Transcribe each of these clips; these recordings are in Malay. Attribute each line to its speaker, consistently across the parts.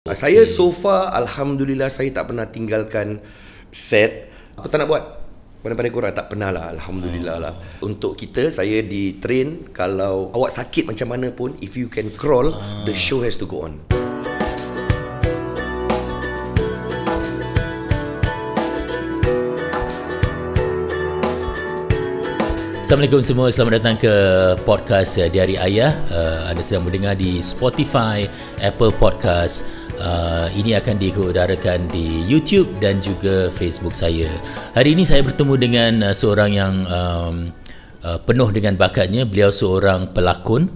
Speaker 1: Okay. Saya so far alhamdulillah saya tak pernah tinggalkan set. Apa tak nak buat? Pada-pada korang tak pernah lah Alhamdulillah lah Untuk kita Saya di train Kalau awak sakit macam mana pun If you can crawl ah. The show has to go on
Speaker 2: Assalamualaikum semua Selamat datang ke Podcast eh, Diari Ayah uh, Anda sedang mendengar di Spotify Apple Podcast Uh, ini akan diudarakan di YouTube dan juga Facebook saya. Hari ini saya bertemu dengan uh, seorang yang um, uh, penuh dengan bakatnya. Beliau seorang pelakon.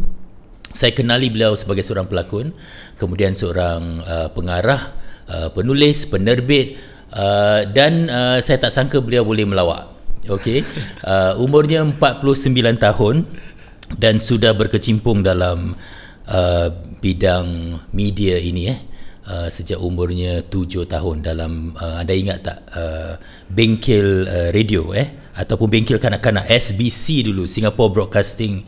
Speaker 2: Saya kenali beliau sebagai seorang pelakon, kemudian seorang uh, pengarah, uh, penulis, penerbit uh, dan uh, saya tak sangka beliau boleh melawak. Okey. Uh, umurnya 49 tahun dan sudah berkecimpung dalam uh, bidang media ini eh uh, sejak umurnya tujuh tahun dalam uh, anda ingat tak uh, bengkel uh, radio eh ataupun bengkel kanak-kanak SBC dulu Singapore Broadcasting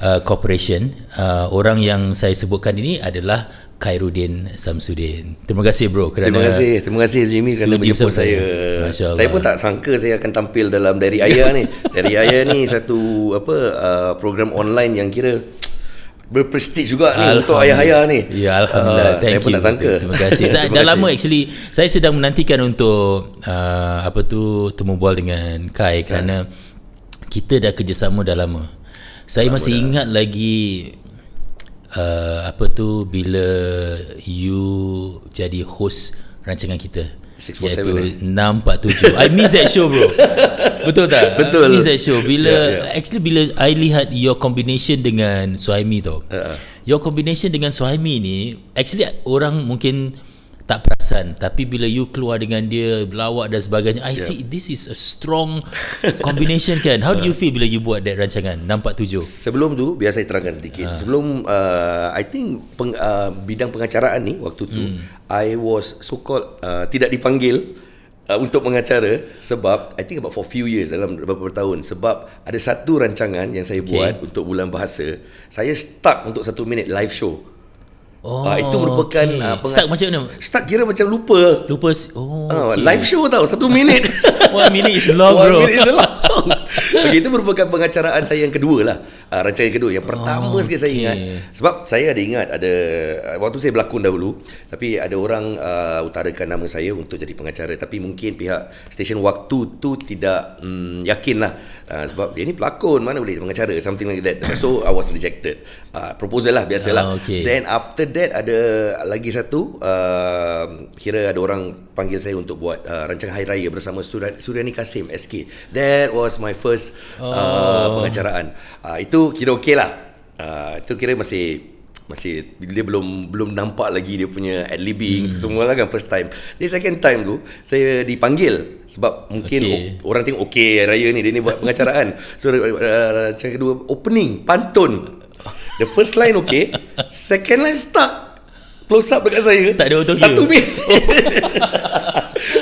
Speaker 2: uh, Corporation uh, orang yang saya sebutkan ini adalah Khairuddin Samsudin. Terima kasih bro kerana Terima kasih.
Speaker 1: Terima kasih Jimmy kerana menjemput saya. saya. Saya pun tak sangka saya akan tampil dalam Dari Ayah ni. Dari Ayah ni satu apa uh, program online yang kira berprestij juga ni untuk ayah-ayah ni. Ya alhamdulillah. Uh, Thank saya you. pun tak sangka. Terima kasih. Saya dah lama
Speaker 2: actually saya sedang menantikan untuk uh, apa tu temu bual dengan Kai yeah. kerana kita dah kerjasama dah lama. Saya lama masih dah. ingat lagi uh, apa tu bila you jadi host rancangan kita. 647 iaitu 647. Eh? I miss that show bro. Betul tak? Betul. Ini saya show bila yeah, yeah. actually bila I lihat your combination dengan Suhaimi tu. Uh-uh. Ha, ha. Your combination dengan Suhaimi ni actually orang mungkin tak perasan tapi bila you keluar dengan dia berlawak dan sebagainya I yeah. see this is a strong combination kan how do you ha. feel bila you
Speaker 1: buat that rancangan nampak tujuh sebelum tu biasa saya terangkan sedikit uh. sebelum uh, I think peng, uh, bidang pengacaraan ni waktu tu mm. I was so called uh, tidak dipanggil uh, untuk mengacara sebab I think about for few years dalam beberapa tahun sebab ada satu rancangan yang saya okay. buat untuk bulan bahasa saya stuck untuk satu minit live show Oh, uh, itu merupakan okay. uh, pengat- Start macam mana? Start kira macam lupa Lupa oh, uh, okay. Live show tau Satu minit One minute is long One bro One minute is long Okey itu merupakan pengacaraan saya yang kedua lah uh, Rancangan yang kedua Yang pertama oh, sikit okay. saya ingat Sebab saya ada ingat ada Waktu saya berlakon dahulu Tapi ada orang uh, utarakan nama saya untuk jadi pengacara Tapi mungkin pihak stesen waktu tu tidak um, yakin lah uh, Sebab dia ni pelakon mana boleh pengacara Something like that So I was rejected uh, Proposal lah biasalah oh, okay. Then after that ada lagi satu uh, Kira ada orang panggil saya untuk buat uh, rancangan Hari Raya bersama Suriani Kasim SK That was my first first uh, oh. uh, pengacaraan. Uh, itu kira okay lah. Uh, itu kira masih masih dia belum belum nampak lagi dia punya ad libbing hmm. semua lah kan first time. Jadi second time tu saya dipanggil sebab mungkin okay. orang tengok okey raya ni dia ni buat pengacaraan. So uh, uh, cara kedua opening pantun. The first line okey, second line stuck. Close up dekat saya. Tak ada Satu minit.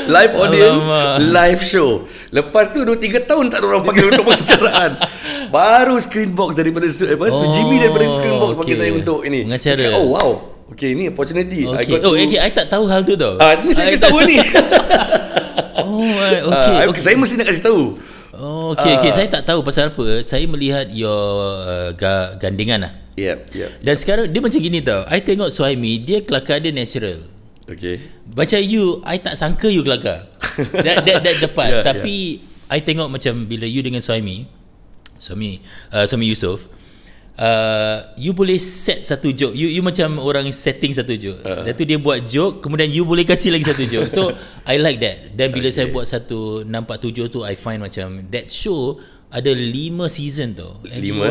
Speaker 1: live audience Alamak. live show lepas tu 2 3 tahun tak ada orang panggil untuk pengacaraan baru screen box daripada apa oh, Jimmy daripada screen box okay. panggil saya untuk ini Pengacara. oh wow Okay, ini opportunity. Okay. I got oh, to... okay. I
Speaker 2: tak tahu hal tu tau. Ah, ini saya kasih tahu ni.
Speaker 1: oh, ah, okay, uh, okay. Saya mesti nak kasih tahu. Oh, okay, uh, okay. Ah. Saya
Speaker 2: tak tahu pasal apa. Saya melihat your uh, gandingan lah. Yeah, yeah. Dan yeah. sekarang, dia macam gini tau. I tengok Suhaimi, dia kelakar dia natural. Okay. Macam you, I tak sangka you gelagar. that, that, that depan. Yeah, Tapi, yeah. I tengok macam bila you dengan suami, suami, uh, suami Yusof, Uh, you boleh set satu joke. You you macam orang setting satu joke. uh Lepas tu dia buat joke, kemudian you boleh kasih lagi satu joke. So I like that. Dan bila okay. saya buat satu 647 tu I find macam that show ada lima season tu. lima?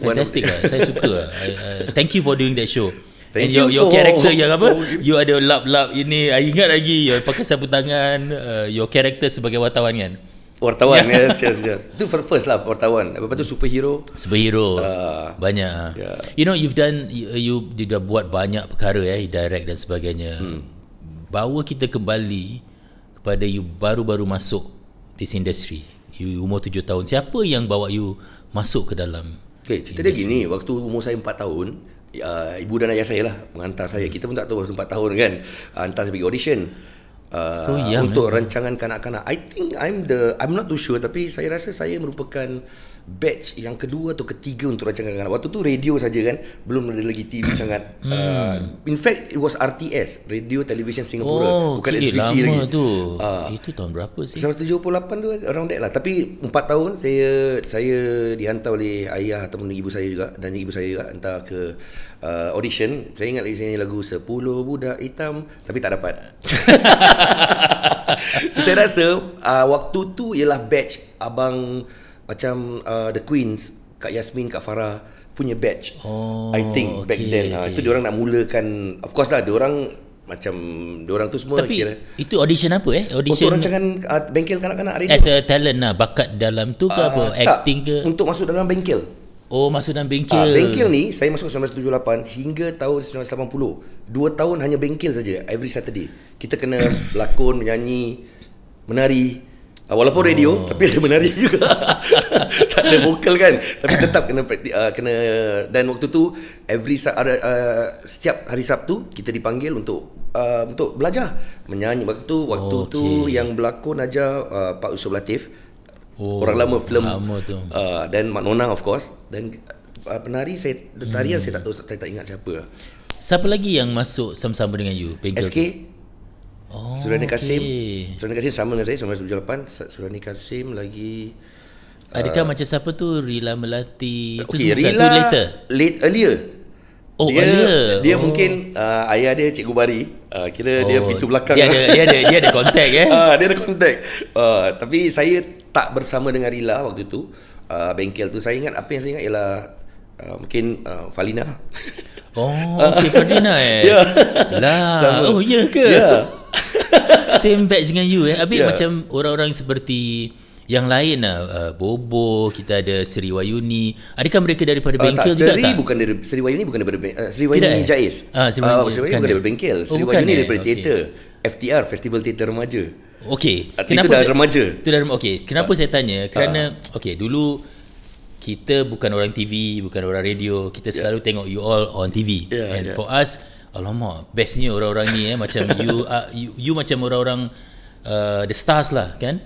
Speaker 2: fantastic. Lah. saya suka. Lah. I, uh, thank you for doing that show. And you, your, oh. character yang apa oh. You ada lap-lap ini I ingat lagi You pakai sapu tangan uh, eh, Your character sebagai wartawan kan Wartawan ya, yes, yes,
Speaker 1: yes. Itu first lah wartawan Lepas tu superhero
Speaker 2: Superhero uh, Banyak yeah. Ya. You know you've done You, you dah buat banyak perkara eh, Direct dan sebagainya hmm. Bawa kita kembali Kepada you baru-baru masuk This industry You umur tujuh tahun Siapa yang bawa you Masuk ke dalam
Speaker 1: Okay, cerita dia gini Waktu umur saya empat tahun uh, ibu dan ayah saya lah menghantar saya. Hmm. Kita pun tak tahu 4 tahun kan uh, hantar saya pergi audition. Uh, so, untuk eh? rancangan kanak-kanak. I think I'm the I'm not too sure tapi saya rasa saya merupakan batch yang kedua atau ketiga untuk rancangan kanak waktu tu radio saja kan belum ada lagi TV hmm. sangat hmm. uh, in fact it was RTS Radio Television Singapura oh, bukan okay, SBC lama lagi lama tu uh, itu tahun berapa sih 178 tu around that lah tapi 4 tahun saya saya dihantar oleh ayah ataupun ibu saya juga dan ibu saya juga hantar ke uh, audition saya ingat lagi saya lagu 10 budak hitam tapi tak dapat so, saya rasa uh, waktu tu ialah batch abang macam uh, the queens kak yasmin kak farah punya batch oh, i think okay, back then lah. okay. ha, itu diorang nak mulakan of course lah diorang macam diorang tu semua tapi kira. itu audition apa eh audition untuk rancangan uh, bengkel kanak-kanak hari as
Speaker 2: a talent lah bakat dalam tu ke uh, apa acting ke untuk masuk dalam bengkel Oh masuk dalam bengkel uh, Bengkel ni
Speaker 1: Saya masuk 1978 Hingga tahun 1980 Dua tahun hanya bengkel saja Every Saturday Kita kena Berlakon Menyanyi Menari Ah, walaupun radio oh. tapi ada menari juga. tak ada vokal kan, tapi tetap kena praktik, uh, ah, kena dan waktu tu every uh, uh, setiap hari Sabtu kita dipanggil untuk uh, untuk belajar menyanyi waktu tu waktu okay. tu oh, yang berlakon aja uh, Pak Usop Latif. Oh, orang lama film. Lama tu. Uh, dan Mak Nona of course dan uh, penari saya tarian hmm. saya tak tahu saya tak ingat siapa.
Speaker 2: Siapa lagi yang masuk sama-sama dengan you?
Speaker 1: Pinkle SK Surani oh, Kasim okay. Surani Kasim sama dengan saya Sama 2008 Surani Kasim lagi Adakah uh,
Speaker 2: macam siapa tu Rila Melati Itu okay, Rila tu later
Speaker 1: late, Earlier
Speaker 2: Oh dia, earlier Dia oh. mungkin
Speaker 1: uh, Ayah dia Cikgu Bari uh, Kira oh. dia pintu belakang Dia ada, dia dia dia ada kontak eh? uh, Dia ada kontak uh, Tapi saya tak bersama dengan Rila waktu tu uh, Bengkel tu Saya ingat apa yang saya ingat ialah uh, Mungkin uh, Falina Oh, okay, Fadina eh. Ya. Lah. Oh, ya ke? Ya.
Speaker 2: Same batch dengan you eh. Habis ya. macam orang-orang seperti yang lain lah Bobo Kita ada Seri Wayuni Adakah mereka daripada uh, bengkel tak, juga Seri tak? Bukan
Speaker 1: dari, Seri Wayuni bukan daripada bengkel uh, Seri Wayuni Tidak, eh? Jais eh? uh, ah, Seri Wayuni, uh, ah, Seri Wayuni bukan daripada bengkel oh, Seri Wayuni eh? daripada okay. teater FTR Festival Teater Remaja Okay. Kenapa itu dah saya, remaja Itu dah remaja Okey.
Speaker 2: Kenapa uh, saya tanya Kerana uh, Okey, dulu kita bukan orang TV, bukan orang radio, kita ya. selalu tengok you all on TV. Yeah, And yeah. for us, alamak, bestnya orang-orang ni eh macam you, uh, you you macam orang-orang uh, the stars lah, kan?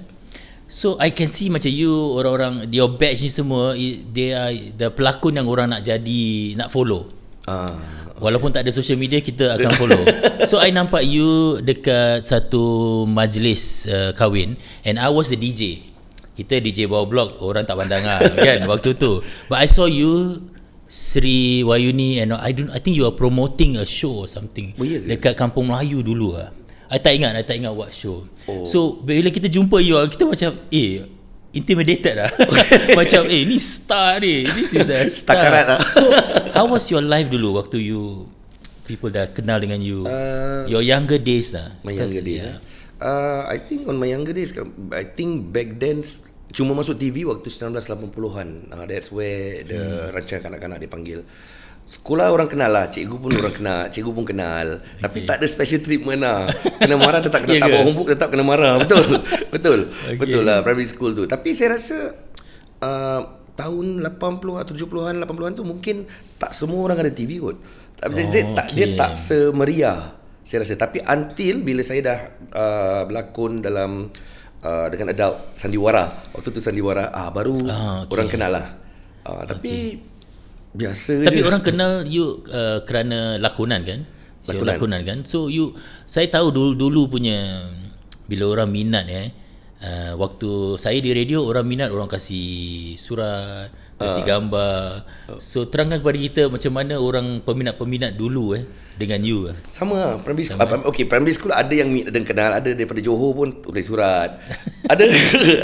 Speaker 2: So I can see macam you orang-orang your batch ni semua they are the pelakon yang orang nak jadi nak follow. Uh, okay. Walaupun tak ada social media kita akan follow. so I nampak you dekat satu majlis uh, kahwin and I was the DJ kita DJ bawah blok orang tak pandang lah kan waktu tu but I saw you Sri Wayuni and I don't I think you are promoting a show or something oh, yes, dekat Kampung Melayu dulu ah, I tak ingat I tak ingat what show oh. so bila kita jumpa you ah, kita macam eh intimidated lah macam eh ni star ni this is a star, lah. so how was your life dulu waktu you people dah kenal dengan you uh, your younger days lah my younger days yeah.
Speaker 1: Eh uh, I think on my younger days um, I think back then Cuma masuk TV waktu 1980-an uh, ah, That's where the hmm. rancangan kanak-kanak dipanggil Sekolah orang kenal lah Cikgu pun orang kenal Cikgu pun kenal okay. Tapi tak ada special treatment lah Kena marah tetap kena yeah, Tak bawa homebook tetap kena marah Betul Betul okay. Betul lah primary school tu Tapi saya rasa uh, Tahun 80-an 70-an 80-an tu mungkin Tak semua orang ada TV kot oh, dia, dia, oh, okay. tak, dia tak semeriah saya rasa tapi until bila saya dah uh, berlakon dalam uh, dengan adult sandiwara waktu tu sandiwara ah baru ah, okay. orang kenal lah uh, tapi biasa tapi je orang
Speaker 2: kenal you uh, kerana lakonan kan lakonan. lakonan kan so you saya tahu dulu-dulu punya bila orang minat eh uh, waktu saya di radio orang minat orang kasih surat kasi uh. Ah. gambar. Oh. So terangkan kepada kita macam mana orang peminat-peminat dulu eh dengan you. Eh. Sama lah. Primary
Speaker 1: school. Sama. Eh. Okay, primary school ada yang ada yang kenal. Ada daripada Johor pun tulis surat. ada.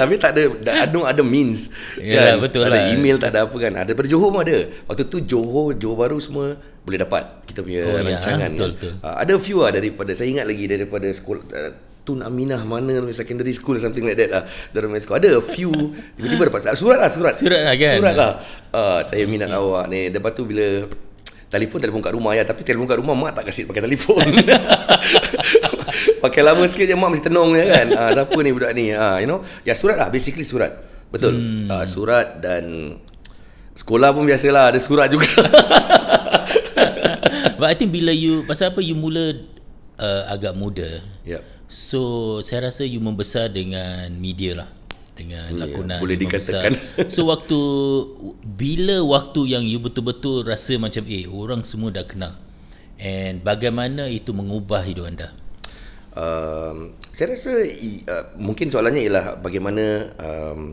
Speaker 1: Tapi tak ada. I ada means. Ya, yeah, kan? betul lah. Ada email, tak ada apa kan. Ada ah, daripada Johor pun ada. Waktu tu Johor, Johor Baru semua boleh dapat kita punya oh, ya, rancangan. Ya, betul, kan. betul. Uh, ada few lah daripada, saya ingat lagi daripada sekolah, eh, uh, Tun Aminah mana dalam secondary school or something like that lah dalam high school ada a few tiba-tiba dapat surat, ah, surat lah surat surat lah kan surat lah uh, saya minat okay. awak ni lepas tu bila telefon telefon kat rumah ya tapi telefon kat rumah mak tak kasih pakai telefon pakai lama sikit je mak mesti tenung je kan uh, siapa ni budak ni uh, you know ya surat lah basically surat betul hmm. uh, surat dan sekolah pun biasalah ada surat juga but I think bila you pasal apa you mula
Speaker 2: uh, agak muda yep. So saya rasa you membesar dengan media lah dengan hmm, yeah, lakonan boleh dikatakan besar. so waktu bila waktu yang you betul-betul rasa macam eh orang semua dah kenal and bagaimana itu mengubah hidup
Speaker 1: anda uh, saya rasa uh, mungkin soalannya ialah bagaimana um,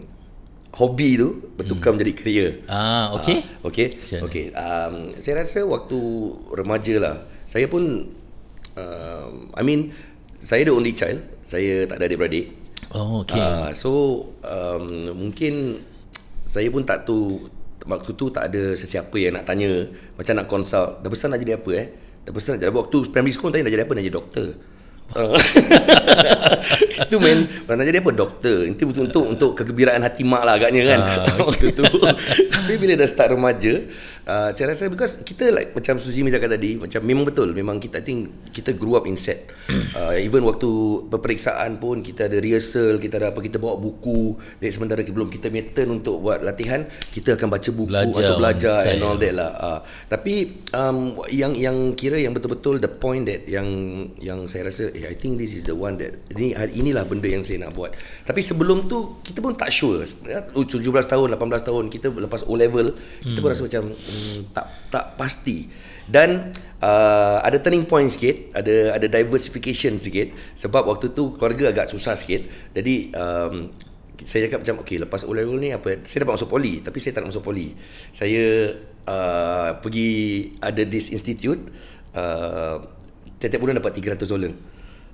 Speaker 1: hobi tu bertukar hmm. menjadi kerja ah okey uh, okey okey um, saya rasa waktu remaja lah saya pun um, i mean saya the only child. Saya tak ada adik-beradik.
Speaker 2: Oh, okay. Uh,
Speaker 1: so, um, mungkin saya pun tak tu waktu tu tak ada sesiapa yang nak tanya macam nak consult dah besar nak jadi apa eh dah besar nak jadi apa waktu primary school tanya nak jadi apa nak jadi doktor itu main nak jadi apa doktor itu untuk untuk, untuk kegembiraan hati mak lah agaknya kan ah, waktu tu tapi bila dah start remaja Ah, saya rasa because kita like macam Suzy Mi cakap tadi macam memang betul memang kita I think kita grew up in set uh, even waktu peperiksaan pun kita ada rehearsal kita ada apa kita bawa buku dari sementara belum kita punya untuk buat latihan kita akan baca buku belajar atau belajar and all that lah uh, tapi um, yang yang kira yang betul-betul the point that yang yang saya rasa eh, I think this is the one that ini inilah benda yang saya nak buat tapi sebelum tu kita pun tak sure 17 ya, tahun 18 tahun kita lepas O level kita hmm. pun rasa macam tak tak pasti dan uh, ada turning point sikit ada ada diversification sikit sebab waktu tu keluarga agak susah sikit jadi um, saya cakap macam okey lepas O level ni apa saya dapat masuk poli tapi saya tak nak masuk poli saya uh, pergi ada this institute uh, setiap bulan dapat 300 dolar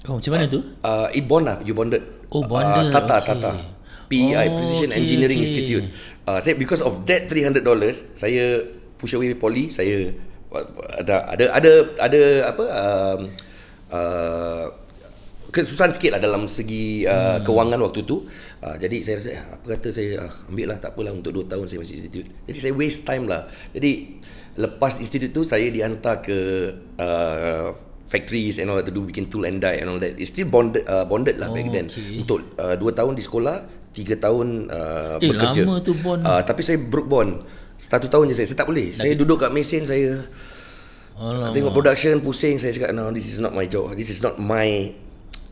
Speaker 1: Oh, macam mana uh, tu? Uh, it bond lah, you bonded. Oh, bonded. Uh, tata, okay. Tata. E PEI, oh, Precision okay, Engineering okay. Institute. Uh, saya, because of that $300, saya push away poli saya ada ada ada ada apa uh, uh, kesusahan sikitlah dalam segi uh, hmm. kewangan waktu tu uh, jadi saya rasa ah, apa kata saya uh, ambil lah tak apalah untuk 2 tahun saya masih institut jadi saya waste time lah jadi lepas institut tu saya dihantar ke uh, factories and all that to do bikin tool and die and all that it's still bonded uh, bonded lah oh, back then okay. untuk 2 uh, tahun di sekolah 3 tahun uh, eh, bekerja lama tu bond uh, tapi saya broke bond satu tahun je saya Saya tak boleh Dan Saya duduk kat mesin saya Alamak. Tengok production Pusing Saya cakap no This is not my job This is not my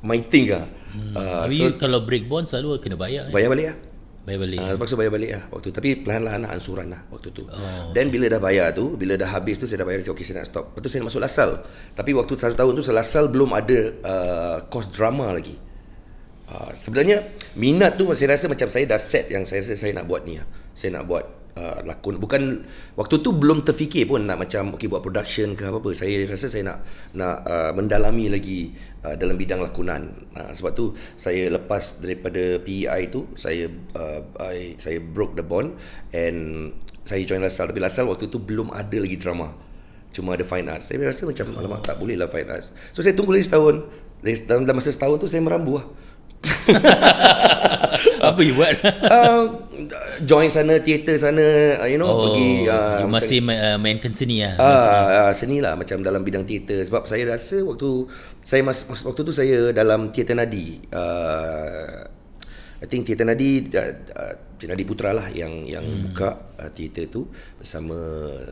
Speaker 1: My thing lah hmm. uh, so,
Speaker 2: Kalau break bond Selalu kena bayar eh? Bayar balik
Speaker 1: lah Bayar balik uh, ah, Lepas eh? bayar balik lah waktu. Tapi pelan lahan lah Ansuran lah Waktu tu oh, Then bila dah bayar tu Bila dah habis tu Saya dah bayar Saya Okay saya nak stop Lepas tu saya masuk lasal Tapi waktu satu tahun tu Lasal belum ada uh, ah, Kos drama lagi uh, Sebenarnya Minat tu Saya rasa macam saya dah set Yang saya rasa saya nak buat ni lah Saya nak buat Uh, lakon bukan waktu tu belum terfikir pun nak macam okey buat production ke apa-apa saya rasa saya nak nak uh, mendalami lagi uh, dalam bidang lakonan uh, sebab tu saya lepas daripada PEI tu saya uh, I, saya broke the bond and saya join Lasal tapi Lasal waktu tu belum ada lagi drama cuma ada fine arts saya rasa macam oh. alamak tak boleh lah fine arts so saya tunggu lagi setahun dalam masa setahun tu saya merambu lah Apa you buat? um, join sana, teater sana, uh, you know, oh, pergi. Uh, you masih main ma- uh, mainkan seni lah? Uh, uh, seni lah, macam dalam bidang teater. Sebab saya rasa waktu, saya mas, mas waktu tu saya dalam teater nadi. Uh, I think teater nadi, uh, uh, Nadi Putra lah yang yang hmm. buka uh, teater tu bersama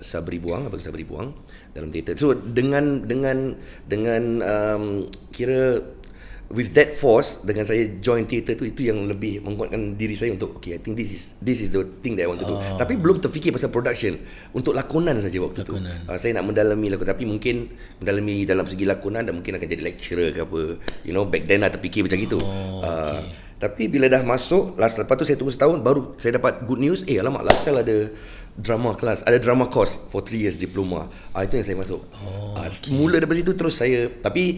Speaker 1: Sabri Buang, Abang Sabri Buang dalam teater. So dengan, dengan, dengan um, kira with that force dengan saya join theater tu itu yang lebih menguatkan diri saya untuk okay I think this is this is the thing that I want to oh. do tapi belum terfikir pasal production untuk lakonan saja waktu lakonan. tu uh, ah, saya nak mendalami lakon tapi mungkin mendalami dalam segi lakonan dan mungkin akan jadi lecturer ke apa you know back then ada lah fikir macam oh, gitu uh, ah, tapi bila dah masuk last lepas tu saya tunggu setahun baru saya dapat good news eh alamak sel ada drama class ada drama course for 3 years diploma uh, itu yang saya masuk oh, uh, okay. mula daripada situ terus saya tapi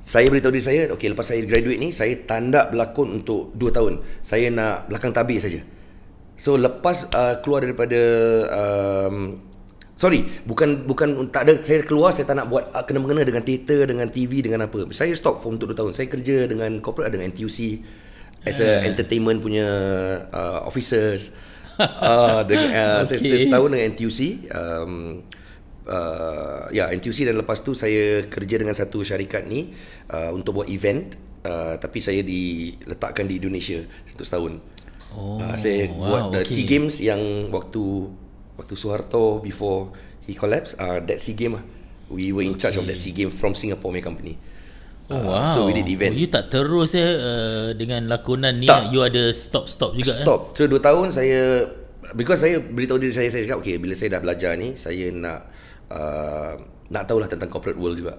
Speaker 1: saya beritahu diri saya okay, lepas saya graduate ni saya tanda berlakon untuk 2 tahun saya nak belakang tabi saja so lepas uh, keluar daripada um, sorry bukan bukan tak ada saya keluar saya tak nak buat uh, kena mengena dengan teater dengan TV dengan apa saya stop for untuk 2 tahun saya kerja dengan corporate lah, dengan NTUC as a uh. entertainment punya uh, officers uh, dengan uh, okay. saya setahun dengan NTUC um, uh, ya NTUC dan lepas tu saya kerja dengan satu syarikat ni uh, untuk buat event uh, tapi saya diletakkan di Indonesia satu setahun. Oh. Uh, saya wow, buat the SEA Games yang waktu waktu Soeharto before he collapse uh, that SEA Game lah. We were in charge of that SEA Game from Singapore May Company. Oh, uh, wow. So we did event. Oh,
Speaker 2: you tak terus eh uh, dengan lakonan ni. Tak.
Speaker 1: You ada stop-stop juga stop. Eh? kan? Stop. So 2 tahun saya... Because saya beritahu diri saya, saya cakap, okay, bila saya dah belajar ni, saya nak uh, nak tahulah tentang corporate world juga.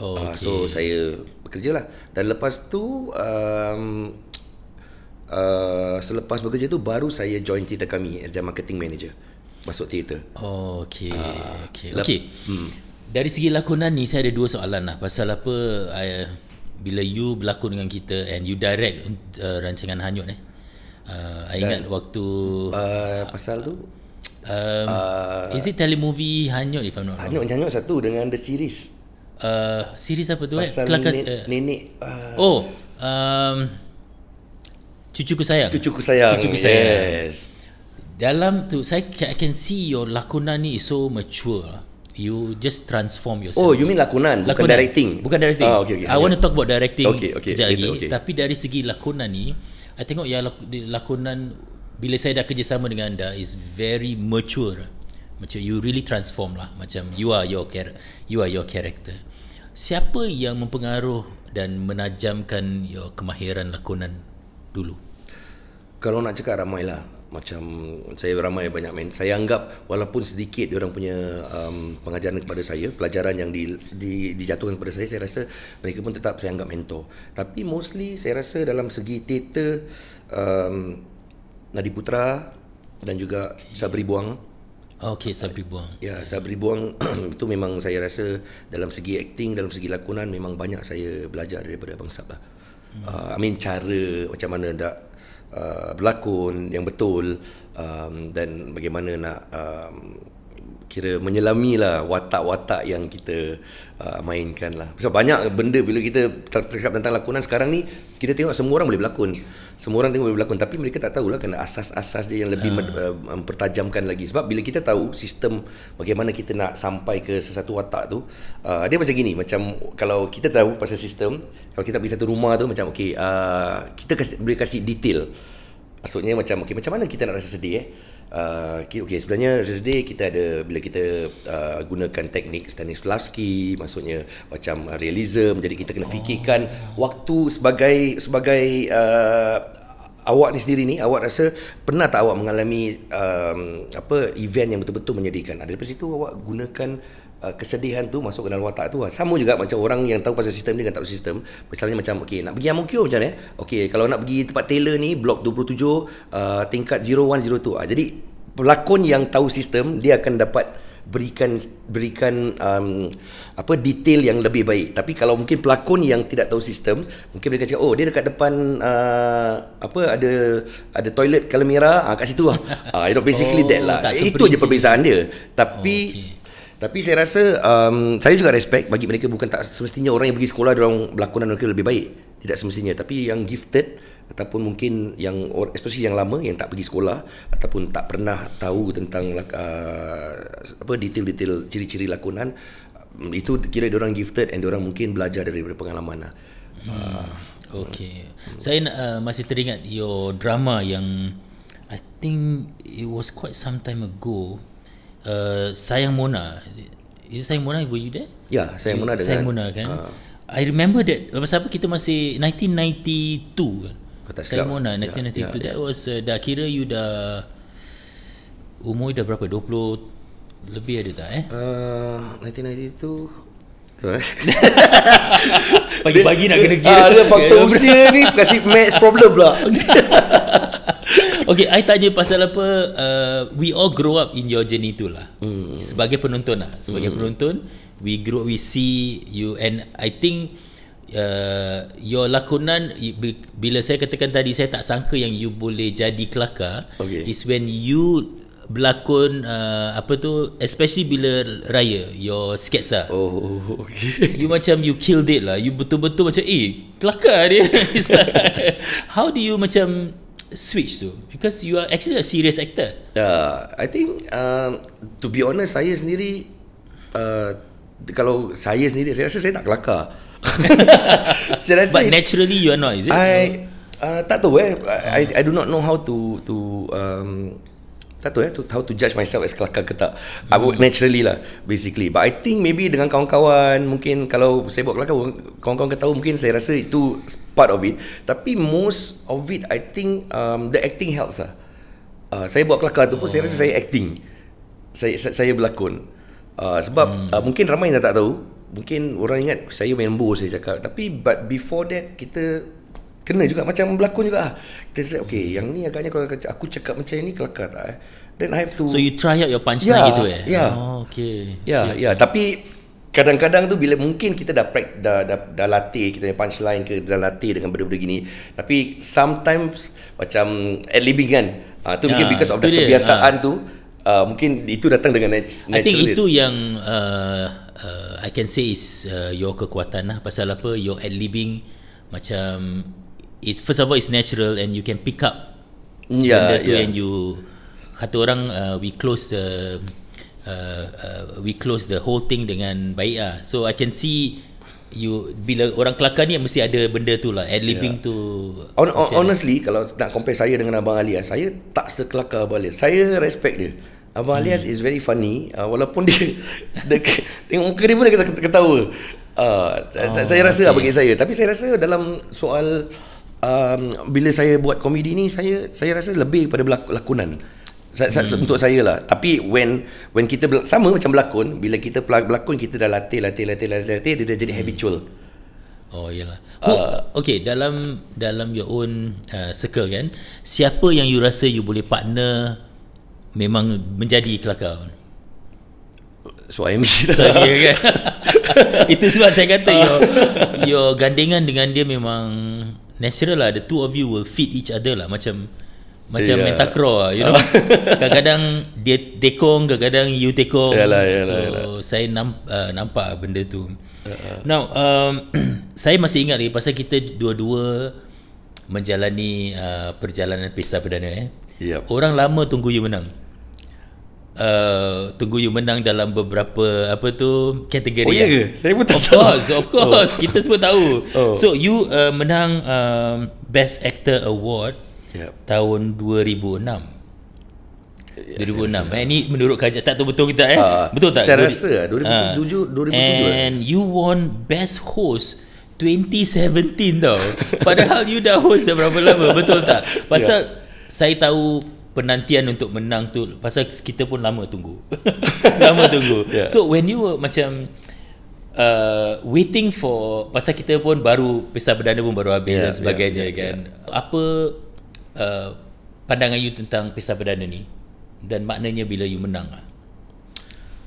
Speaker 1: Oh, okay. uh, so saya bekerja lah dan lepas tu um, uh, selepas bekerja tu baru saya join Theatre Kami as marketing manager masuk teater. Oh, ah,
Speaker 2: okay. Uh, okay. Lep- okay. Hmm. Dari segi lakonan ni saya ada dua soalan lah pasal apa I, bila you berlakon dengan kita and you direct uh, rancangan Hanyut eh. Uh, I dan, ingat waktu
Speaker 1: uh, pasal tu
Speaker 2: Um, uh, is it telemovie Hanyut if I'm not Hanyut Hanyut
Speaker 1: satu dengan The Series. Uh, series apa tu? Eh? Pasal eh? Kelakas, ne- uh, nenek. Uh, oh.
Speaker 2: Um, Cucuku Sayang. Cucuku
Speaker 1: Sayang. Cucuku Sayang. Yes.
Speaker 2: Dalam tu, saya I can see your lakonan ni is so mature. You just transform yourself. Oh, you mean lakonan, lakonan. bukan directing. Bukan directing. Oh, okay, okay. I want to talk about directing okay, okay. Jadi, Okay. Tapi dari segi lakonan ni, I tengok ya lakonan bila saya dah kerjasama dengan anda is very mature macam you really transform lah macam you are your char- you are your character siapa yang mempengaruh dan menajamkan your kemahiran lakonan dulu
Speaker 1: kalau nak cakap ramai lah macam saya ramai banyak main saya anggap walaupun sedikit dia orang punya um, pengajaran kepada saya pelajaran yang di, di, dijatuhkan kepada saya saya rasa mereka pun tetap saya anggap mentor tapi mostly saya rasa dalam segi teater um, Nadi Putra dan juga okay. Sabri Buang.
Speaker 2: Okay, Sabri Buang. Ya,
Speaker 1: Sabri Buang itu memang saya rasa dalam segi akting, dalam segi lakonan memang banyak saya belajar daripada Abang Sab lah. Hmm. Uh, I mean cara macam mana nak uh, berlakon yang betul um, dan bagaimana nak um, kira menyelami lah watak-watak yang kita uh, mainkan lah. Sebab banyak benda bila kita cakap tentang lakonan sekarang ni, kita tengok semua orang boleh berlakon semua orang tengok berlakon tapi mereka tak tahulah kena asas-asas dia yang lebih ha. mempertajamkan lagi sebab bila kita tahu sistem bagaimana kita nak sampai ke sesuatu watak tu uh, dia macam gini macam kalau kita tahu pasal sistem kalau kita pergi satu rumah tu macam okey uh, ah, kita kasi, boleh kasih detail Maksudnya macam okay, Macam mana kita nak rasa sedih eh uh, okay, Sebenarnya rasa sedih kita ada Bila kita uh, gunakan teknik Stanislavski Maksudnya macam uh, realism Jadi kita kena fikirkan oh. Waktu sebagai Sebagai uh, Awak ni sendiri ni Awak rasa Pernah tak awak mengalami um, Apa Event yang betul-betul menyedihkan Dari situ awak gunakan Uh, kesedihan tu masuk ke dalam watak tu lah. Sama juga macam orang yang tahu pasal sistem ni dengan tak sistem. Misalnya macam okey nak pergi Amokyo macam ni. Eh? Okey kalau nak pergi tempat tailor ni blok 27 uh, tingkat 0102. Uh, ha, jadi pelakon yang tahu sistem dia akan dapat berikan berikan um, apa detail yang lebih baik. Tapi kalau mungkin pelakon yang tidak tahu sistem, mungkin mereka cakap oh dia dekat depan uh, apa ada ada toilet kalau mira uh, ha, kat situ ah. Uh, you know basically oh, that lah. Itu je perbezaan dia. Tapi oh, okay. Tapi saya rasa um, saya juga respect bagi mereka bukan tak semestinya orang yang pergi sekolah dia orang berlakonan mereka lebih baik. Tidak semestinya tapi yang gifted ataupun mungkin yang especially yang lama yang tak pergi sekolah ataupun tak pernah tahu tentang uh, apa detail-detail ciri-ciri lakonan um, itu kira dia orang gifted and orang mungkin belajar dari pengalaman lah. Hmm. Uh, okay.
Speaker 2: Hmm. Saya uh, masih teringat your drama yang I think it was quite some time ago uh, Sayang Mona Is it Sayang Mona Were you there?
Speaker 1: Ya yeah, Sayang Mona dengan Sayang Mona kan uh.
Speaker 2: I remember that Masa apa kita masih 1992 Kata Sayang Mona 1992 yeah, yeah, That yeah. was uh, Dah kira you dah Umur you dah berapa 20 Lebih
Speaker 1: ada tak eh uh, eh, 1992 Pagi-pagi nak kena ah, gear Ada faktor usia ni Kasih match problem pula
Speaker 2: Okay, saya tanya pasal apa uh, We all grow up in your journey tu lah mm. Sebagai penonton lah Sebagai mm. penonton We grow, we see you And I think uh, Your lakonan Bila saya katakan tadi Saya tak sangka yang you boleh jadi kelakar okay. Is when you berlakon uh, apa tu especially bila raya your sketsa lah. oh okay you macam you killed it lah you betul-betul macam eh kelakar dia how do you macam switch tu? Because you are actually a serious actor.
Speaker 1: Uh, I think um, to be honest saya sendiri uh, kalau saya sendiri saya rasa saya tak kelakar. saya rasa But naturally you are not, is it? I uh, tak tahu eh. I, I, ah. I do not know how to to um, tak tahu eh, to, how to judge myself as kelakar ke tak. I would naturally lah, basically. But I think maybe dengan kawan-kawan, mungkin kalau saya buat kelakar, kawan-kawan akan tahu mungkin saya rasa itu part of it. Tapi most of it, I think um, the acting helps lah. Uh, saya buat kelakar tu pun oh. saya rasa saya acting. Saya saya, berlakon. Uh, sebab hmm. uh, mungkin ramai yang tak tahu, mungkin orang ingat saya main bow saya cakap. Tapi but before that, kita kena juga macam berlakon juga ah. kita say okay yang ni agaknya kalau aku cakap macam ni kelakar tak eh then I have to so you try out your punchline yeah, gitu eh yeah. oh okay ya yeah, okay. yeah. tapi kadang-kadang tu bila mungkin kita dah dah, dah, dah latih kita punya punchline ke dah latih dengan benda-benda gini tapi sometimes macam ad libbing kan uh, tu mungkin ya, because of the kebiasaan uh. tu uh, mungkin itu datang dengan nat- natural I think dia. itu
Speaker 2: yang uh, uh, I can say is uh, your kekuatan lah pasal apa your ad libbing macam It first of all it's natural and you can pick up mm, yeah, benda tu yeah. and you kata orang uh, we close the uh, uh, we close the whole thing dengan baik lah. so I can see you bila orang kelakar ni mesti ada benda tu lah ad living yeah. tu on, on,
Speaker 1: honestly ada. kalau nak compare saya dengan Abang Alia saya tak sekelakar Abang Alia saya respect dia Abang hmm. Alias is very funny uh, walaupun dia, dia tengok muka dia pun dia ketawa uh, oh, saya rasa lah okay. lah bagi saya tapi saya rasa dalam soal um, bila saya buat komedi ni saya saya rasa lebih pada lakonan saya, hmm. untuk saya lah tapi when when kita sama macam berlakon bila kita berlakon kita dah latih latih latih latih, latih dia dah jadi hmm. habitual oh iyalah
Speaker 2: uh, ah. okey dalam dalam your own uh, circle kan siapa yang you rasa you boleh partner memang menjadi kelakar
Speaker 1: suami so, so, kan itu sebab saya kata ah. your
Speaker 2: your gandengan dengan dia memang natural lah the two of you will feed each other lah macam macam yeah. mentakro lah you know kadang-kadang dia tekong kadang-kadang you tekong yalah, yalah, so yalah. saya nampak, uh, nampak benda tu uh-huh. now um, saya masih ingat lagi pasal kita dua-dua menjalani uh, perjalanan pesta perdana eh yep. orang lama tunggu you menang Uh, tunggu You menang dalam beberapa apa tu kategori. Oh ya ke? Lah. Saya pun tak of tahu. Course, of oh. course, oh. kita semua tahu. Oh. So you uh, menang um, Best Actor Award yep. tahun 2006. 2006 Ini yes. Eh, menurut kajian tak tahu betul kita eh uh, Betul tak? Saya rasa 2007, lah, 2007 ah. eh. And eh. you won best host 2017 tau Padahal you dah host dah berapa lama Betul tak? Ya. Pasal yeah. saya tahu penantian untuk menang tu pasal kita pun lama tunggu lama tunggu yeah. so when you were, macam uh, waiting for pasal kita pun baru pesta perdana pun baru habis yeah, dan sebagainya yeah, yeah, kan yeah. apa uh, pandangan you tentang pesta perdana ni dan maknanya bila you menang ah?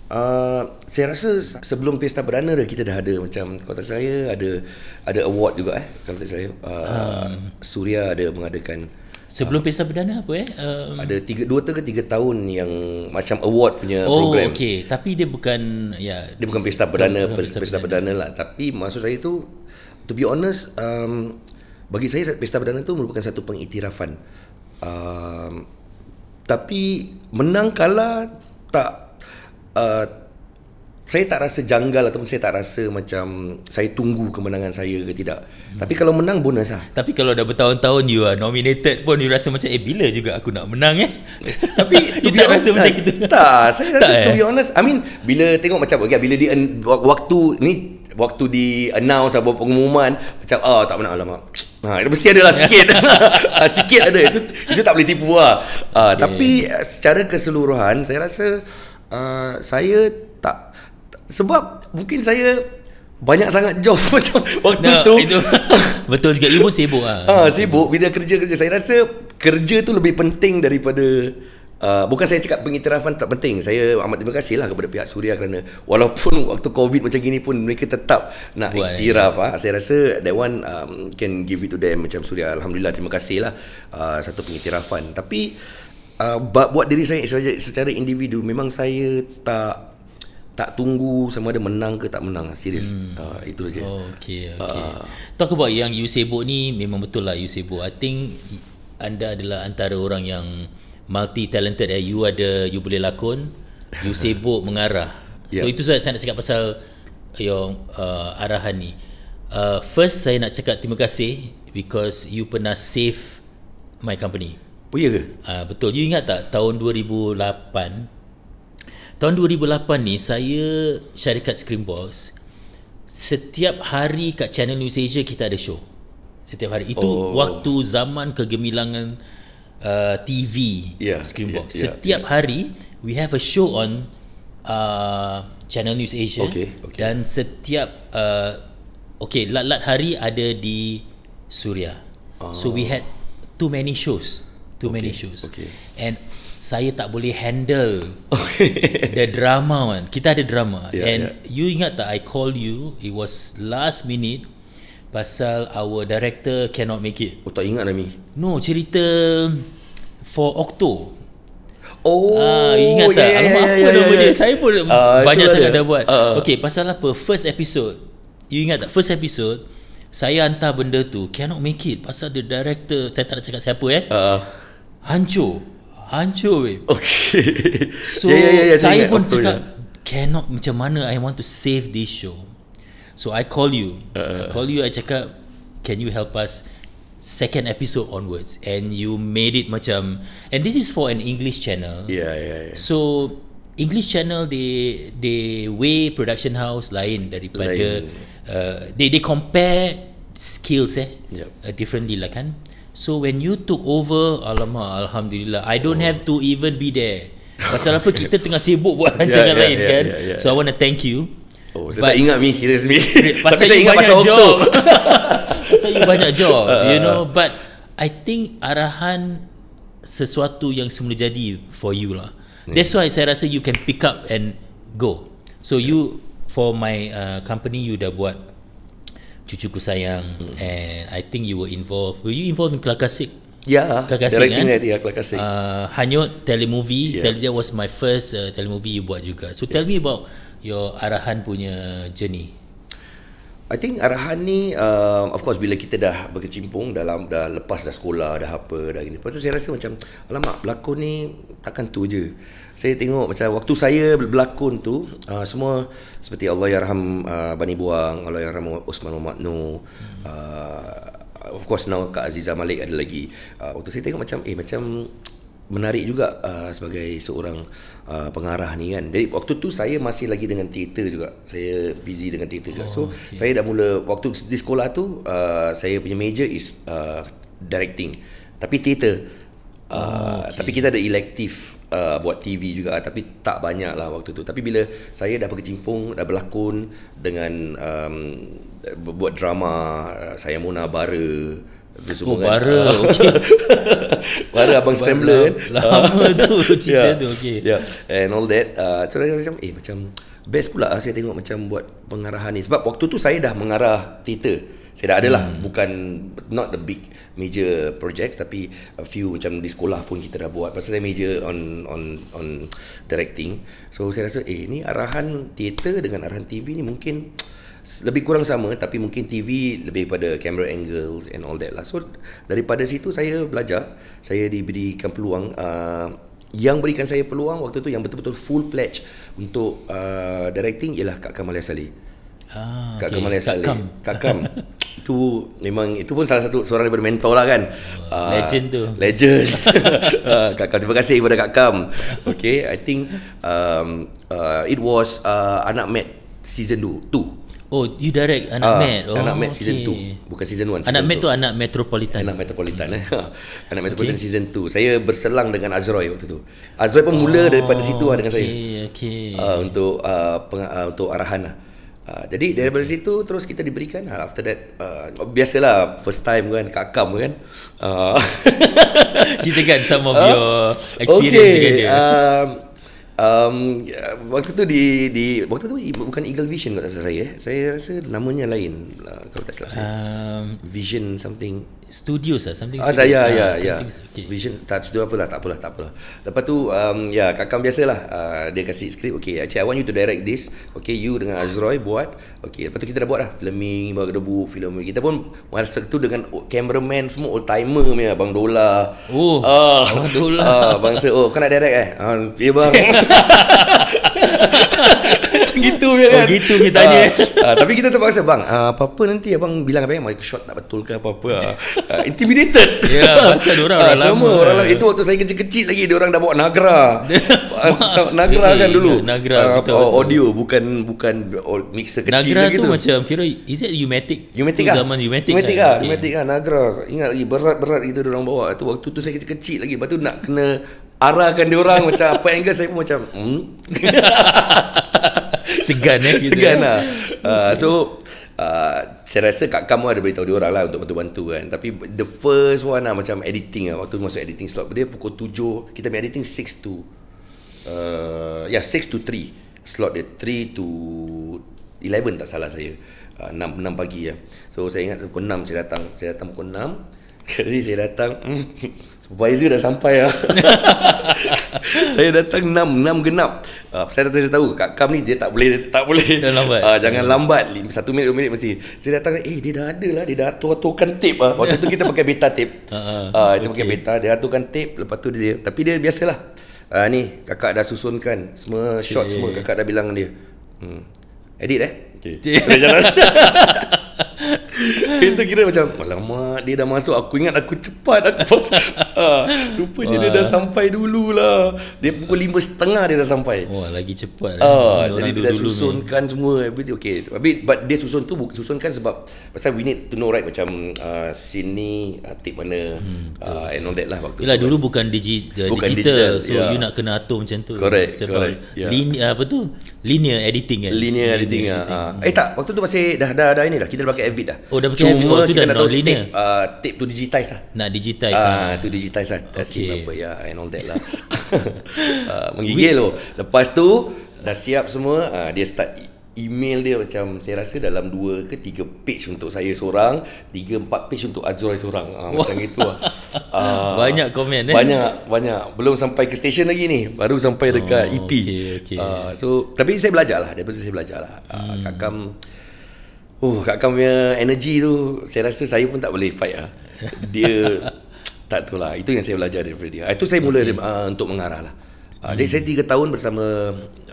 Speaker 1: Uh, saya rasa sebelum pesta perdana dah kita dah ada macam kota saya ada ada award juga eh kalau tak saya uh, um. Surya ada mengadakan Sebelum uh,
Speaker 2: pesan perdana apa eh? Um, ada
Speaker 1: tiga, dua ke tiga tahun yang macam award punya oh, program. Oh okey. Tapi dia bukan
Speaker 2: ya. Dia, dia bukan pesta perdana, pesta,
Speaker 1: pesta perdana lah. Tapi maksud saya tu, to be honest, um, bagi saya pesta perdana tu merupakan satu pengiktirafan. Um, tapi menang kalah tak uh, saya tak rasa janggal ataupun saya tak rasa macam saya tunggu kemenangan saya ke tidak. Hmm. Tapi kalau menang bonus lah.
Speaker 2: Tapi kalau dah bertahun-tahun you are nominated pun you rasa macam eh bila
Speaker 1: juga aku nak menang eh. Tapi you tak rasa macam eh, itu. Tak, saya rasa tak, eh? to be eh? honest. I mean bila tengok macam okay, bila di waktu ni waktu di announce atau pengumuman macam ah oh, tak menang lama. Ha, itu mesti ada lah sikit. Ha, sikit ada. Itu itu tak boleh tipu lah. Ha, okay. tapi eh, secara keseluruhan saya rasa uh, saya sebab mungkin saya banyak sangat job macam waktu nah, tu. Itu.
Speaker 2: Betul juga. You pun sibuk lah. Ha,
Speaker 1: sibuk. Bila kerja-kerja. Saya rasa kerja tu lebih penting daripada... Uh, bukan saya cakap pengiktirafan tak penting. Saya amat terima kasih lah kepada pihak Suria kerana walaupun waktu COVID macam gini pun mereka tetap nak Buat ya. iktiraf. Lah. Saya rasa that one um, can give it to them macam Suria. Alhamdulillah terima kasih lah uh, satu pengiktirafan. Tapi uh, buat diri saya secara, secara individu memang saya tak tak tunggu sama ada menang ke tak menang serius hmm. uh, itu saja oh, okey ah. okey uh,
Speaker 2: talk about yang you sibuk ni memang betul lah you sibuk i think anda adalah antara orang yang multi talented eh you ada you boleh lakon you sibuk mengarah yeah. so ya. itu saja saya nak cakap pasal your uh, arahan ni uh, first saya nak cakap terima kasih because you pernah save my company Oh, iya ke? Uh, betul. You ingat tak tahun 2008, Tahun 2008 ni saya syarikat Screenbox setiap hari kat channel News Asia kita ada show. Setiap hari itu oh. waktu zaman kegemilangan uh, TV yeah, Screenbox. Ya, yeah, setiap yeah. hari we have a show on uh, channel News Asia okay, okay. dan setiap uh, okay lat-lat hari ada di Suria. Oh. So we oh. had too many shows too okay. many issues. Okay. And saya tak boleh handle okay. the drama kan. Kita ada drama. Yeah, And yeah. you ingat tak I call you, it was last minute pasal our director cannot make it. Oh tak ingat Nami. No, cerita for Okto. Oh, uh, ingat tak? Yeah, Alamak, yeah, apa yeah, nama yeah, dia? Yeah. Saya pun uh, banyak sangat dah buat. Uh, okay, pasal apa? First episode. You ingat tak? First episode, saya hantar benda tu. Cannot make it. Pasal the director, saya tak nak cakap siapa eh. Uh, Hancur Hancur weh Okay So yeah, yeah, yeah, yeah, saya pun cakap yeah. Cannot macam mana I want to save this show So I call you uh, uh I uh. call you I cakap Can you help us Second episode onwards And you made it macam And this is for an English channel Yeah yeah yeah So English channel They They way production house Lain daripada lain. Uh, They they compare Skills eh yep. uh, Differently lah kan So when you took over Alamak Alhamdulillah I don't oh. have to even be there Pasal apa kita tengah sibuk Buat ya, rancangan yeah, yeah, lain yeah, kan yeah, yeah, yeah. So I want to thank you Oh saya tak ingat me Serius me Tapi saya ingat pasal job. Okto Pasal you banyak job uh, You uh, know uh. But I think arahan Sesuatu yang semula jadi For you lah hmm. That's why saya rasa You can pick up and go So you For my uh, company You dah buat cucuku sayang hmm. and I think you were involved were you involved in Kelakasik?
Speaker 1: Ya, Kelakasik kan? Directing eh? idea
Speaker 2: Kelakasik. Uh, Hanyut telemovie, yeah. Ya. that was my first uh, telemovie you buat juga. So yeah. tell ya. me about your arahan punya journey.
Speaker 1: I think arahan ni uh, of course bila kita dah berkecimpung dalam dah lepas dah sekolah dah apa dah gini. Lepas tu saya rasa macam alamak pelakon ni takkan tu je saya tengok macam waktu saya berlakon tu uh, semua seperti Allah yarham uh, Bani Buang, Allah yarham Osman Muhammad Nu, uh, of course now Kak Aziza Malik ada lagi. Uh, waktu saya tengok macam eh macam menarik juga uh, sebagai seorang uh, pengarah ni kan. Jadi waktu tu saya masih lagi dengan teater juga. Saya busy dengan teater juga. Oh, so okay. saya dah mula waktu di sekolah tu uh, saya punya major is uh, directing tapi teater Ah, oh, okay. tapi kita ada elektif uh, ah, buat TV juga tapi tak banyak lah waktu tu tapi bila saya dah berkecimpung dah berlakon dengan um, buat drama ah, saya Mona Bara Tu semua oh, kan. Bara okay. Bara Abang Scrambler kan Lama tu Cinta yeah. tu ya. okay. yeah. And all that uh, So saya macam Eh macam Best pula lah saya tengok macam buat pengarahan ni Sebab waktu tu saya dah mengarah teater saya dah lah, hmm. bukan not the big major projects tapi a few macam di sekolah pun kita dah buat pasal saya major on on on directing. So saya rasa eh ni arahan teater dengan arahan TV ni mungkin lebih kurang sama tapi mungkin TV lebih pada camera angles and all that lah. So daripada situ saya belajar, saya diberikan peluang uh, yang berikan saya peluang waktu tu yang betul-betul full pledge untuk uh, directing ialah Kak Kamalia Sali. Ah, Kak okay. Kamalia Sali. Kak Kam. Kak Kam. itu memang itu pun salah satu seorang daripada mentor lah kan. Uh, legend tu. Legend. uh, Kak terima kasih kepada Kak Kam. Okay, I think um, uh, it was uh, Anak Mad season 2.
Speaker 2: Oh, you direct Anak uh, ah, Mad. Oh, Anak Mad season 2. Okay. Bukan season 1. Anak Mad tu
Speaker 1: Anak Metropolitan. Anak Metropolitan. Eh. anak Metropolitan okay. season 2. Saya berselang dengan Azroy waktu tu. Azroy pun mula oh, daripada situ lah dengan saya. Oh, okay, Uh, untuk, uh, peng, uh, untuk arahan lah. Uh, jadi daripada okay. situ terus kita diberikan lah. After that uh, biasalah first time kan kakam kan. Uh. Ah. Cerita kan some of uh, your experience okay. dengan dia. Um, um, waktu tu di di waktu tu bukan Eagle Vision kot saya. Saya rasa namanya lain uh, kalau tak salah saya. Um, Vision something
Speaker 2: studios lah something ah, studio, ya, ya, ah, ya.
Speaker 1: vision tak studio lah, tak apalah tak apalah lepas tu um, ya kakak biasalah uh, dia kasih skrip okay actually I want you to direct this okay you dengan Azroy buat okay lepas tu kita dah buat lah filming bawa debu film kita pun masa tu dengan cameraman semua old timer punya bang Dola oh uh, ah, bang Dola uh, bangsa oh kau direct eh uh, ya bang macam gitu je oh, kan. gitu kita ah. tanya. Uh, uh, tapi kita terpaksa bang. Uh, apa-apa nanti abang bilang abang mic shot tak betul ke apa-apa. Uh, intimidated. Ya yeah, pasal orang uh, lama. Semua orang eh. Itu waktu saya kecil-kecil lagi dia orang dah bawa Nagra. nagra kan eh, dulu. Nagra kita audio bukan bukan oh, mixer kecil nagra tu macam kira is it Umatic? Umatic ah. Zaman Umatic. Umatic kan? ah. Umatic ah Nagra. Ingat lagi berat-berat itu dia orang bawa. Itu waktu tu saya kecil lagi. Lepas nak kena arahkan dia orang macam apa angle saya pun macam hmm? segan eh segan lah uh, so uh, saya rasa kak kamu ada beritahu diorang lah untuk bantu-bantu kan tapi the first one lah macam editing lah waktu masuk editing slot dia pukul 7 kita punya editing 6 to uh, ya yeah, 6 to 3 slot dia 3 to 11 tak salah saya uh, 6, 6 pagi ya. so saya ingat pukul 6 saya datang saya datang pukul 6 jadi saya datang hmm supervisor dah sampai lah saya datang 6 6 genap uh, saya tak tahu kak kam ni dia tak boleh tak boleh dia lambat. Uh, jangan lambat 1 minit 2 minit mesti saya datang eh dia dah ada lah dia dah atur-aturkan tape lah. waktu tu kita pakai beta tape uh, uh, kita okay. pakai beta dia aturkan tape lepas tu dia tapi dia biasalah uh, ni kakak dah susunkan semua Cik. shot semua kakak dah bilang dia hmm. edit eh okay. jalan itu kira macam Alamak dia dah masuk Aku ingat aku cepat Aku Rupanya ah, Wah. dia dah sampai dulu lah Dia pukul 5.30 dia dah sampai Wah lagi cepat uh, Jadi dia dah susunkan ni. semua Everything okay but, but dia susun tu Susunkan sebab Pasal we need to know right Macam uh, ah, scene ni uh, Tape mana hmm, uh, And all that lah waktu Yelah tu, dulu kan. bukan, digi, uh, bukan digital, So yeah. you nak kena atur macam tu Correct, kan? correct yeah.
Speaker 2: linear, eh, Apa tu Linear
Speaker 1: editing kan Linear, editing, editing. Eh tak Waktu tu masih dah, dah, dah, ini dah Kita dah pakai Avid dah Oh dah pakai Avid Cuma kita nak tahu tape, uh, tu digitize lah Nak digitize uh, lah. Tu digitize digitize lah okay. SIM apa yeah, and all that lah uh, menggigil tu lepas tu dah siap semua uh, dia start email dia macam saya rasa dalam 2 ke 3 page untuk saya seorang 3 4 page untuk Azroy seorang uh, macam gitu lah.
Speaker 2: uh, banyak komen eh banyak
Speaker 1: banyak belum sampai ke station lagi ni baru sampai dekat oh, EP okay, okay. Uh, so tapi saya belajar lah daripada saya belajar lah hmm. uh, kakam Oh, uh, Kak Kam punya energy tu Saya rasa saya pun tak boleh fight lah Dia tak tahu lah. Itu yang saya belajar daripada dia Itu saya mula okay. uh, untuk mengarah lah uh, hmm. Jadi saya tiga tahun bersama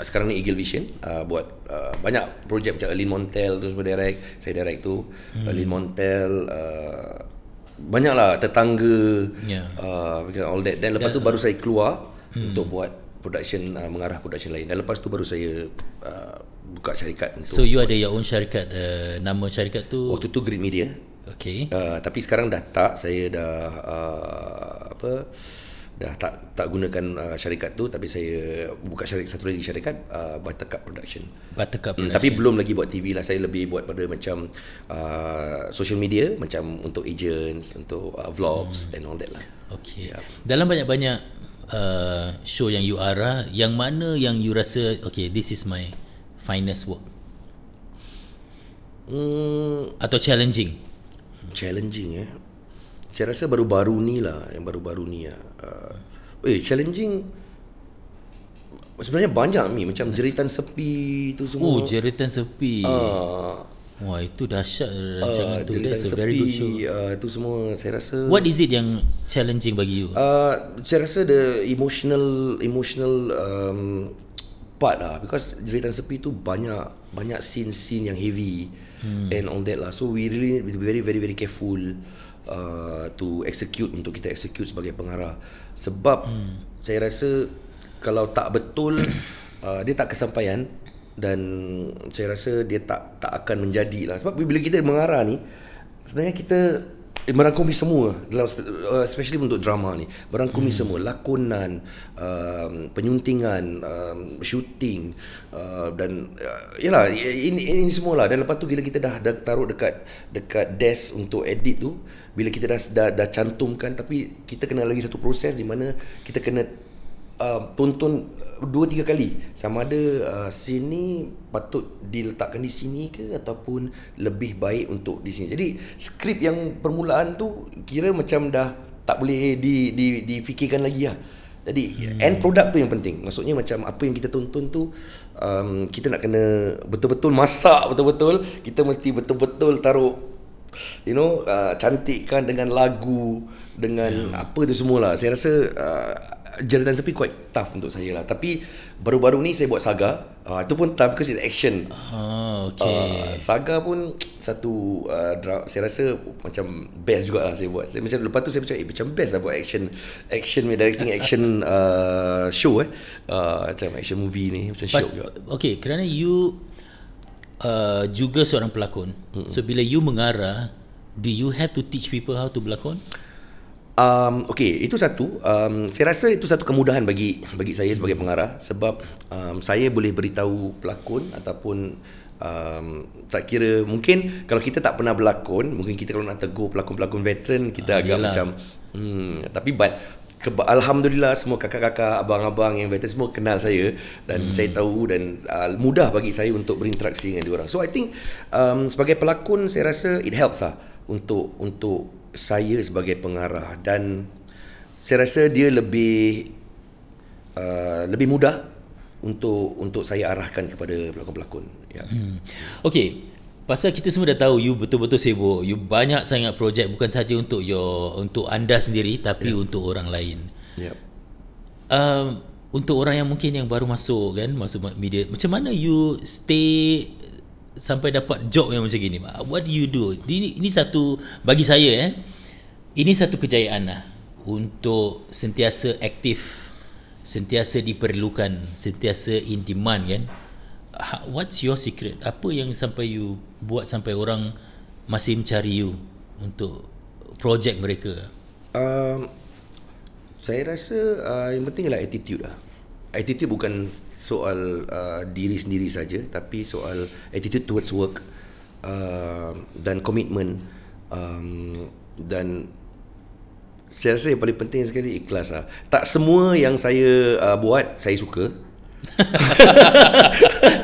Speaker 1: ah, Sekarang ni Eagle Vision uh, Buat uh, banyak projek macam Lin Montel tu semua direct Saya direct tu hmm. Lin Montel uh, Banyak lah tetangga yeah. Ya. uh, All that Dan lepas that, tu ya. baru saya keluar hmm. Untuk buat production uh, Mengarah production lain Dan lepas tu baru saya uh, Buka syarikat So you ada your own syarikat uh, Nama syarikat tu Waktu tu Grid Media Okay. Uh, ah, tapi sekarang dah tak saya dah uh, apa dah tak tak gunakan uh, syarikat tu tapi saya buka syarikat satu lagi syarikat uh, Buttercup Production. Buttercup Production. Hmm, tapi belum lagi buat TV lah. Saya lebih buat pada macam uh, social media macam untuk agents, untuk uh, vlogs hmm. and all that lah. Okay. Yeah.
Speaker 2: Dalam banyak-banyak uh, show yang you ara, yang mana yang you rasa okay this is my
Speaker 1: finest work?
Speaker 2: Hmm.
Speaker 1: Atau challenging? challenging eh. Saya rasa baru-baru ni lah yang baru-baru ni lah. Uh, eh challenging sebenarnya banyak ni macam jeritan sepi tu semua. Oh
Speaker 2: jeritan sepi. Uh, Wah itu dahsyat eh, ah, rancangan uh, tu. Jeritan sepi very good show.
Speaker 1: Uh, tu semua saya rasa. What is it
Speaker 2: yang challenging bagi you?
Speaker 1: Uh, saya rasa the emotional emotional um, part lah because jeritan sepi tu banyak banyak scene-scene yang heavy mm. and all that lah. So we really need to be very very very careful uh, to execute untuk kita execute sebagai pengarah. Sebab mm. saya rasa kalau tak betul uh, dia tak kesampaian dan saya rasa dia tak tak akan menjadi lah. Sebab bila kita mengarah ni sebenarnya kita Eh, merangkumi semua dalam eh, especially untuk drama ni merangkumi hmm. semua lakonan um, penyuntingan um, shooting uh, dan uh, yalah ini ini semualah dan lepas tu bila kita dah, dah taruh dekat dekat desk untuk edit tu bila kita dah, dah dah cantumkan tapi kita kena lagi satu proses di mana kita kena Um, tonton uh, dua tiga kali sama ada uh, sini patut diletakkan di sini ke ataupun lebih baik untuk di sini jadi skrip yang permulaan tu kira macam dah tak boleh di di difikirkan lagi lah jadi hmm. end product tu yang penting maksudnya macam apa yang kita tonton tu um, kita nak kena betul-betul masak betul-betul kita mesti betul-betul taruh you know uh, cantikkan dengan lagu dengan hmm. apa tu lah saya rasa uh, jeritan sepi quite tough untuk saya lah tapi baru-baru ni saya buat saga uh, itu pun tough because it's action ah, okay. uh, ah, saga pun satu uh, saya rasa macam best jugalah saya buat saya, macam lepas tu saya macam eh macam best lah buat action action me directing action uh, show eh uh, macam action movie ni macam Pas, show juga
Speaker 2: okay kerana you uh, juga seorang pelakon mm-hmm. so bila you mengarah do you have to teach people how to berlakon?
Speaker 1: Um, okay, itu satu. Um, saya rasa itu satu kemudahan bagi bagi saya sebagai pengarah sebab um, saya boleh beritahu pelakon ataupun um, tak kira mungkin kalau kita tak pernah berlakon, mungkin kita kalau nak tegur pelakon-pelakon veteran kita ah, agak yelah. macam hmm, tapi but ke, alhamdulillah semua kakak-kakak, abang-abang yang veteran semua kenal saya dan hmm. saya tahu dan uh, mudah bagi saya untuk berinteraksi dengan orang. So I think um, sebagai pelakon saya rasa it helps lah untuk untuk saya sebagai pengarah dan saya rasa dia lebih uh, lebih mudah untuk untuk saya arahkan kepada pelakon-pelakon
Speaker 2: ya. Hmm. Okey. Pasal kita semua dah tahu you betul-betul sibuk. You banyak sangat projek bukan saja untuk you untuk anda sendiri tapi yeah. untuk orang lain. Yeah. Um, untuk orang yang mungkin yang baru masuk kan masuk media macam mana you stay sampai dapat job yang macam gini mak ah, what do you do ini, ini satu bagi saya eh ini satu kejayaan lah untuk sentiasa aktif sentiasa diperlukan sentiasa in demand kan ah, what's your secret apa yang sampai you buat sampai orang masih mencari you
Speaker 1: untuk projek mereka um, saya rasa uh, yang penting ialah attitude lah attitude bukan soal uh, diri sendiri saja tapi soal attitude towards work uh, dan komitmen um, dan saya rasa yang paling penting sekali ikhlas lah. Tak semua yang saya uh, buat saya suka.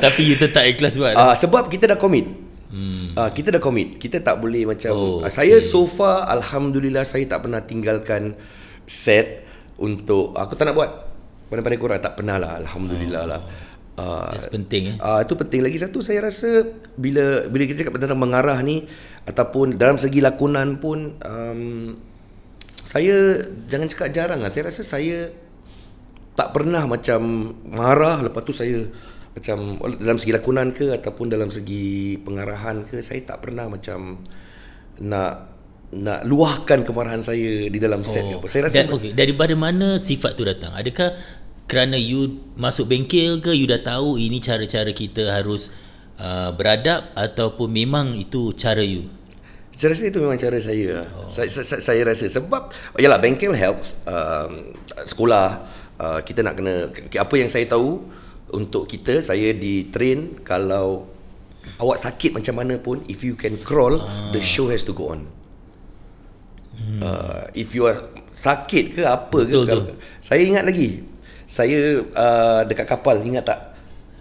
Speaker 1: Tapi you tak ikhlas buat. uh, sebab kita dah komit. Hmm. Uh, kita dah komit. Kita tak boleh macam oh, uh, saya so far alhamdulillah saya tak pernah tinggalkan set untuk aku tak nak buat pada-pada korang tak pernah lah alhamdulillah lah itu uh, ah, penting eh? uh, itu penting lagi satu saya rasa bila bila kita cakap tentang mengarah ni ataupun dalam segi lakonan pun um, saya jangan cakap jarang lah saya rasa saya tak pernah macam marah lepas tu saya macam dalam segi lakonan ke ataupun dalam segi pengarahan ke saya tak pernah macam nak nak luahkan kemarahan saya di dalam set oh. ke apa. Saya rasa da- okay.
Speaker 2: daripada mana sifat tu datang? Adakah kerana you masuk bengkel ke you dah tahu ini cara-cara kita
Speaker 1: harus uh, beradab ataupun memang itu cara you? Saya rasa itu memang cara saya. Oh. Saya, saya, saya rasa sebab yalah bengkel helps uh, sekolah uh, kita nak kena apa yang saya tahu untuk kita saya di train kalau awak sakit macam mana pun if you can crawl ah. the show has to go on hmm. uh, if you are sakit ke apa betul, ke betul. saya ingat lagi saya uh, dekat kapal ingat tak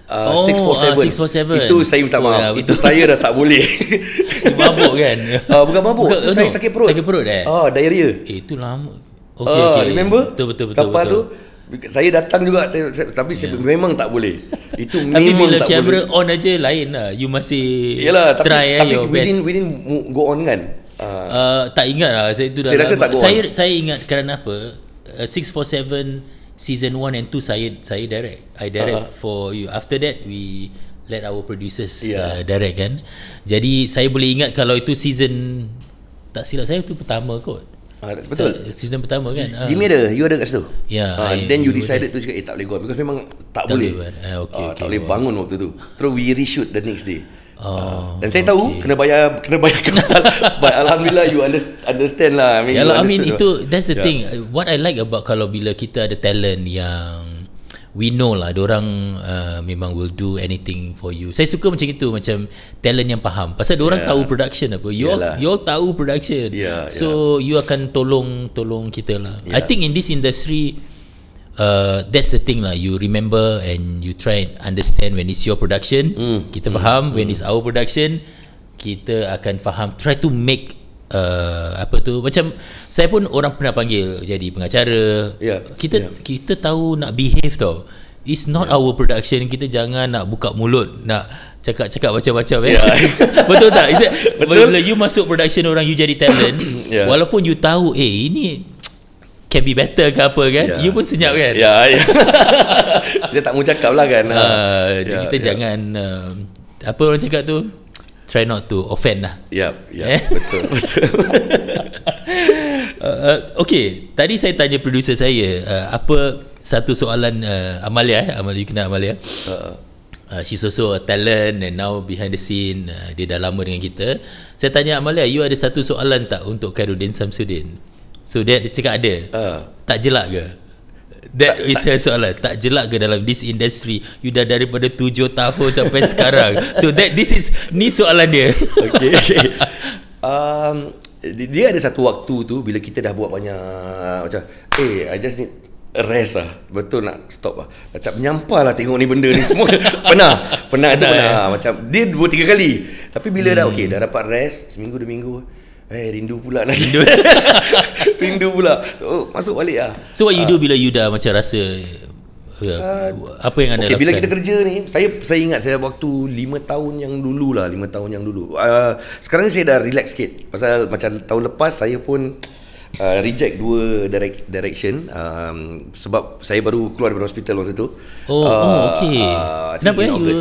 Speaker 1: uh, oh, 647. Uh, ah, itu saya minta oh, maaf oh, ya, itu saya dah tak boleh mabuk kan uh, bukan mabuk bukan, saya sakit perut sakit perut eh oh uh, diarrhea eh, itu lama okey uh, okey remember betul betul betul kapal betul. tu saya datang juga saya, saya, tapi yeah. saya ya. memang tak boleh. Itu memang tak boleh. Tapi bila kamera
Speaker 2: on aja lain lah. You masih Yalah, tapi, try eh, tapi eh, your best. Tapi
Speaker 1: within go on kan. Uh,
Speaker 2: uh, tak ingat lah Saya, tu dah saya rasa tak go saya, saya ingat kerana apa uh, ah, 647 Season 1 and 2 Saya saya direct I direct uh-huh. for you After that We let our producers yeah. Ya. uh, Direct kan Jadi saya boleh ingat Kalau itu season Tak silap saya Itu pertama kot Uh, betul Se- Season pertama kan uh. Jimmy ada You
Speaker 1: ada kat situ yeah, ya, uh, I, Then you decided tu cakap Eh tak boleh go Because memang tak, tak boleh, boleh. Uh, okay, uh, okay, Tak okay, boleh well. bangun waktu tu Terus we reshoot the next day Oh, dan saya okay. tahu kena bayar kena bayar kapal. But alhamdulillah you understand lah. I mean, Yalah, I mean lah. itu that's the yeah. thing.
Speaker 2: What I like about kalau bila kita ada talent yang we know lah orang uh, memang will do anything for you. Saya suka macam itu macam talent yang paham. Pasal orang tahu production apa. You all, you all tahu production. Yeah, so yeah. you akan tolong tolong kita lah. Yeah. I think in this industry uh, that's the thing lah. You remember and you try and understand when it's your production. Mm. Kita mm. faham mm. when it's our production. Kita akan faham. Try to make uh, apa tu macam saya pun orang pernah panggil jadi pengacara. Yeah. Kita yeah. kita tahu nak behave tau. It's not yeah. our production. Kita jangan nak buka mulut nak cakap-cakap macam-macam eh. Yeah. Betul tak? Is it, Betul. Bila you masuk production orang you jadi talent, yeah. walaupun you tahu eh ini can be better ke apa kan yeah. you pun senyap
Speaker 1: kan ya yeah, dia tak mau cakap lah kan uh, ah, yeah, kita yeah.
Speaker 2: jangan uh, apa orang cakap tu try not to offend lah ya yep, yep, eh? betul betul uh, uh, okay tadi saya tanya producer saya uh, apa satu soalan uh, Amalia eh? Amalia you kenal Amalia uh, uh. uh so so a talent and now behind the scene uh, dia dah lama dengan kita saya tanya Amalia you ada satu soalan tak untuk Khairuddin Samsudin So dia, dia cakap ada uh. Tak jelak ke? That tak, is tak. her soalan Tak jelak ke dalam this industry You dah daripada 7 tahun sampai sekarang So
Speaker 1: that this is Ni soalan dia Okay, okay. Um, Dia ada satu waktu tu Bila kita dah buat banyak uh, Macam Eh hey, I just need Rest lah Betul nak stop lah Macam menyampah lah Tengok ni benda ni semua Pernah Pernah tu pernah eh? Macam Dia dua tiga kali Tapi bila hmm. dah Okay dah dapat rest Seminggu dua minggu Eh hey, rindu pula nak rindu. rindu pula. So masuk balik lah. So what uh, you do
Speaker 2: ah. bila you dah macam rasa uh, apa yang anda okay, bila kita
Speaker 1: kerja ni, saya saya ingat saya waktu 5 tahun yang dulu lah, 5 tahun yang dulu. Uh, sekarang ni saya dah relax sikit. Pasal macam tahun lepas saya pun Uh, reject dua direct, direction um, sebab saya baru keluar dari hospital waktu tu.
Speaker 2: Oh, oh uh, oh okey. Uh, Kenapa ya you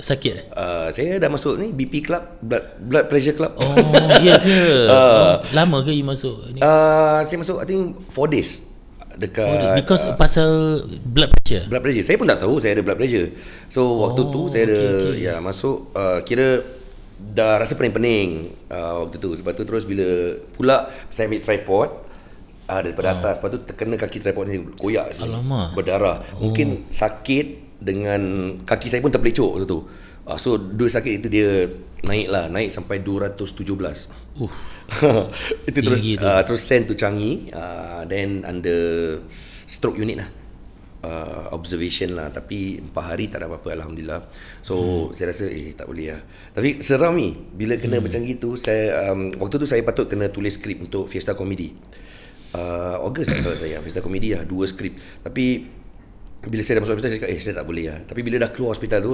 Speaker 1: sakit? Eh? Uh, saya dah masuk ni BP club, blood, blood pressure club. Oh, iya ke? Uh, oh,
Speaker 2: lama ke you masuk
Speaker 1: ni? Uh, saya masuk I think four days dekat oh, because uh,
Speaker 2: pasal
Speaker 1: blood pressure. Blood pressure. Saya pun tak tahu saya ada blood pressure. So oh, waktu tu saya ada okay. ya masuk uh, kira dah rasa pening-pening uh, waktu tu sebab tu terus bila pula saya ambil tripod uh, daripada uh. atas lepas tu terkena kaki tripod ni koyak sih, Alamak. berdarah oh. mungkin sakit dengan kaki saya pun terpelecok waktu tu uh, so dua sakit itu dia naik lah naik sampai 217 uh. itu terus uh, terus send to Changi uh, then under stroke unit lah uh, observation lah tapi 4 hari tak ada apa-apa alhamdulillah. So hmm. saya rasa eh tak boleh lah. Tapi seram ni bila kena hmm. macam gitu saya um, waktu tu saya patut kena tulis skrip untuk Fiesta Comedy. Uh, August tak salah saya Fiesta Comedy lah dua skrip. Tapi bila saya dah masuk hospital saya cakap eh saya tak boleh lah. Tapi bila dah keluar hospital tu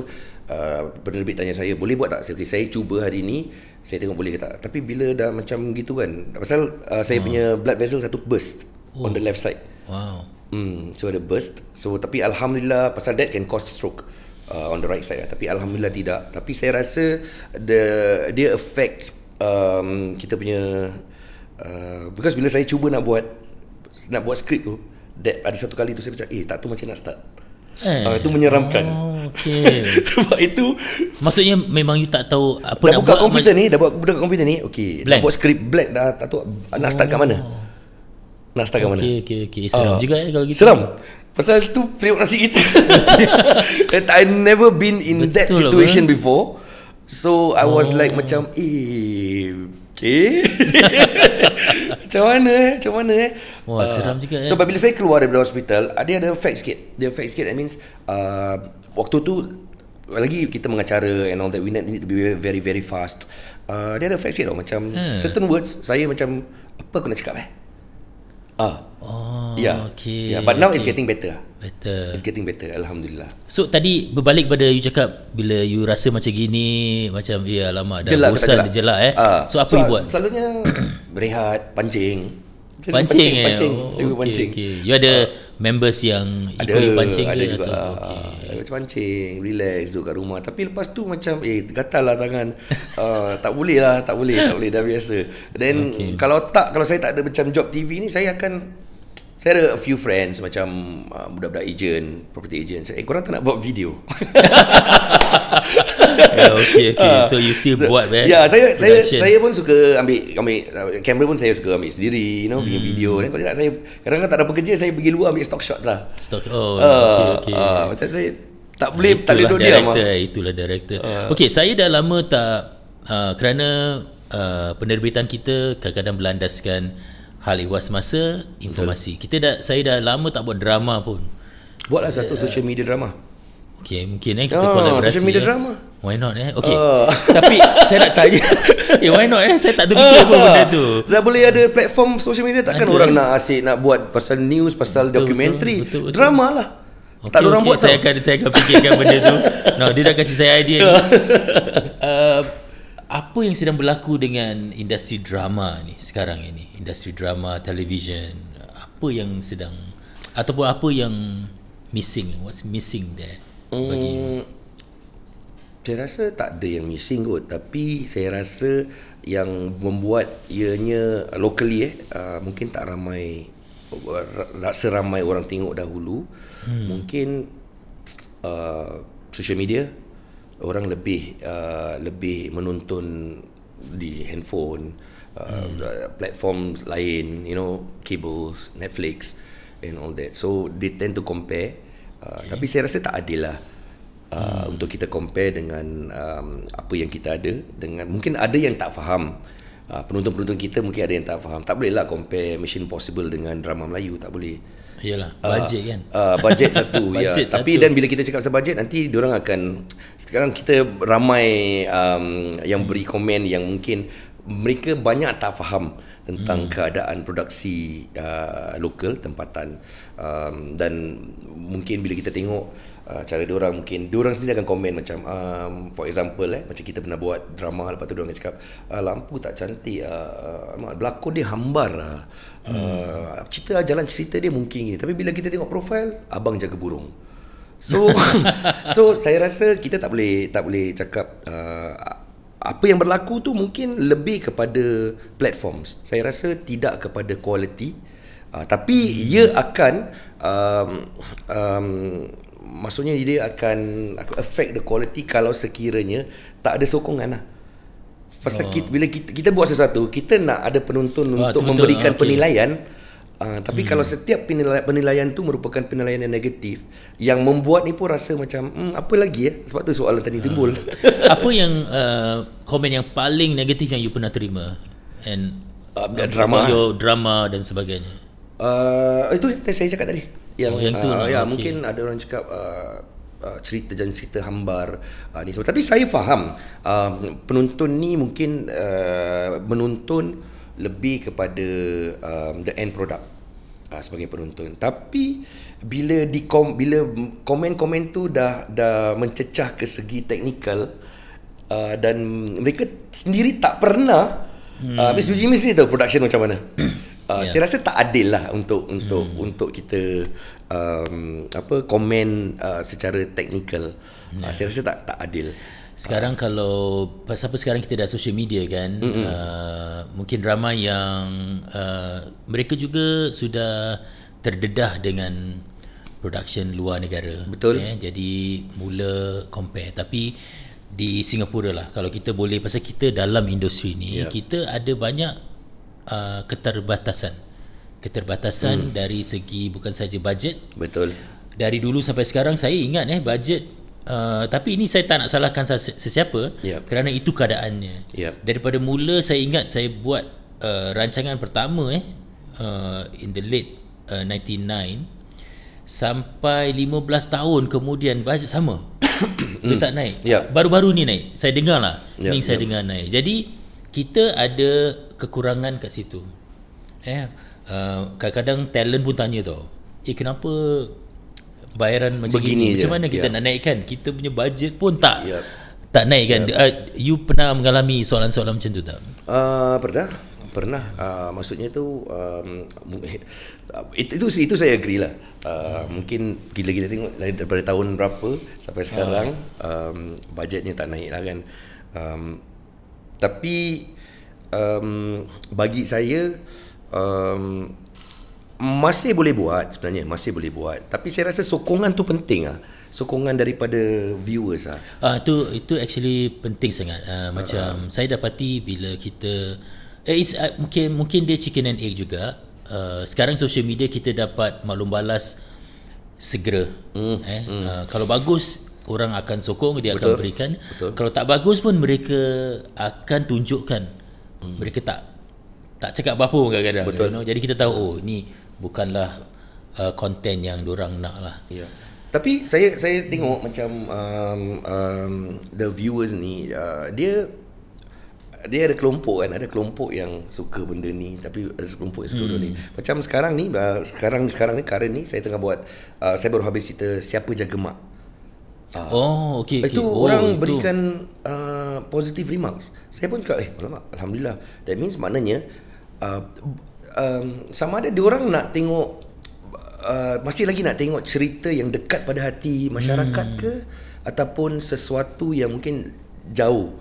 Speaker 1: uh, penerbit tanya saya boleh buat tak? Saya, okay, saya cuba hari ni saya tengok boleh ke tak. Tapi bila dah macam gitu kan pasal uh, saya hmm. punya blood vessel satu burst oh. on the oh. left side. Wow. Hmm, so ada burst. So tapi alhamdulillah pasal that can cause stroke uh, on the right side. Ah. Tapi alhamdulillah tidak. Tapi saya rasa the dia affect um, kita punya uh, because bila saya cuba nak buat nak buat skrip tu that ada satu kali tu saya macam eh tak tu macam nak start. Eh, uh, itu menyeramkan. Oh, okay. Sebab itu maksudnya memang you tak tahu apa dah nak buat. Dah buka komputer ni, dah buat dah komputer ni. Okey, dah buat skrip black dah tak tahu oh. nak start kat mana. Oh nak start kat okay, mana okey okey okey seram uh, juga eh kalau gitu seram pasal tu periuk nasi kita i never been in Betul that lah, situation lah, before so i oh. was like oh. macam eh okay macam mana eh macam mana eh wah uh, seram juga eh so bila saya keluar dari hospital ada ada effect sikit dia effect sikit that means uh, waktu tu lagi kita mengacara and all that we need to be very very fast uh, dia ada effect sikit tau macam hmm. certain words saya macam apa aku nak cakap eh
Speaker 2: Ah. Oh, yeah. okay. Yeah, but now okay. it's getting
Speaker 1: better. Better. It's getting better, Alhamdulillah.
Speaker 2: So, tadi berbalik pada you cakap, bila you rasa macam gini, macam, ya, lama dah bosan, jelak. jelak eh. Uh, so, apa so, you buat?
Speaker 1: Selalunya, berehat, pancing pancing, pancing eh. Pancing. Oh, saya okay, pancing. Okay. You ada uh, members yang ikut ada, pancing ada juga. Lah. Okay. Macam pancing, relax duduk kat rumah. Tapi lepas tu macam eh gatal lah tangan. uh, tak boleh lah, tak boleh, tak boleh dah biasa. Then okay. kalau tak kalau saya tak ada macam job TV ni saya akan saya ada a few friends macam uh, budak-budak agent, property agent. Saya, eh, korang tak nak buat video? yeah, okay, okay. Uh, so you still so, buat, man? Yeah, saya saya saya pun suka ambil ambil kamera pun saya suka ambil sendiri, you know, bikin video. Dan hmm. kalau tidak saya kerana tak ada pekerja, saya pergi luar ambil stock shot lah. Stock. Oh, uh, okay, okay. Ah, uh, macam saya tak boleh itulah tak boleh duduk ah. director, dia, Itulah director.
Speaker 2: Uh, okay, saya dah lama tak uh, kerana uh, penerbitan kita kadang-kadang berlandaskan hal ehwal semasa informasi. Betul. Kita dah saya dah lama tak buat drama pun.
Speaker 1: Buatlah satu uh, social media drama.
Speaker 2: Okay, mungkin eh kita oh, kolaborasi. Social media eh. drama. Why not eh? Okay. Uh.
Speaker 1: Tapi saya nak tanya. eh, why not eh? Saya tak ada fikir uh. pun benda tu. Ah. Dah boleh ada platform social media takkan ada. orang nak asyik nak buat pasal news, pasal betul, dokumentari. Betul, betul, betul. Drama lah.
Speaker 2: Okay, tak ada orang okay. buat saya tau. Akan, saya akan fikirkan benda tu. No, dia dah kasi saya idea ni. uh, apa yang sedang berlaku dengan industri drama ni sekarang ini? Industri drama, televisyen. Apa yang sedang... Ataupun apa yang missing? What's missing there?
Speaker 1: hmm. Saya rasa tak ada yang missing kot Tapi saya rasa yang membuat ianya locally eh uh, Mungkin tak ramai tak seramai orang tengok dahulu hmm. Mungkin uh, Social media Orang lebih uh, Lebih menonton Di handphone uh, hmm. Platform lain You know Cables Netflix And all that So they tend to compare okay. tapi saya rasa tak adil lah uh, hmm. untuk kita compare dengan um, apa yang kita ada dengan mungkin ada yang tak faham uh, penonton-penonton kita mungkin ada yang tak faham tak boleh lah compare Mission Impossible dengan drama Melayu tak boleh Yalah, uh, bajet kan. Uh, bajet satu ya. Yeah. Tapi dan bila kita cakap pasal bajet nanti orang akan sekarang kita ramai um, yang beri komen yang mungkin mereka banyak tak faham tentang hmm. keadaan produksi uh, lokal tempatan um, dan mungkin bila kita tengok uh, cara dia orang mungkin dia orang sendiri akan komen macam um, for example eh macam kita pernah buat drama lepas tu dia orang cakap ah, lampu tak cantik ah, ah berlakon dia hambar ah hmm. cerita jalan cerita dia mungkin ini tapi bila kita tengok profil abang jaga burung so so saya rasa kita tak boleh tak boleh cakap uh, apa yang berlaku tu mungkin lebih kepada platform. Saya rasa tidak kepada kualiti. Uh, ah, tapi hmm. ia akan um, um, maksudnya dia akan affect the quality kalau sekiranya tak ada sokongan lah. Pasal oh. kita, bila kita, kita buat sesuatu, kita nak ada penonton ah, untuk oh, memberikan ah, okay. penilaian. Uh, tapi hmm. kalau setiap penilaian, penilaian tu merupakan penilaian yang negatif yang membuat ni pun rasa macam hmm, apa lagi ya sebab tu soalan tadi timbul. Ah.
Speaker 2: apa yang uh, komen yang paling negatif yang you pernah terima and ah, uh, drama your drama dan sebagainya.
Speaker 1: Uh, itu yang saya cakap tadi. Yang oh, yang tu uh, lah, ya okay. mungkin ada orang cakap uh, Uh, cerita jangan cerita hambar uh, ni semua tapi saya faham uh, penonton ni mungkin uh, menonton lebih kepada um, the end product uh, sebagai penonton tapi bila di kom- bila komen-komen tu dah dah mencecah ke segi teknikal uh, dan mereka sendiri tak pernah habis uji ni tahu production macam mana Uh, yeah. saya rasa tak adil lah untuk untuk mm. untuk kita um, apa komen uh, secara teknikal. Yeah. Uh, ya. saya rasa tak tak adil.
Speaker 2: Sekarang kalau pasal apa sekarang kita dah social media kan mm-hmm. uh, mungkin ramai yang uh, mereka juga sudah terdedah dengan production luar negara. Betul. Okay? Eh, jadi mula compare tapi di Singapura lah kalau kita boleh pasal kita dalam industri ni yeah. kita ada banyak uh, keterbatasan. Keterbatasan mm. dari segi bukan saja budget Betul. Dari dulu sampai sekarang saya ingat eh budget Uh, tapi ini saya tak nak salahkan sesiapa yep. kerana itu keadaannya. Yep. Daripada mula saya ingat saya buat uh, rancangan pertama eh uh, in the late uh, 99 sampai 15 tahun kemudian bajet sama.
Speaker 1: Dia tak naik.
Speaker 2: Yep. Baru-baru ni naik. Saya dengarlah. Yep. Ini saya yep. dengar naik. Jadi kita ada kekurangan kat situ. Eh uh, kadang-kadang talent pun tanya tau. Eh kenapa bayaran macam Begini ini, je. mana kita yeah. nak naikkan kita punya budget pun tak yeah. tak naikkan. yeah. Uh, you pernah mengalami soalan-soalan macam tu tak
Speaker 1: uh, pernah pernah uh, maksudnya tu um, eh, uh, itu, itu itu saya agree lah uh, mungkin bila kita tengok dari daripada tahun berapa sampai ah. sekarang uh. um, bajetnya tak naik lah kan um, tapi um, bagi saya um, masih boleh buat sebenarnya masih boleh buat tapi saya rasa sokongan tu penting ah sokongan daripada viewers ah
Speaker 2: uh, tu itu actually penting sangat uh, uh, macam uh. saya dapati bila kita eh, it's, uh, mungkin mungkin dia chicken and egg juga uh, sekarang social media kita dapat maklum balas segera mm, eh mm. Uh, kalau bagus orang akan sokong dia betul, akan berikan betul. kalau tak bagus pun mereka akan tunjukkan mm. mereka tak tak cakap
Speaker 1: apa-apa kadang-kadang You know? jadi kita
Speaker 2: tahu oh ni bukanlah uh, content yang orang nak lah. Yeah.
Speaker 1: Tapi saya saya tengok hmm. macam um, um, the viewers ni uh, dia dia ada kelompok kan ada kelompok yang suka benda ni tapi ada kelompok yang suka hmm. benda ni hmm. macam sekarang ni uh, sekarang sekarang ni current ni saya tengah buat uh, saya baru habis cerita siapa jaga mak uh, oh okey okey oh, itu okay. orang oh, berikan uh, positive remarks saya pun cakap eh alhamdulillah that means maknanya uh, um, sama ada diorang nak tengok uh, masih lagi nak tengok cerita yang dekat pada hati masyarakat hmm. ke ataupun sesuatu yang mungkin jauh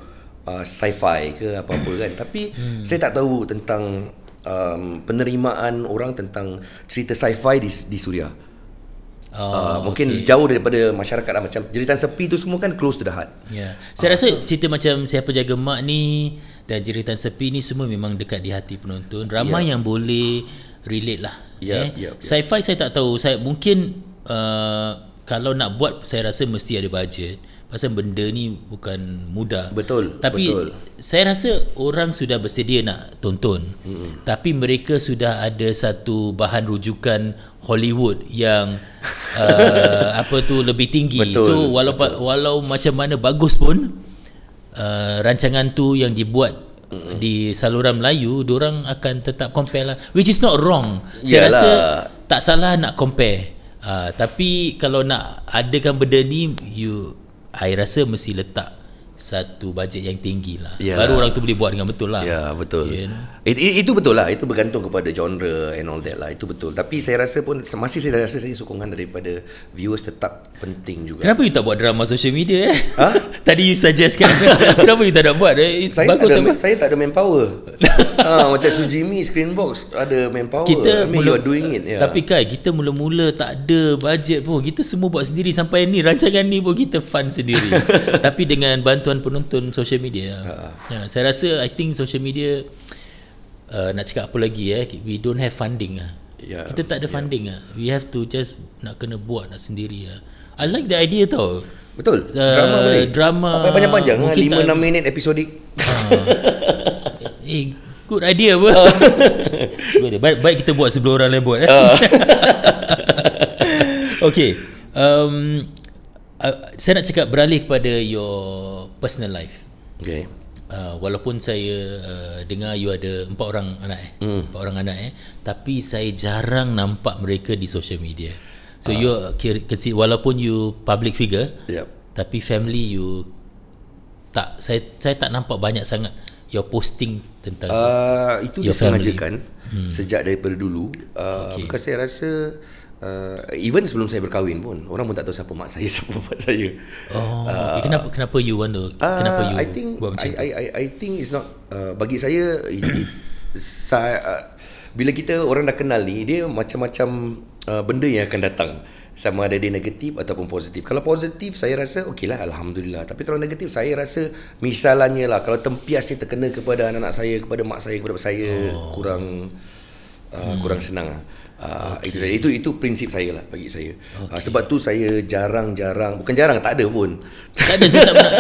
Speaker 1: uh, sci-fi ke apa-apa kan hmm. tapi hmm. saya tak tahu tentang um, penerimaan orang tentang cerita sci-fi di di suria oh, Uh, mungkin okay. jauh daripada masyarakat lah. macam jeritan sepi tu semua kan close to the heart. Yeah. Saya uh, rasa so,
Speaker 2: ah. cerita macam siapa jaga mak ni dan jeritan sepi ni semua memang dekat di hati penonton ramai yeah. yang boleh relate lah yeah, eh. yeah, yeah. sci-fi saya tak tahu saya mungkin uh, kalau nak buat saya rasa mesti ada budget pasal benda ni bukan mudah betul tapi betul. saya rasa orang sudah bersedia nak tonton mm-hmm. tapi mereka sudah ada satu bahan rujukan Hollywood yang uh, apa tu lebih tinggi betul. so walaupun walau macam mana bagus pun Uh, rancangan tu yang dibuat di saluran Melayu orang akan tetap compare lah which is not wrong saya Yalah. rasa tak salah nak compare Uh, tapi kalau nak adakan benda ni you I rasa mesti letak satu bajet yang tinggi lah
Speaker 1: yeah. baru orang tu boleh buat dengan betul lah ya yeah, betul yeah. It, it, itu betul lah itu bergantung kepada genre and all that lah itu betul tapi saya rasa pun masih saya rasa saya sokongan daripada viewers tetap penting juga
Speaker 2: kenapa you tak buat drama social media eh ha? tadi you suggest kan kenapa you tak nak buat eh? saya, tak ada, sama.
Speaker 1: saya tak ada manpower ha, macam Jimmy Mi Screenbox ada manpower kita I mean, mula, you are doing it yeah. tapi
Speaker 2: Kai kita mula-mula tak ada bajet pun kita semua buat sendiri sampai ni rancangan ni pun kita fund sendiri tapi dengan bantuan tuan penonton social media. uh Ya, saya rasa I think social media uh, nak cakap apa lagi eh we don't have funding Yeah. Ya, kita tak ada ya. funding ah. Yeah. We have to just nak kena buat nak sendiri ah. I like the idea tau. Betul. Uh, drama boleh. Drama. Panjang-panjang ah 5 6 minit episodik. Uh, eh good idea apa? Uh. baik baik kita buat sebelum orang lain buat eh. Uh. okay. Um uh, saya nak cakap beralih kepada your personal life. Okay. Uh, walaupun saya uh, dengar you ada empat orang anak eh. Mm. Empat orang anak eh. Tapi saya jarang nampak mereka di social media. So uh, you kasi walaupun you public figure. Yep. Tapi family you tak saya saya tak nampak banyak sangat your posting tentang uh,
Speaker 1: itu your disengajakan family. Hmm. sejak daripada dulu uh, okay. because saya rasa uh, even sebelum saya berkahwin pun orang pun tak tahu siapa mak saya siapa bapak saya. Oh, uh, okay. kenapa kenapa you want to uh, kenapa you I think buat macam I, I I I think it's not uh, bagi saya it, it, saya uh, bila kita orang dah kenal ni dia macam-macam uh, benda yang akan datang sama ada dia negatif ataupun positif. Kalau positif saya rasa okeylah alhamdulillah. Tapi kalau negatif saya rasa misalnya lah kalau tempias ni terkena kepada anak-anak saya, kepada mak saya, kepada saya oh. kurang uh, hmm. kurang senang. Lah. Ah, okay. itu, itu itu prinsip saya lah bagi saya. Ah, okay. Uh, sebab tu saya jarang-jarang bukan jarang tak ada pun. Tak ada saya tak pernah.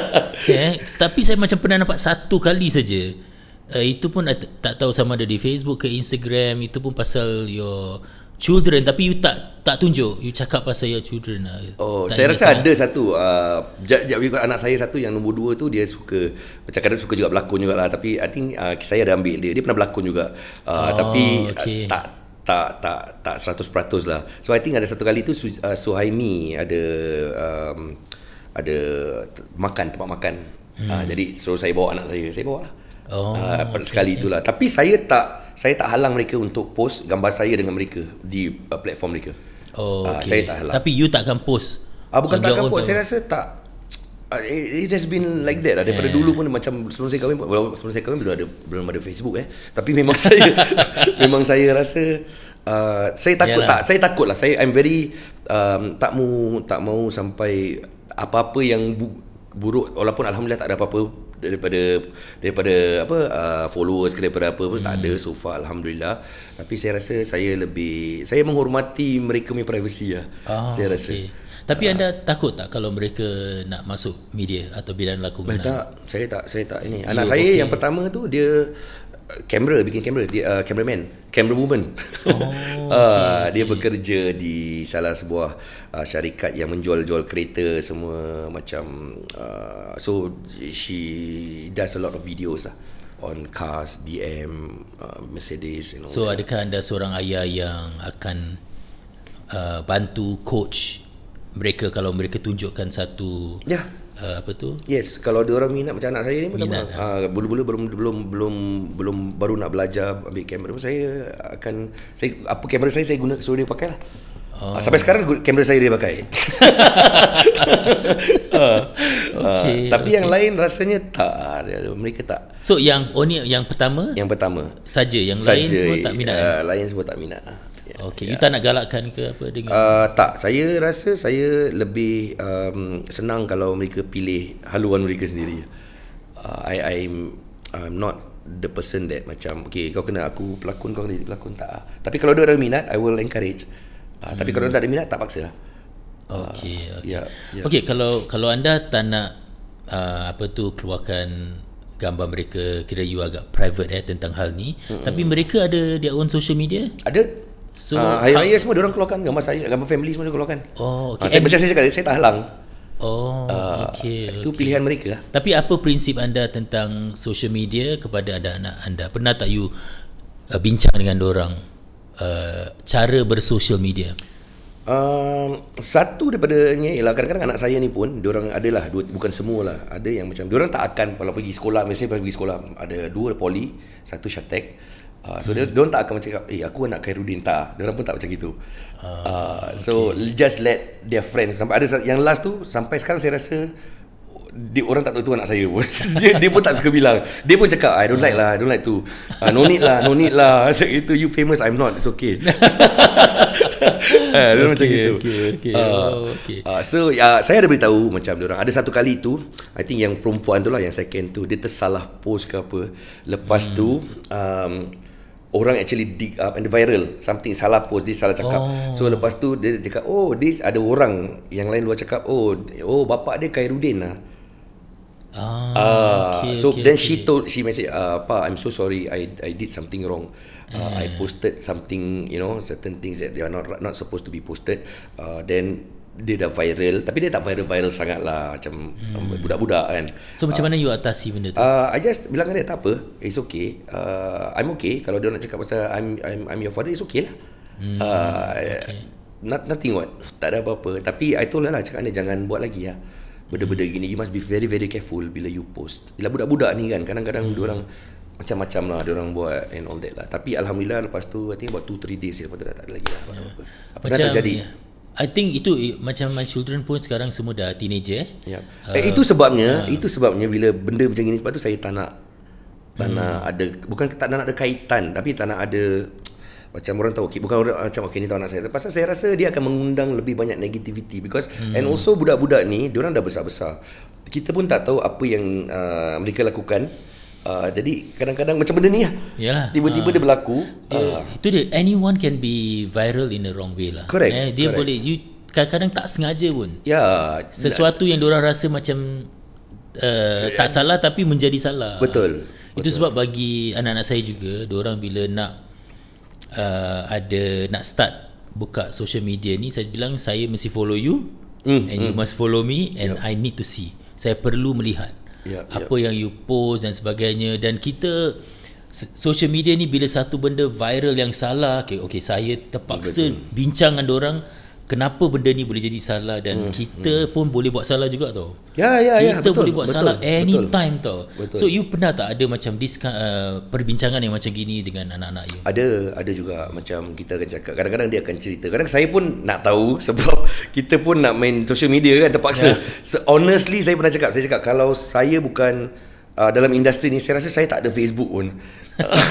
Speaker 2: saya, tapi saya macam pernah nampak satu kali saja. Uh, itu pun tak tahu sama ada di Facebook ke Instagram itu pun pasal your children tapi you tak tak tunjuk you cakap pasal your children lah.
Speaker 1: oh tak saya rasa ada satu uh, jap anak saya satu yang nombor dua tu dia suka macam kadang suka juga berlakon juga lah tapi i think uh, saya ada ambil dia dia pernah berlakon juga uh, oh, tapi okay. uh, tak tak tak tak 100% lah. So I think ada satu kali tu uh, Suhaimi ada um, ada makan tempat makan. Hmm. Uh, jadi so saya bawa anak saya, saya bawa lah.
Speaker 2: Oh, uh, okay. sekali
Speaker 1: itulah. Tapi saya tak saya tak halang mereka untuk post gambar saya dengan mereka di uh, platform mereka. Oh, ah, okay. saya tak
Speaker 2: halang. Tapi you takkan post.
Speaker 1: Ah uh, bukan takkan post. Saya rasa tak Uh, it, it has been like that lah. daripada yeah. dulu pun macam sebelum saya kahwin sebelum saya kahwin belum ada belum ada Facebook eh tapi memang saya memang saya rasa uh, saya takut Yalah. tak saya takut lah saya I'm very um, tak mau tak mau sampai apa-apa yang bu, buruk walaupun alhamdulillah tak ada apa-apa daripada daripada apa uh, followers daripada apa pun hmm. tak ada hmm. so far alhamdulillah tapi saya rasa saya lebih saya menghormati mereka punya privacy lah oh, saya rasa okay.
Speaker 2: Tapi uh, anda takut tak kalau mereka nak masuk media atau bidang laku benar? Eh, tak,
Speaker 1: saya tak, saya tak ini. Anak ya, saya okay. yang pertama tu dia kamera uh, bikin kamera, dia uh, cameraman, camera woman. Oh. Ah, okay, uh, dia bekerja di salah sebuah uh, syarikat yang menjual-jual kereta semua macam uh, so she does a lot of videos lah on cars, BM, uh, Mercedes So that.
Speaker 2: adakah anda seorang ayah yang akan Uh, bantu
Speaker 1: coach mereka kalau mereka tunjukkan satu ya uh, apa tu yes kalau dia orang minat macam anak saya ni minat ah. ah, bulu bulu belum belum belum belum baru nak belajar ambil kamera saya akan saya apa kamera saya saya guna suruh dia pakai lah ah, Oh. Sampai sekarang kamera saya dia pakai. okay, uh, tapi okay. yang lain rasanya tak mereka tak. So yang only oh, yang pertama? Yang pertama. Saja yang sahaja, ya, eh? lain semua tak minat. Uh, lain semua tak minat. Okay, yeah. you tak nak
Speaker 2: galakkan ke apa dengan? Uh,
Speaker 1: tak, saya rasa saya lebih um, senang kalau mereka pilih haluan mereka sendiri. Uh, I I'm, I'm not the person that macam okay kau kena aku pelakon kau kena jadi pelakon tak ah. Tapi kalau dia ada minat I will encourage. Uh, hmm. Tapi kalau dia hmm. tak ada minat tak paksa lah. Okay, okay. Yeah, yeah. okay,
Speaker 2: kalau kalau anda tak nak uh, apa tu keluarkan gambar mereka kira you agak private eh tentang hal ni mm-hmm. tapi mereka
Speaker 1: ada their own social media ada So uh, Air raya semua orang keluarkan Gambar saya Gambar family semua dia keluarkan Oh okey. Uh, ah, saya, macam saya cakap Saya tak halang Oh, okay, uh, okay. Itu pilihan mereka lah. Tapi
Speaker 2: apa prinsip anda tentang social media kepada anak-anak anda? Pernah tak you uh, bincang dengan orang uh, cara bersosial media?
Speaker 1: Uh, satu daripadanya ialah kadang-kadang anak saya ni pun orang adalah dua, bukan semualah ada yang macam orang tak akan kalau pergi sekolah mesti pergi sekolah ada dua poli satu syatek Uh, so hmm. dia don't tak akan macam cakap eh aku nak Khairuddin tak. Dia orang pun tak macam itu. Uh, ah, ah, so okay. just let their friends sampai ada yang last tu sampai sekarang saya rasa dia orang tak tahu tu anak saya pun. dia, dia pun tak suka bilang. Dia pun cakap I don't like lah, I don't like tu. Uh, no need lah, no need lah. Macam itu you famous I'm not. It's okay. Eh, uh, macam gitu. Okay, okay. Uh, okay. Uh, so uh, saya ada beritahu macam dia orang. Ada satu kali tu, I think yang perempuan tu lah yang second tu, dia tersalah post ke apa. Lepas hmm. tu um, orang actually dig up and viral something salah post dia salah cakap oh. so lepas tu dia cakap oh this ada orang yang lain luar cakap oh oh bapak dia Khairuddin lah ah uh, okay, so okay, then okay. she told she message uh, pa i'm so sorry i i did something wrong uh, uh. i posted something you know certain things that they are not not supposed to be posted uh, then dia dah viral tapi dia tak viral-viral sangatlah, macam hmm. budak-budak kan so macam uh,
Speaker 2: mana you atasi benda tu
Speaker 1: uh, I just bilang dia tak apa it's okay uh, I'm okay kalau dia nak cakap pasal I'm I'm, I'm your father it's okay lah hmm. uh, okay. Not, nothing what tak ada apa-apa tapi I told lah cakap dia jangan buat lagi lah benda-benda hmm. gini you must be very very careful bila you post bila budak-budak ni kan kadang-kadang hmm. orang macam-macam lah dia orang buat and all that lah tapi Alhamdulillah lepas tu I think about 2-3 days lepas tu dah tak ada lagi lah ya. apa-apa yeah. apa macam, terjadi yeah.
Speaker 2: I think itu macam my children pun sekarang semua dah teenager eh. Yep. Ya. Uh, itu ah, sebabnya, uh,
Speaker 1: itu sebabnya bila benda macam ini sebab tu saya tak nak tak hmm. nak ada bukan tak nak ada kaitan tapi tak nak ada macam orang tahu bukan orang macam okey ni tahu anak saya pasal saya rasa dia akan mengundang lebih banyak negativity because hmm. and also budak-budak ni dia orang dah besar-besar kita pun tak tahu apa yang uh, mereka lakukan Uh, jadi kadang-kadang macam benda ni lah.
Speaker 2: Yalah. Tiba-tiba uh, dia
Speaker 1: berlaku. Uh,
Speaker 2: itu dia anyone can be viral in the wrong way lah. Correct. Eh, dia correct. boleh kadang-kadang tak sengaja pun. Ya. Sesuatu nah. yang orang rasa macam uh, eh, yeah. tak salah tapi menjadi salah. Betul. Itu Betul. sebab bagi anak-anak saya juga, orang bila nak uh, ada nak start buka social media ni saya bilang saya mesti follow you mm, and mm. you hmm. must follow me and yep. Ya. I need to see. Saya perlu melihat yep, ya, ya. apa yep. yang you post dan sebagainya dan kita social media ni bila satu benda viral yang salah okey okey saya terpaksa Betul. bincang dengan orang kenapa benda ni boleh jadi salah dan hmm. kita hmm. pun boleh buat salah juga tau. Ya ya yeah ya betul. Kita boleh buat betul, salah anytime betul. tau. Betul. So you pernah tak ada macam this uh, perbincangan yang macam gini dengan anak-anak you?
Speaker 1: Ada ada juga macam kita akan cakap. Kadang-kadang dia akan cerita. Kadang saya pun nak tahu sebab kita pun nak main social media kan terpaksa. Yeah. So, honestly saya pernah cakap, saya cakap kalau saya bukan uh, dalam industri ni saya rasa saya tak ada Facebook pun.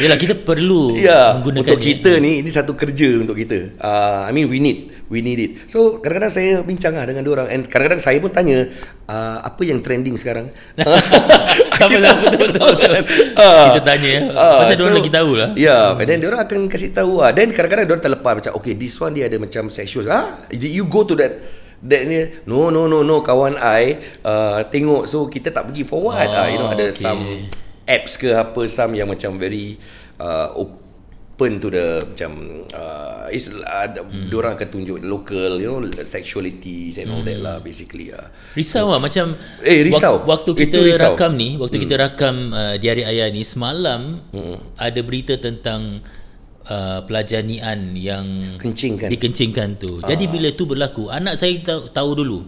Speaker 1: Yalah kita perlu ya, menggunakan untuk kita ni. ini satu kerja untuk kita. Uh, I mean we need we need it. So kadang-kadang saya bincanglah dengan dia orang and kadang-kadang saya pun tanya uh, apa yang trending sekarang. Sama kita, lah, betul -betul. Uh, kita tanya uh, pasal so, dia orang lagi tahu lah. Ya, yeah, hmm. then dia orang akan kasih tahu lah. Then kadang-kadang dia orang terlepas macam okay this one dia ada macam sexual. Ah, huh? you go to that That ni No no no no Kawan I uh, Tengok So kita tak pergi forward oh, ah, uh, You know ada oh, okay. some Apps ke apa Some yang macam very uh, Open to the Macam uh, It's uh, hmm. Diorang akan tunjuk Local You know Sexuality And all hmm. that lah Basically uh. Risau
Speaker 2: lah macam Eh risau Waktu kita risau. rakam ni Waktu hmm. kita rakam uh, Diari ayah ni Semalam hmm. Ada berita tentang uh, pelajanian yang kencingkan. dikencingkan tu. Uh. Jadi ah. bila tu berlaku, anak saya tahu, tahu dulu.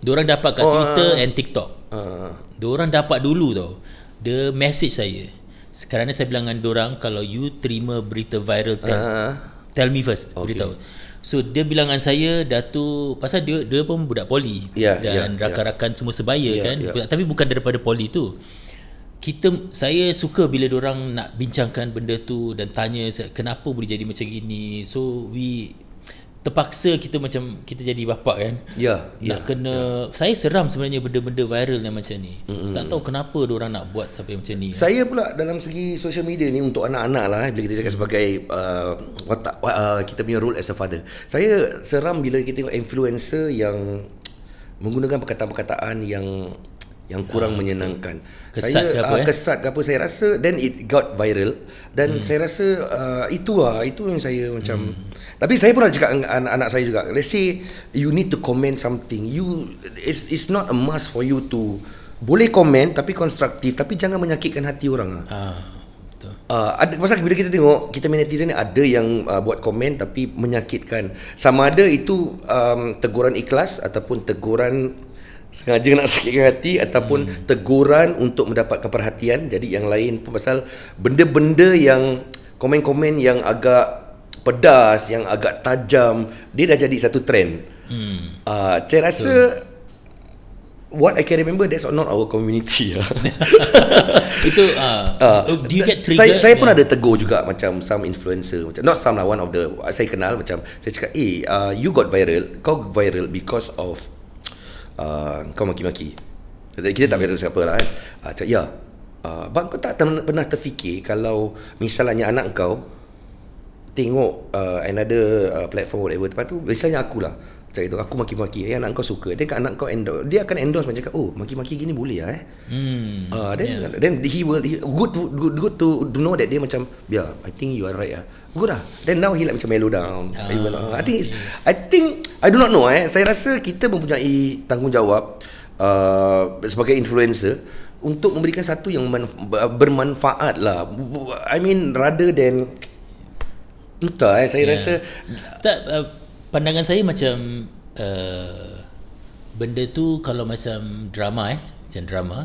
Speaker 2: Diorang dapat kat oh, Twitter uh. and TikTok. Uh. Diorang dapat dulu tau. Dia message saya. Sekarang saya bilang dengan diorang, kalau you terima berita viral, tell, uh. tell me first. Okay. Beritahu. So dia bilangan saya Datu Pasal dia dia pun budak poli yeah, Dan yeah, ya. rakan-rakan yeah. semua sebaya yeah, kan yeah. Tapi bukan daripada poli tu kita saya suka bila orang nak bincangkan benda tu dan tanya kenapa boleh jadi macam gini so we terpaksa kita macam kita jadi bapak kan ya yeah, nak yeah, kena yeah. saya seram sebenarnya benda-benda viral yang macam ni mm-hmm. tak tahu kenapa orang nak buat sampai macam ni saya
Speaker 1: pula dalam segi social media ni untuk anak-anak lah eh, bila kita cakap mm. sebagai uh, watak, uh, kita punya role as a father saya seram bila kita tengok influencer yang menggunakan perkataan-perkataan yang yang kurang uh, menyenangkan. Kesat saya ke apa, uh, kesat ke apa saya rasa then it got viral dan hmm. saya rasa uh, itu lah itu yang saya macam hmm. tapi saya pun nak cakap dengan anak saya juga. Let's say you need to comment something. You it's it's not a must for you to boleh comment. tapi konstruktif tapi jangan menyakitkan hati orang lah. ah. Uh. Uh, ada pasal bila kita tengok kita netizen ni ada yang uh, buat komen tapi menyakitkan sama ada itu um, teguran ikhlas ataupun teguran sengaja nak sakitkan hati ataupun hmm. teguran untuk mendapatkan perhatian jadi yang lain pun pasal benda-benda yang komen-komen yang agak pedas yang agak tajam dia dah jadi satu trend hmm. uh, saya rasa so, what I can remember that's not our community
Speaker 2: itu uh, uh, do you get triggered saya, saya pun yeah. ada
Speaker 1: tegur juga macam some influencer macam, not some lah one of the saya kenal macam saya cakap eh uh, you got viral kau viral because of uh, kau maki-maki. Kita, kita tak kata siapa lah kan. Uh, cakap, ya. Uh, bang, kau tak ten- pernah terfikir kalau misalnya anak kau tengok uh, another uh, platform whatever tempat tu, misalnya akulah. Cakap itu, aku maki-maki eh, anak kau suka dia kan anak kau endorse dia akan endorse macam kata, oh maki-maki gini boleh lah eh
Speaker 3: hmm
Speaker 1: uh, then yeah. then he will he, good, good good to do know that dia macam yeah i think you are right ah good lah, then now he like macam mellow down uh, i think it's, i think i do not know eh saya rasa kita mempunyai tanggungjawab uh, sebagai influencer untuk memberikan satu yang bermanfaat lah i mean rather than entah eh saya yeah. rasa
Speaker 2: tak uh, pandangan saya macam uh, benda tu kalau macam drama eh macam drama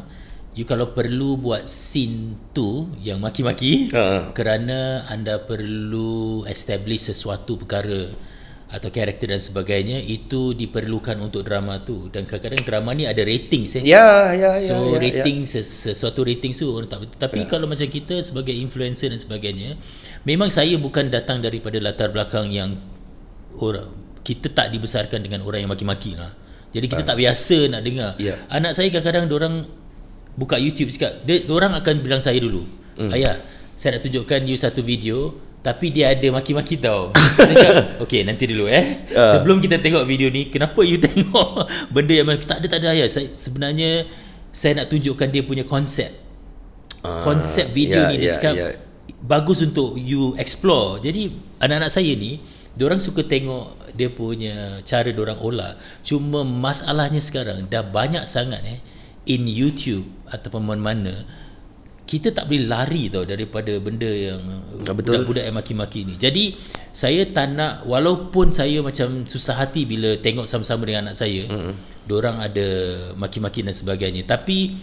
Speaker 2: you kalau perlu buat scene tu yang maki-maki uh. kerana anda perlu establish sesuatu perkara atau karakter dan sebagainya itu diperlukan untuk drama tu dan kadang-kadang drama ni ada rating saya. Eh. Ya, ya, So yeah, ya. rating yeah. Ses- sesuatu rating tu orang tak betul. tapi yeah. kalau macam kita sebagai influencer dan sebagainya memang saya bukan datang daripada latar belakang yang orang kita tak dibesarkan dengan orang yang maki-maki lah. Jadi kita uh. tak biasa nak dengar. Yeah. Anak saya kadang-kadang dia orang buka YouTube cakap, dia orang akan bilang saya dulu. Mm. Ayah, saya nak tunjukkan you satu video tapi dia ada maki-maki tau. Okey, nanti dulu eh. Uh. Sebelum kita tengok video ni, kenapa you tengok benda yang tak ada tak ada ayah. Saya sebenarnya saya nak tunjukkan dia punya konsep. Konsep ah, uh, video yeah, ni dia yeah, cakap yeah. bagus untuk you explore. Jadi anak-anak saya ni orang suka tengok dia punya cara orang olah. Cuma masalahnya sekarang dah banyak sangat eh in YouTube ataupun mana-mana kita tak boleh lari tau daripada benda yang ya, budak-budak yang maki-maki ni. Jadi saya tak nak walaupun saya macam susah hati bila tengok sama-sama dengan anak saya. Hmm. Diorang ada maki-maki dan sebagainya. Tapi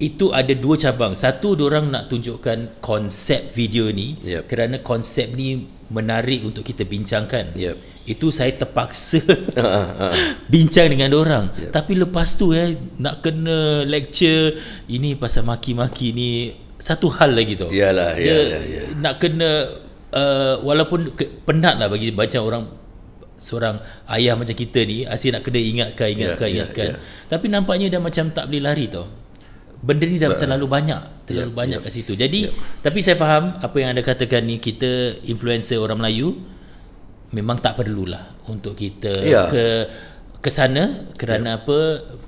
Speaker 2: itu ada dua cabang. Satu orang nak tunjukkan konsep video ni yep. kerana konsep ni menarik untuk kita bincangkan. Yep. Itu saya terpaksa ha, ha, ha. bincang dengan orang. Yep. Tapi lepas tu eh nak kena lecture ini pasal maki-maki ni satu hal lagi tu. Iyalah, ya Nak kena uh, walaupun ke, lah bagi baca orang seorang ayah macam kita ni asyik nak kena ingatkan ingatkan yeah, ya, ingatkan. Yeah, yeah. Tapi nampaknya dah macam tak boleh lari tau benda ni dah terlalu banyak terlalu yep, banyak yep. kat situ jadi yep. tapi saya faham apa yang anda katakan ni kita influencer orang Melayu memang tak perlulah untuk kita yeah. ke ke sana kerana yep. apa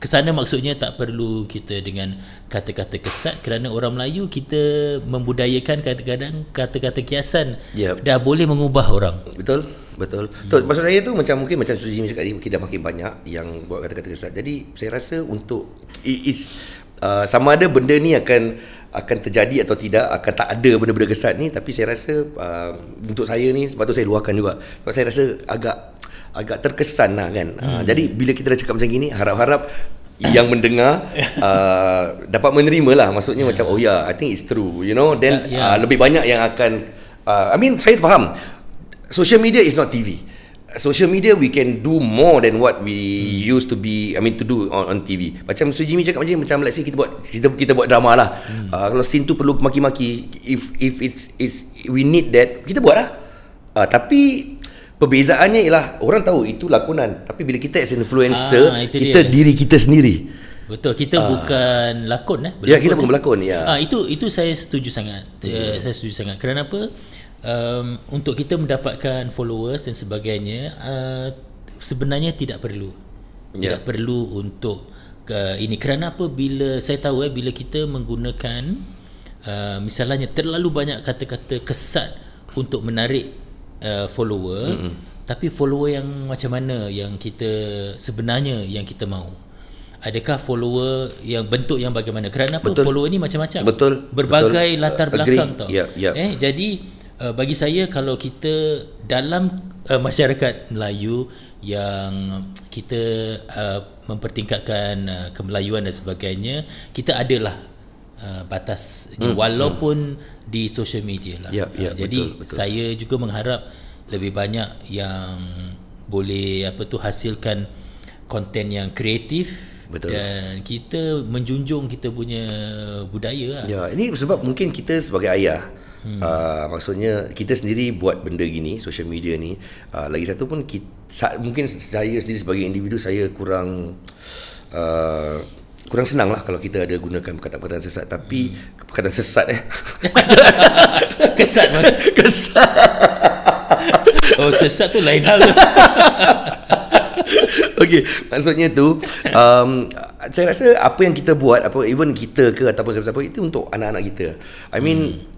Speaker 2: ke sana maksudnya tak perlu kita dengan kata-kata kesat kerana orang Melayu kita membudayakan kadang-kadang
Speaker 1: kata-kata kiasan yep. dah boleh mengubah orang betul betul betul yep. Hmm. maksud saya tu macam mungkin macam Suzy cakap tadi kita makin banyak yang buat kata-kata kesat jadi saya rasa untuk is Uh, sama ada benda ni akan akan terjadi atau tidak akan tak ada benda-benda kesat ni tapi saya rasa uh, untuk saya ni sebab tu saya luahkan juga sebab saya rasa agak agak terkesan lah kan uh, hmm. uh, jadi bila kita dah cakap macam gini harap-harap yang mendengar uh, dapat menerima lah maksudnya yeah. macam oh ya yeah, I think it's true you know then yeah, yeah. Uh, lebih banyak yang akan uh, I mean saya faham social media is not TV social media we can do more than what we hmm. used to be I mean to do on, on TV macam Mr. Jimmy cakap macam macam let's say kita buat kita, kita buat drama lah hmm. uh, kalau scene tu perlu maki-maki if if it's it's we need that kita buat lah uh, tapi perbezaannya ialah orang tahu itu lakonan tapi bila kita as influencer ah, kita dia. diri kita sendiri betul kita ah. bukan
Speaker 2: lakon eh ya kita bukan eh. berlakon ya ah itu itu saya setuju sangat hmm. uh, saya setuju sangat kerana apa uh, um, untuk kita mendapatkan followers dan sebagainya uh, sebenarnya tidak perlu yeah. tidak ya. perlu untuk uh, ini kerana apa bila saya tahu eh bila kita menggunakan uh, misalnya terlalu banyak kata-kata kesat untuk menarik uh, follower mm-hmm. tapi follower yang macam mana yang kita sebenarnya yang kita mahu adakah follower yang bentuk yang bagaimana kerana apa betul. follower ni macam-macam betul berbagai betul. latar belakang uh, tau yeah, yeah. eh jadi uh, bagi saya kalau kita dalam uh, masyarakat Melayu yang kita uh, mempertingkatkan uh, kemelayuan dan sebagainya kita adalah uh, batas hmm, hmm. walaupun hmm. di social media lah ya, ya, uh, jadi betul. saya juga mengharap lebih banyak yang boleh apa tu hasilkan konten yang kreatif Betul. dan kita menjunjung kita punya budaya lah. ya
Speaker 1: ini sebab mungkin kita sebagai ayah Hmm. Uh, maksudnya kita sendiri buat benda gini social media ni uh, lagi satu pun kita, mungkin saya sendiri sebagai individu saya kurang uh, kurang senang lah kalau kita ada gunakan perkataan-perkataan sesat tapi hmm. perkataan sesat eh kesat mas. kesat oh sesat tu lain hal Okey, maksudnya tu um, saya rasa apa yang kita buat apa even kita ke ataupun siapa-siapa itu untuk anak-anak kita I mean hmm.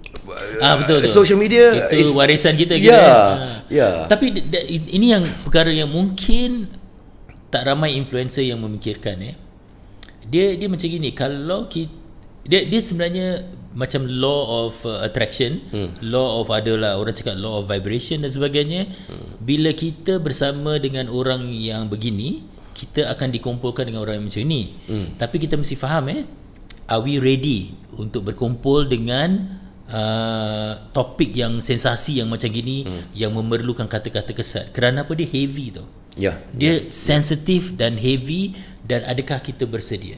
Speaker 1: Ah ha, betul. Social media itu is, warisan kita gitu. Ya. Eh? Ah. Ya.
Speaker 2: Tapi ini yang perkara yang mungkin tak ramai influencer yang memikirkan eh. Dia dia macam gini kalau kita dia dia sebenarnya macam law of uh, attraction, hmm. law of adalah orang cakap law of vibration dan sebagainya. Hmm. Bila kita bersama dengan orang yang begini, kita akan dikumpulkan dengan orang yang macam ini. Hmm. Tapi kita mesti faham eh, are we ready untuk berkumpul dengan Uh, topik yang sensasi yang macam gini hmm. yang memerlukan kata-kata kesat kerana apa dia heavy tu yeah, dia yeah. sensitif dan heavy dan adakah kita bersedia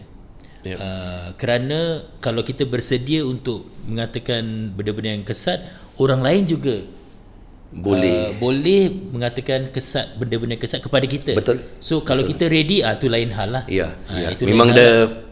Speaker 2: yeah. uh, kerana kalau kita bersedia untuk mengatakan benda-benda yang kesat orang lain juga
Speaker 1: boleh
Speaker 2: uh, boleh mengatakan kesat benda-benda kesat kepada kita betul so kalau betul. kita ready uh, tu lain hal lah yeah, ya, uh, ya. yeah. Itu memang dia
Speaker 1: lah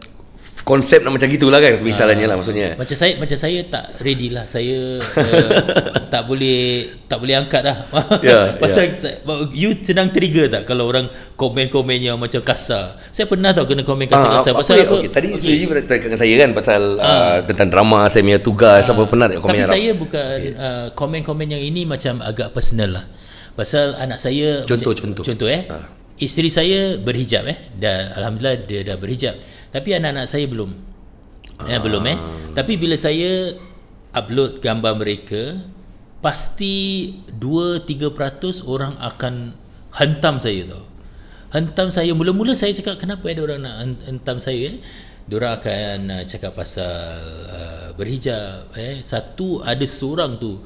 Speaker 1: konsep nak macam gitulah kan misalnya uh, lah maksudnya ah.
Speaker 2: macam saya macam saya tak ready lah saya uh, tak boleh tak boleh angkat lah. yeah, ya. pasal yeah. you senang trigger tak kalau orang komen-komen macam kasar saya pernah tau kena komen kasar-kasar uh, pasal okay. tadi okay. Suji
Speaker 1: beritahu dengan saya kan pasal uh, uh, tentang drama saya punya tugas uh, apa pernah komen tapi saya rap. bukan okay. uh,
Speaker 2: komen-komen yang ini macam agak personal lah pasal anak saya contoh-contoh contoh eh uh. Isteri saya berhijab eh. Dah alhamdulillah dia dah berhijab. Tapi anak-anak saya belum. Ah. Eh belum eh. Ah. Tapi bila saya upload gambar mereka, pasti 2-3% orang akan hentam saya tau. Hentam saya mula-mula saya cakap kenapa ada eh, orang nak hentam saya eh. Dora akan uh, cakap pasal uh, berhijab eh. Satu ada seorang tu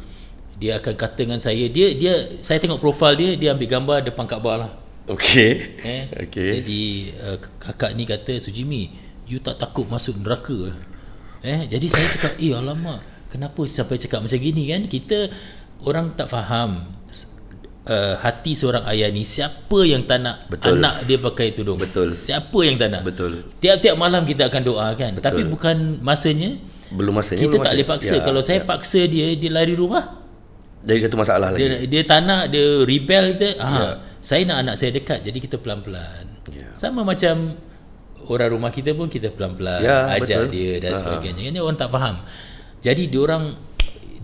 Speaker 2: dia akan kata dengan saya dia dia saya tengok profil dia dia ambil gambar depan Kaabah lah. Okay, Eh? Okey. Jadi uh, kakak ni kata Sujimi, you tak takut masuk neraka Eh, jadi saya cakap, "Eh, alamak, kenapa sampai cakap macam gini kan? Kita orang tak faham uh, hati seorang ayah ni siapa yang tak nak Betul. anak dia pakai tudung? Betul. Siapa yang tak nak? Betul. Tiap-tiap malam kita akan doa kan. Betul. Tapi bukan masanya.
Speaker 1: Belum masanya. Kita belum tak boleh paksa. Ya, Kalau saya
Speaker 2: ya. paksa dia, dia lari rumah.
Speaker 1: Jadi satu masalah dia, lagi.
Speaker 2: Dia dia tak nak, dia rebel kita. Ha. Ya saya nak anak saya dekat jadi kita pelan-pelan yeah. sama macam orang rumah kita pun kita pelan-pelan yeah, ajar betul. dia dan sebagainya uh-huh. ini orang tak faham jadi orang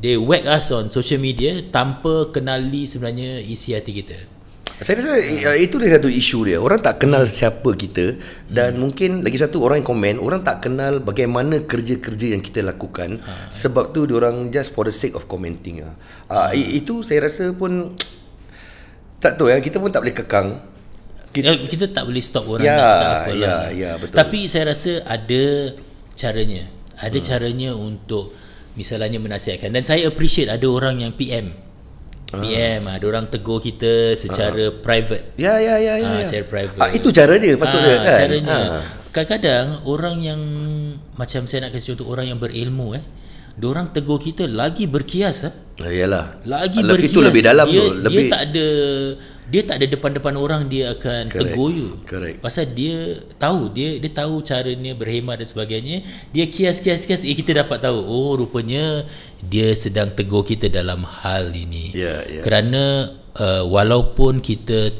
Speaker 2: they wake us on social media tanpa kenali sebenarnya isi hati kita
Speaker 1: saya rasa uh, itu dia satu isu dia orang tak kenal siapa kita dan hmm. mungkin lagi satu orang yang komen orang tak kenal bagaimana kerja-kerja yang kita lakukan ha. sebab tu orang just for the sake of commenting uh, itu saya rasa pun tak tahu ya kita pun tak boleh kekang
Speaker 2: kita, eh, kita tak boleh stop orang ya, nak cakap apa ya, lah. ya, betul. tapi saya rasa ada caranya ada hmm. caranya untuk misalnya menasihatkan dan saya appreciate ada orang yang PM ah. PM ada orang tegur kita secara ah. private ya ya ya ya, ah, ya. secara private ah, itu cara dia patutnya ah, kan caranya ah. kadang-kadang orang yang macam saya nak kasih contoh orang yang berilmu eh orang tegur kita lagi berkias eh? ah.
Speaker 1: Ha? Iyalah. Lagi Alam berkias. Itu lebih dalam dia, tu. Lebih... Dia tak
Speaker 2: ada dia tak ada depan-depan orang dia akan Correct. tegur you. Correct. Pasal dia tahu dia dia tahu cara caranya berhemat dan sebagainya. Dia kias-kias-kias eh, kita dapat tahu. Oh rupanya dia sedang tegur kita dalam hal ini. Ya, yeah, ya. Yeah. Kerana uh, walaupun kita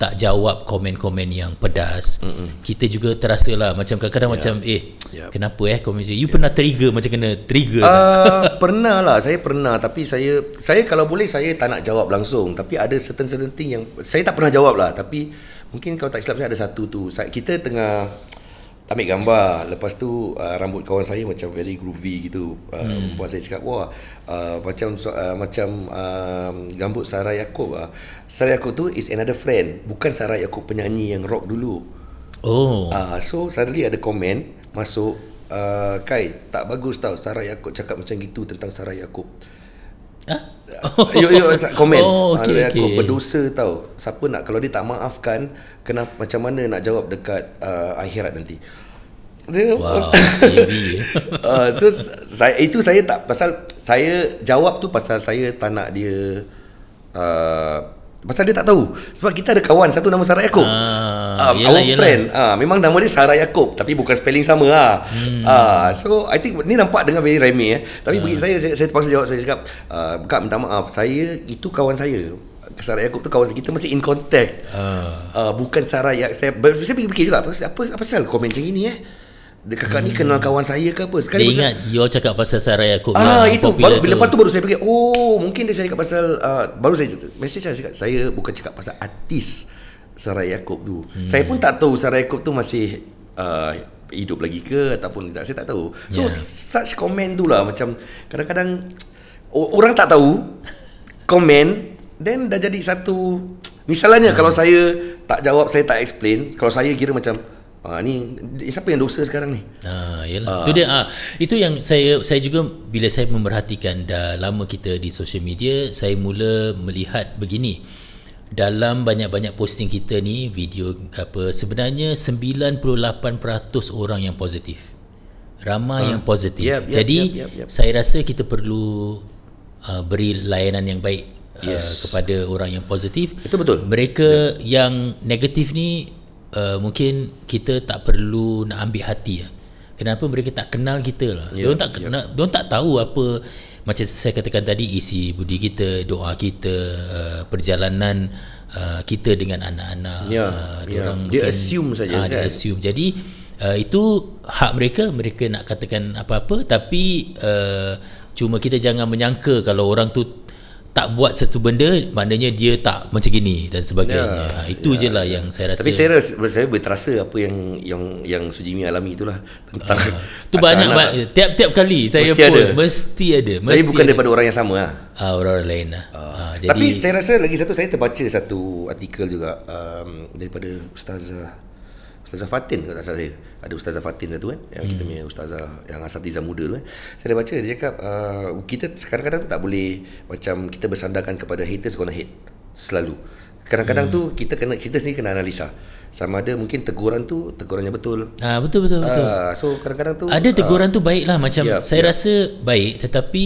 Speaker 2: tak jawab komen-komen yang pedas Mm-mm. kita juga terasa lah macam kadang-kadang yeah. macam eh yeah. kenapa eh komen you yeah. pernah trigger macam kena trigger ah, uh,
Speaker 1: pernah lah saya pernah tapi saya saya kalau boleh saya tak nak jawab langsung tapi ada certain-certain thing yang saya tak pernah jawab lah tapi mungkin kalau tak silap saya ada satu tu kita tengah ambil gambar lepas tu uh, rambut kawan saya macam very groovy gitu uh, hmm. saya cakap wah uh, macam uh, macam uh, rambut Sarah Yaakob uh. Sarah Yaakob tu is another friend bukan Sarah Yaakob penyanyi yang rock dulu oh uh, so suddenly ada komen masuk uh, Kai tak bagus tau Sarah Yaakob cakap macam gitu tentang Sarah Yaakob Yuk-yuk ha? oh. komen oh, ah, okay, Aku okay. berdosa tau Siapa nak Kalau dia tak maafkan kenapa? Macam mana nak jawab Dekat uh, akhirat nanti Wow uh, ah, Terus saya, Itu saya tak Pasal Saya jawab tu Pasal saya tak nak dia uh, Pasal dia tak tahu Sebab kita ada kawan Satu nama Sarah Yaakob ah, uh, yelah, Our yelah. friend uh, Memang nama dia Sarah Yaakob Tapi bukan spelling sama lah. hmm. uh, So I think Ni nampak dengan very Remi eh. Tapi uh. bagi saya, saya Saya terpaksa jawab Saya cakap uh, Kak minta maaf Saya itu kawan saya Sarah Yaakob tu kawan saya Kita mesti in contact uh. Uh, Bukan Sarah Yaakob Saya, saya fikir juga apa, apa, apa, apa sel komen macam ni eh? Dia kakak hmm. ni kenal hmm. kawan saya ke apa sekali Dia ingat
Speaker 2: You all cakap pasal Sarah Yaakob Ah itu baru, bila Lepas tu
Speaker 1: baru saya fikir Oh mungkin dia cakap pasal uh, Baru saya cakap Mesej saya cakap Saya bukan cakap pasal artis Sarah Yaakob tu hmm. Saya pun tak tahu Sarah Yaakob tu masih uh, Hidup lagi ke Ataupun tak Saya tak tahu So yeah. such comment tu lah Macam Kadang-kadang Orang tak tahu Comment Then dah jadi satu Misalnya hmm. kalau saya Tak jawab Saya tak explain Kalau saya kira macam Ah ha, ni siapa yang dosa sekarang ni? ha, yalah. Ah. Itu dia ah ha.
Speaker 2: itu yang saya saya juga bila saya memerhatikan dah lama kita di social media, saya mula melihat begini. Dalam banyak-banyak posting kita ni, video apa sebenarnya 98% orang yang positif. Ramai ha. yang positif. Yep, yep, Jadi yep, yep, yep. saya rasa kita perlu uh, beri layanan yang baik yes. uh, kepada orang yang positif. Itu betul. Mereka yep. yang negatif ni uh, mungkin kita tak perlu nak ambil hati lah. kenapa mereka tak kenal kita lah yeah, diorang tak ya. kenal yeah. diorang tak tahu apa macam saya katakan tadi isi budi kita doa kita uh, perjalanan uh, kita dengan anak-anak yeah, uh, yeah. dia mungkin, assume saja uh, kan? dia assume jadi uh, itu hak mereka mereka nak katakan apa-apa tapi uh, cuma kita jangan menyangka kalau orang tu tak buat satu benda maknanya dia tak macam gini dan sebagainya yeah, ha, itu yeah, je lah yang saya rasa tapi
Speaker 1: saya rasa saya berterasa apa yang yang yang Sujimi alami itulah tentang uh, tu banyak lah. tiap-tiap kali saya mesti pun ada. mesti ada mesti tapi bukan ada. daripada orang yang sama lah. ha,
Speaker 2: ah, orang lain lah. uh, ha,
Speaker 1: jadi, tapi saya rasa lagi satu saya terbaca satu artikel juga um, daripada Ustazah Ustazah Fatin kalau tak salah saya ada Ustazah Fatin tu kan yang hmm. kita punya Ustazah yang asatizah muda tu kan saya dah baca dia cakap uh, kita kadang-kadang tu tak boleh macam kita bersandarkan kepada haters gonna hate selalu kadang-kadang hmm. tu kita kena kita sendiri kena analisa sama ada mungkin teguran tu tegurannya betul ah betul betul betul ah, so kadang-kadang tu ada teguran uh, tu lah macam
Speaker 2: yeah, saya yeah. rasa baik tetapi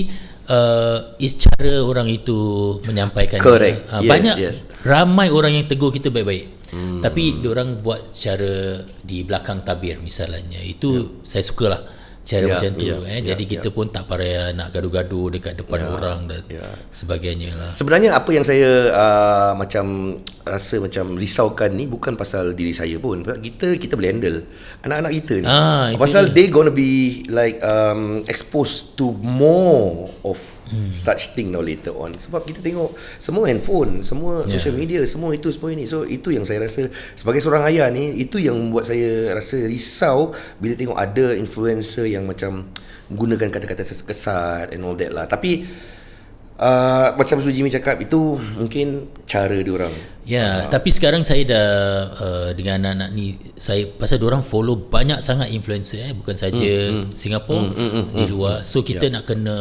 Speaker 2: uh, is cara orang itu menyampaikan Uh, yes, banyak yes. ramai orang yang tegur kita baik-baik hmm. tapi orang buat cara di belakang tabir misalnya itu yeah. saya sukalah lah cara yeah, macam tu yeah, eh yeah, jadi kita yeah. pun tak payah nak gaduh-gaduh dekat depan yeah, orang dan yeah. sebagainya
Speaker 1: lah sebenarnya apa yang saya uh, macam rasa macam risaukan ni bukan pasal diri saya pun kita kita boleh handle anak-anak kita ni ah, pasal dia. they gonna be like um exposed to more of hmm. such thing now later on sebab kita tengok semua handphone semua yeah. social media semua itu semua ini so itu yang saya rasa sebagai seorang ayah ni itu yang buat saya rasa risau bila tengok ada influencer yang macam gunakan kata-kata sesekesat and all that lah tapi uh, macam Suji mi cakap itu mungkin cara dia orang
Speaker 2: ya uh. tapi sekarang saya dah uh, dengan anak-anak ni saya pasal dia orang follow banyak sangat influencer eh bukan saja mm, mm, Singapura mm, mm, mm, di hmm, luar hmm. so kita yeah. nak kena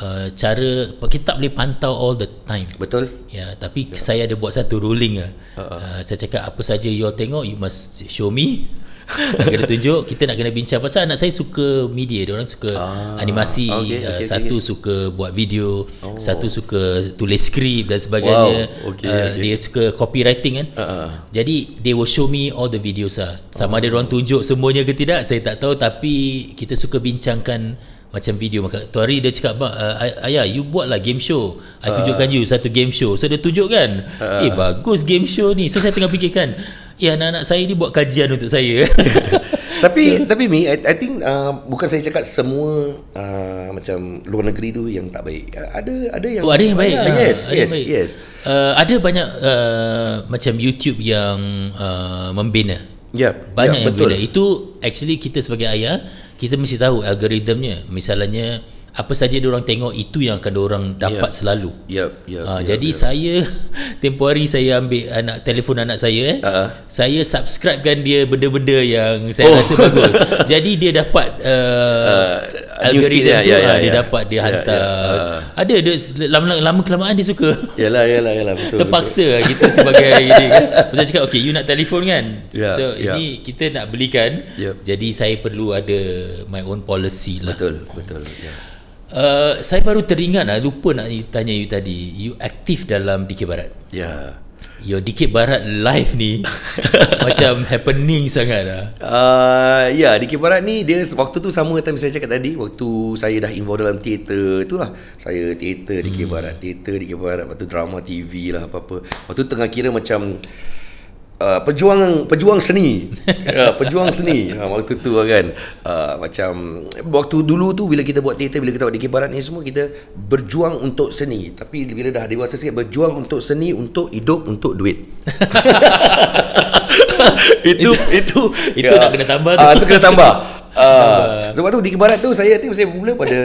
Speaker 2: Uh, cara kita tak boleh pantau all the time betul ya tapi yeah. saya ada buat satu ruling ah uh-uh. uh, saya cakap apa saja you all tengok you must show me nak kena tunjuk kita nak kena bincang pasal anak saya suka media dia orang suka ah, animasi ah, okay, okay, uh, ah, satu okay. suka buat video oh. satu suka tulis skrip dan sebagainya wow, okay, uh, ah, okay. dia suka copywriting kan uh-uh. jadi they will show me all the videos lah sama oh. ada orang tunjuk semuanya ke tidak saya tak tahu tapi kita suka bincangkan macam video maka tu hari dia cakap uh, ayah you buatlah game show I uh. tunjukkan you satu game show so dia tunjuk uh. eh bagus game show ni so saya tengah fikirkan Ya anak-anak saya ni buat kajian untuk saya.
Speaker 1: tapi so, tapi mi I, I think uh, bukan saya cakap semua uh, macam luar negeri tu yang tak baik. Uh, ada ada yang Oh
Speaker 2: ada yang baik. baik. Lah. yes ada yes baik. yes. Uh, ada banyak uh, macam YouTube yang uh, membina. Ya. Yeah, banyak yeah, yang membina. Itu actually kita sebagai ayah kita mesti tahu algoritmnya. Misalnya apa saja orang tengok itu yang akan orang dapat yep. selalu. Yep, yep, ha, yep, jadi yep. saya tempoh hari saya ambil anak telefon anak saya eh. Uh-huh. Saya subscribekan dia benda-benda yang saya oh. rasa bagus. jadi dia dapat uh, uh, algoritma dia, tu, yeah, ya, yeah, ha, dia yeah. dapat dia yeah, ya. hantar. Yeah, uh. Ada ada lama-lama kelamaan dia suka. Yalah yalah yalah betul. Terpaksa betul. Lah kita sebagai ini kan. Pasal cakap okey you nak telefon kan. Yeah, so yeah. ini kita nak belikan. Yep. Jadi saya perlu ada my own policy lah. Betul betul. Yeah. Uh, saya baru teringat lah, lupa nak tanya you tadi. You aktif dalam DK Barat. Ya. Yeah. yo DK Barat live ni macam happening sangat lah.
Speaker 1: Uh, ya, yeah, DK Barat ni dia waktu tu sama time saya cakap tadi. Waktu saya dah involved dalam teater tu lah. Saya teater DK hmm. Barat, teater DK Barat. Lepas tu drama TV lah apa-apa. Waktu tengah kira macam... Uh, pejuang pejuang seni uh, pejuang seni uh, waktu tu lah kan uh, macam waktu dulu tu bila kita buat teater bila kita buat dikir ni semua kita berjuang untuk seni tapi bila dah dewasa sikit berjuang untuk seni untuk hidup untuk duit itu itu itu, itu ya, nak kena tambah tu uh, itu kena tambah uh, sebab tu dikir barat tu saya tu saya mula pada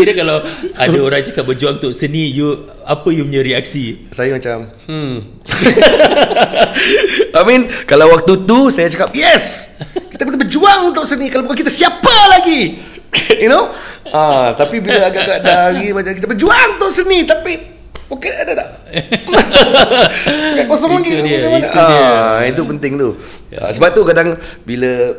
Speaker 2: Kira kalau ada orang cakap berjuang untuk seni, you apa you punya reaksi? Saya macam
Speaker 3: hmm.
Speaker 1: I mean, kalau waktu tu saya cakap yes. Kita kena berjuang untuk seni. Kalau bukan kita siapa lagi? You know? Ah, tapi bila agak-agak dah hari macam kita berjuang untuk seni tapi Okay, ada tak? Kau kosong lagi. Itu, dia, itu, Ah, itu penting tu. Yeah. Sebab tu kadang bila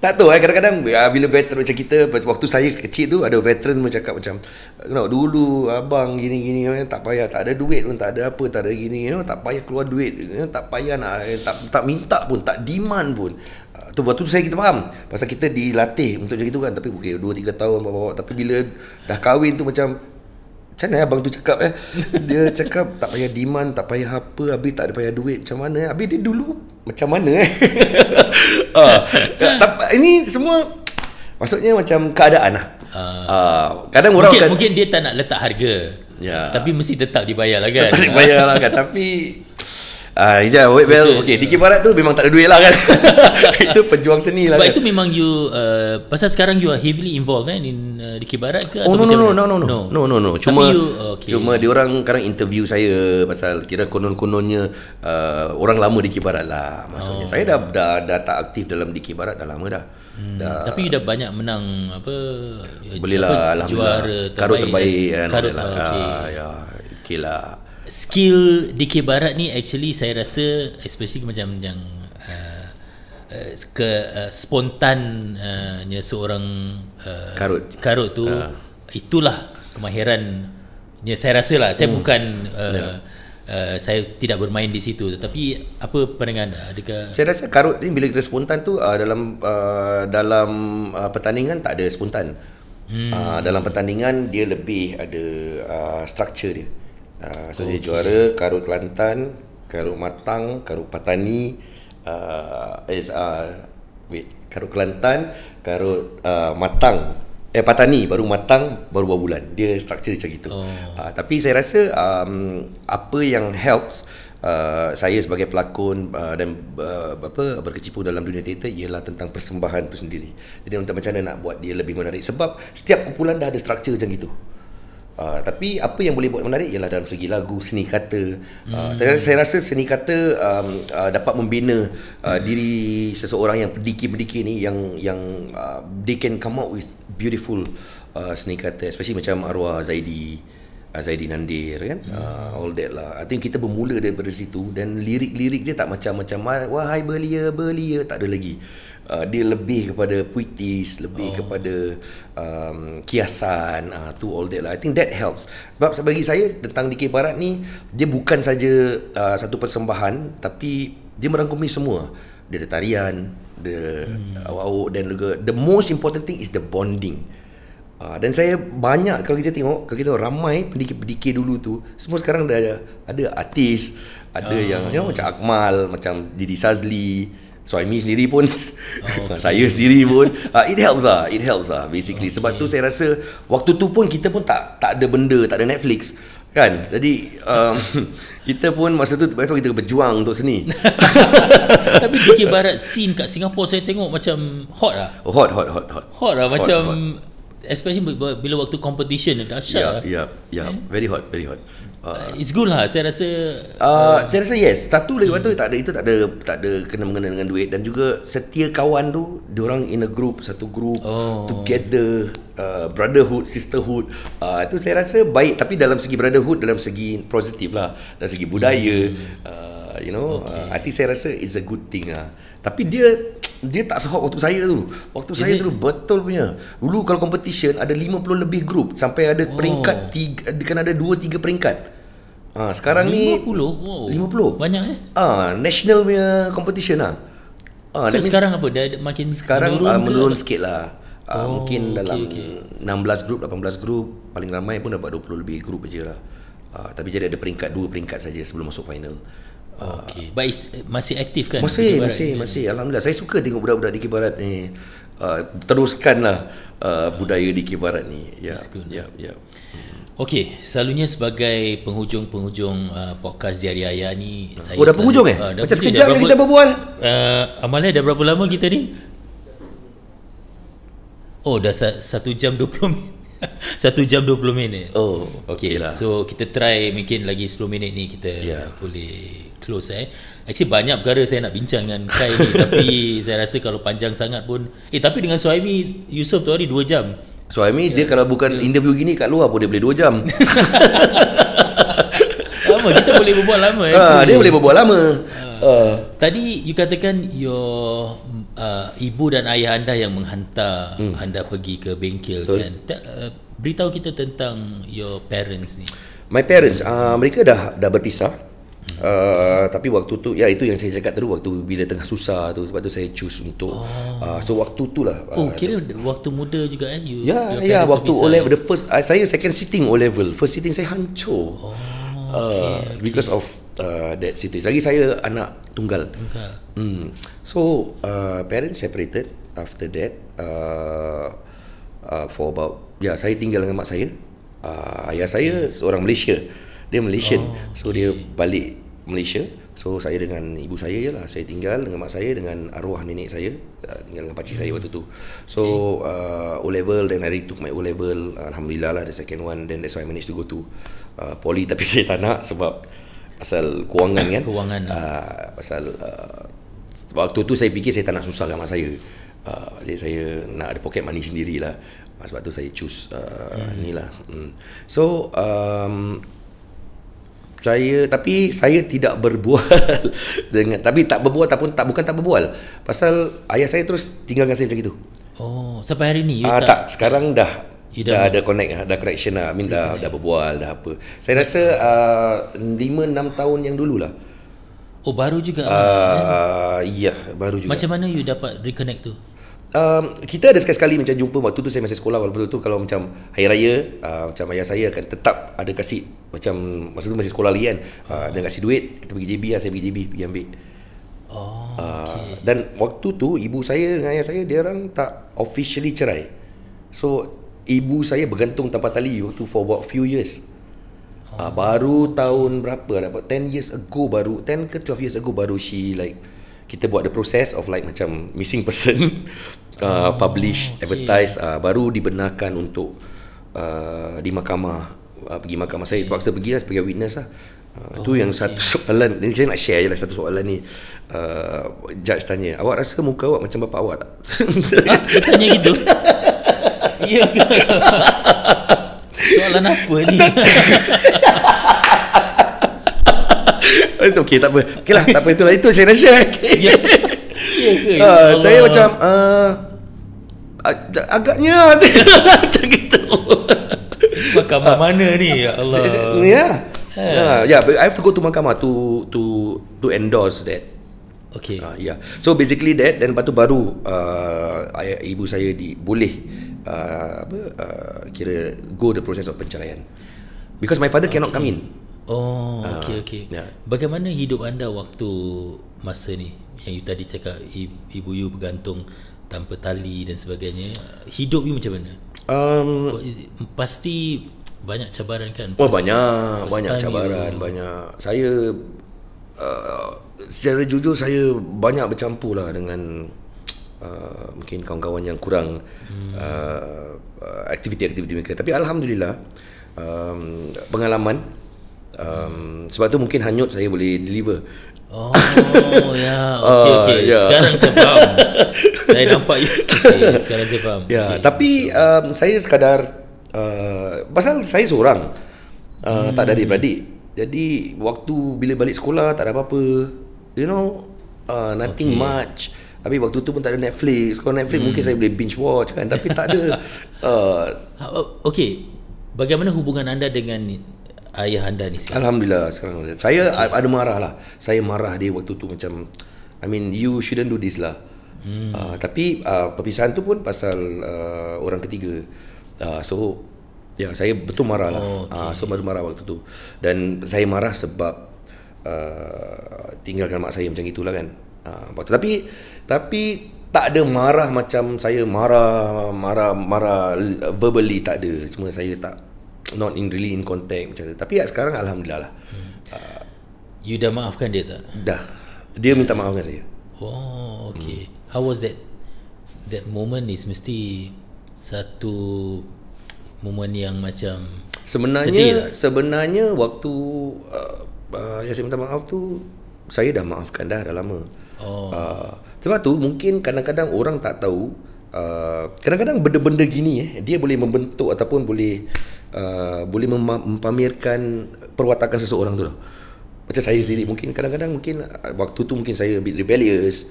Speaker 1: tak tahu eh kadang-kadang ya, bila veteran macam kita waktu saya kecil tu ada veteran bercakap macam you dulu abang gini-gini you eh, tak payah tak ada duit pun tak ada apa tak ada gini you eh, know, tak payah keluar duit you eh, know, tak payah nak tak, tak minta pun tak demand pun uh, tu waktu tu saya kita faham pasal kita dilatih untuk macam itu kan tapi okey 2 3 tahun bawa tapi bila dah kahwin tu macam macam mana abang tu cakap eh Dia cakap tak payah demand Tak payah apa Habis tak ada payah duit Macam mana Habis dia dulu Macam mana eh uh. Ini semua Maksudnya macam keadaan lah
Speaker 2: uh. Uh, Kadang orang mungkin, kad... mungkin dia tak nak letak harga yeah. Tapi mesti tetap dibayar lah kan Tetap dibayar lah kan Tapi
Speaker 1: Ah, uh, yeah, wait, well, okay, Dikir Barat tu memang tak ada duit lah kan. itu pejuang seni lah. But kan.
Speaker 2: itu memang you, uh, pasal sekarang you are heavily involved kan in uh, Dikir Barat ke? Oh, no, no, no, no, no, no, no,
Speaker 1: no, no, no, Cuma, Tapi you, oh, okay. cuma diorang sekarang interview saya pasal kira konon-kononnya uh, orang lama Dikir Barat lah maksudnya. Oh. Saya dah, dah, dah tak aktif dalam Dikir Barat dah lama dah. Hmm, dah, tapi
Speaker 2: you dah banyak menang apa Boleh lah Alhamdulillah Juara terbaik Karut kan? terbaik kan, Karut oh, okay. Ah, ya,
Speaker 1: okay lah skill
Speaker 2: DK Barat ni actually saya rasa especially macam yang uh, uh ke uh, spontannya uh, seorang uh, karut karut tu uh. itulah kemahirannya saya rasa lah saya hmm. bukan uh, yeah. uh, saya tidak bermain di situ tetapi apa pandangan anda adakah
Speaker 1: saya rasa karut ni bila kita spontan tu uh, dalam uh, dalam uh, pertandingan tak ada spontan hmm. uh, dalam pertandingan dia lebih ada uh, structure dia Uh, so okay. dia juara karut Kelantan, karut Matang, karut Patani, uh, is, uh, wait, karut Kelantan, karut uh, Matang, eh Patani baru Matang baru beberapa bulan. Dia structure macam itu. Oh. Uh, tapi saya rasa um, apa yang helps uh, saya sebagai pelakon uh, dan uh, apa berkecimpung dalam dunia teater ialah tentang persembahan tu sendiri. Jadi untuk macam mana nak buat dia lebih menarik sebab setiap kumpulan dah ada structure macam itu. Ah, tapi apa yang boleh buat menarik ialah dalam segi lagu, seni kata. Uh, hmm. Saya rasa seni kata um, uh, dapat membina uh, hmm. diri seseorang yang pedikir-pedikir ini yang yang uh, they can come out with beautiful uh, seni kata. Especially macam arwah Zaidi, uh, Zaidi Nandir kan. Hmm. Uh, all that lah. I think kita bermula daripada situ dan lirik-lirik dia tak macam-macam. Wahai belia, belia. Tak ada lagi uh, dia lebih kepada puitis lebih oh. kepada um, kiasan uh, to all that lah i think that helps sebab bagi saya tentang dikir barat ni dia bukan saja uh, satu persembahan tapi dia merangkumi semua dia ada tarian the hmm. awak-awak dan juga the most important thing is the bonding Uh, dan saya banyak kalau kita tengok kalau kita tengok, ramai pendikir-pendikir dulu tu semua sekarang dah ada ada artis ada uh, yang you macam Akmal macam Didi Sazli So I mean sendiri pun oh, okay. Saya sendiri pun uh, It helps lah It helps lah basically okay. Sebab tu saya rasa Waktu tu pun kita pun tak Tak ada benda Tak ada Netflix Kan Jadi um, Kita pun masa tu Biasa kita berjuang untuk seni
Speaker 2: Tapi DK Barat scene kat Singapore Saya tengok macam Hot lah Hot hot hot Hot, hot lah hot, macam hot. Especially bila waktu
Speaker 1: competition Dah syak yeah, ya, yeah, yeah. Eh? Very hot Very hot Uh,
Speaker 2: it's good lah saya rasa
Speaker 1: uh, uh, saya rasa yes satu lagi waktu hmm. tak ada itu tak ada tak ada kena mengena dengan duit dan juga setia kawan tu orang in a group satu group oh. together uh, brotherhood sisterhood uh, itu saya rasa baik tapi dalam segi brotherhood dalam segi positif lah dalam segi budaya hmm. uh, you know okay. uh, I think saya rasa is a good thing lah tapi dia dia tak sehok waktu saya tu. Waktu Is saya dulu betul punya. Dulu kalau competition ada 50 lebih group sampai ada oh. peringkat tiga, kan ada 2 3 peringkat. ha, sekarang 50? ni 50. Wow. 50. Banyak eh? Ah ha, national punya competition ah. Ha, so sekarang apa?
Speaker 2: Dah makin sekarang menurun, uh, menurun sikit
Speaker 1: lah. Uh, oh, mungkin dalam okay, okay. 16 grup, 18 grup Paling ramai pun dapat 20 lebih grup je lah uh, Tapi jadi ada peringkat, dua peringkat saja sebelum masuk final Okay. But
Speaker 2: masih aktif kan? Masih, Dikibarat masih, ini.
Speaker 1: masih. Alhamdulillah. Saya suka tengok budak-budak Dikir Barat ni. Uh, teruskanlah uh, budaya Dikir Barat ni. Ya, ya, ya.
Speaker 2: Okey, selalunya sebagai penghujung-penghujung uh, podcast Diari Ayah ni Oh saya dah selalu, penghujung eh? Uh, dah Macam sekejap berapa, kita berbual uh, Amalnya eh, dah berapa lama kita ni? Oh dah 1 jam 20 minit 1 jam 20 minit Oh okey okay, lah So kita try mungkin lagi 10 minit ni kita yeah. boleh close eh Actually banyak perkara saya nak bincang dengan Kai ni Tapi saya rasa kalau panjang sangat pun Eh tapi dengan Suhaimi Yusof tu hari 2 jam Suhaimi yeah. dia ya. kalau bukan yeah. interview
Speaker 1: gini kat luar pun dia boleh 2 jam
Speaker 2: Lama kita boleh berbual lama eh ha, Dia boleh berbual lama uh, uh. Tadi you katakan your Uh, ibu dan ayah anda yang menghantar hmm. anda pergi ke bengkel Betul. kan Ta- uh, beritahu kita tentang your parents
Speaker 1: ni my parents uh, mereka dah dah berpisah Uh, tapi waktu tu ya itu yang saya cakap tadi waktu bila tengah susah tu sebab tu saya choose untuk oh. uh, so waktu tu lah oh, uh,
Speaker 2: kira the, waktu muda juga eh you ya yeah, yeah, ya, waktu oleh the first
Speaker 1: uh, saya second sitting o level first sitting saya hancur oh, uh, okay, uh, okay. because of uh, that situation lagi saya anak tunggal tunggal hmm. so uh, parents separated after that uh, uh, for about ya yeah, saya tinggal dengan mak saya uh, ayah saya seorang Malaysia dia Malaysian oh, okay. so dia balik Malaysia. So saya dengan ibu saya je lah. Saya tinggal dengan mak saya dengan arwah nenek saya uh, tinggal dengan pakcik hmm. saya waktu tu. So okay. uh, O level then I took my O level alhamdulillah lah the second one then that's why I managed to go to uh, poly tapi saya tak nak sebab pasal kewangan kan. Kewangan. Uh, ah, pasal uh, waktu tu saya fikir saya tak nak susah susahkan mak saya. Uh, jadi saya nak ada pocket money sendirilah. Uh, sebab tu saya choose uh, hmm. ni lah. Hmm. So um, saya tapi saya tidak berbual dengan tapi tak berbual ataupun tak bukan tak berbual pasal ayah saya terus tinggalkan saya macam itu
Speaker 2: oh sampai hari ni ah, tak, tak
Speaker 1: sekarang dah dah, dah ada connect ah, dah connection lah I mean dah, dah berbual dah apa saya rasa uh, ah, 5-6 tahun yang dululah oh baru juga uh, ya baru juga macam
Speaker 2: mana you dapat reconnect tu
Speaker 1: um, kita ada sekali-sekali macam jumpa waktu tu saya masih sekolah waktu tu kalau macam hari raya uh, macam ayah saya akan tetap ada kasih macam masa tu masih sekolah lagi kan uh, dia ah. kasih duit kita pergi JB lah saya pergi JB pergi ambil oh, ah, okay. dan waktu tu ibu saya dengan ayah saya dia orang tak officially cerai so ibu saya bergantung tanpa tali waktu for about few years ah, oh. uh, baru tahun berapa lah? about 10 years ago baru 10 ke 12 years ago baru she like kita buat the process of like macam missing person uh, oh, publish okay. advertise uh, baru dibenarkan untuk uh, di mahkamah uh, pergi mahkamah saya terpaksa okay. pergi lah sebagai witness lah uh, itu uh, oh, yang okay. satu soalan ni saya nak share je lah satu soalan ni uh, judge tanya awak rasa muka awak macam bapak awak tak? Ah, tanya gitu? ya ke? soalan apa ni? Okey tak apa. Okeylah tak apa itulah itu saya nak share. Okay. Yeah. Yeah, okay. uh, saya macam uh, agaknya macam gitu. Mahkamah ah. mana ni ya Allah. Ya. Yeah. Ha. Ya, yeah. yeah, I have to go to mahkamah to to to endorse that. Okay. Uh, ah, yeah. So basically that dan lepas tu baru uh, ayah, ibu saya di boleh apa uh, kira go the process of penceraian. Because my father okay. cannot come in. Oh, uh, okay okay. Yeah.
Speaker 2: Bagaimana hidup anda waktu masa ni yang you tadi cakap ibu you bergantung tanpa tali dan sebagainya hidup you macam mana um pasti banyak cabaran kan oh pasti, banyak banyak cabaran you.
Speaker 1: banyak saya uh, secara jujur saya banyak bercampur lah dengan uh, mungkin kawan-kawan yang kurang hmm. uh, uh aktiviti-aktiviti mereka tapi alhamdulillah um, pengalaman um, sebab tu mungkin hanyut saya boleh deliver Oh ya, okey okay. Uh, yeah. Ya. Sekarang saya faham. saya nampak okay, sekarang saya faham. Ya, yeah, okay. tapi um, saya sekadar uh, pasal saya seorang
Speaker 2: uh, hmm. tak ada adik-beradik.
Speaker 1: Jadi waktu bila balik sekolah tak ada apa-apa. You know, uh, nothing okay. much. Tapi waktu tu pun tak ada Netflix. Kalau Netflix hmm. mungkin saya boleh binge watch kan, tapi tak ada uh, ha, oh, okey.
Speaker 2: Bagaimana hubungan anda dengan
Speaker 1: ayah anda ni sekarang? Alhamdulillah sekarang. Saya okay. ada marah lah. Saya marah dia waktu tu macam, I mean you shouldn't do this lah. Hmm. Uh, tapi uh, perpisahan tu pun pasal uh, orang ketiga. Uh, so, ya yeah, saya betul marah lah. Okay. Uh, so, betul marah waktu tu. Dan saya marah sebab uh, tinggalkan mak saya macam itulah kan. Uh, tapi, tapi tak ada marah macam saya marah marah marah verbally tak ada semua saya tak not in really in contact macam tu. Tapi ya, sekarang alhamdulillah lah. Hmm. Uh, you dah maafkan dia tak? Dah. Dia minta maaf dengan saya.
Speaker 2: Oh,
Speaker 1: okay. Hmm. How was that
Speaker 2: that moment is mesti satu momen yang macam
Speaker 1: sebenarnya sedih tak? Lah. sebenarnya waktu uh, uh, yang saya minta maaf tu saya dah maafkan dah dah lama. Oh. Uh, sebab tu mungkin kadang-kadang orang tak tahu Uh, kadang-kadang benda-benda gini eh, Dia boleh membentuk Ataupun boleh uh, boleh mem- mempamerkan perwatakan seseorang tu lah. Macam saya sendiri mungkin kadang-kadang mungkin uh, waktu tu mungkin saya a bit rebellious.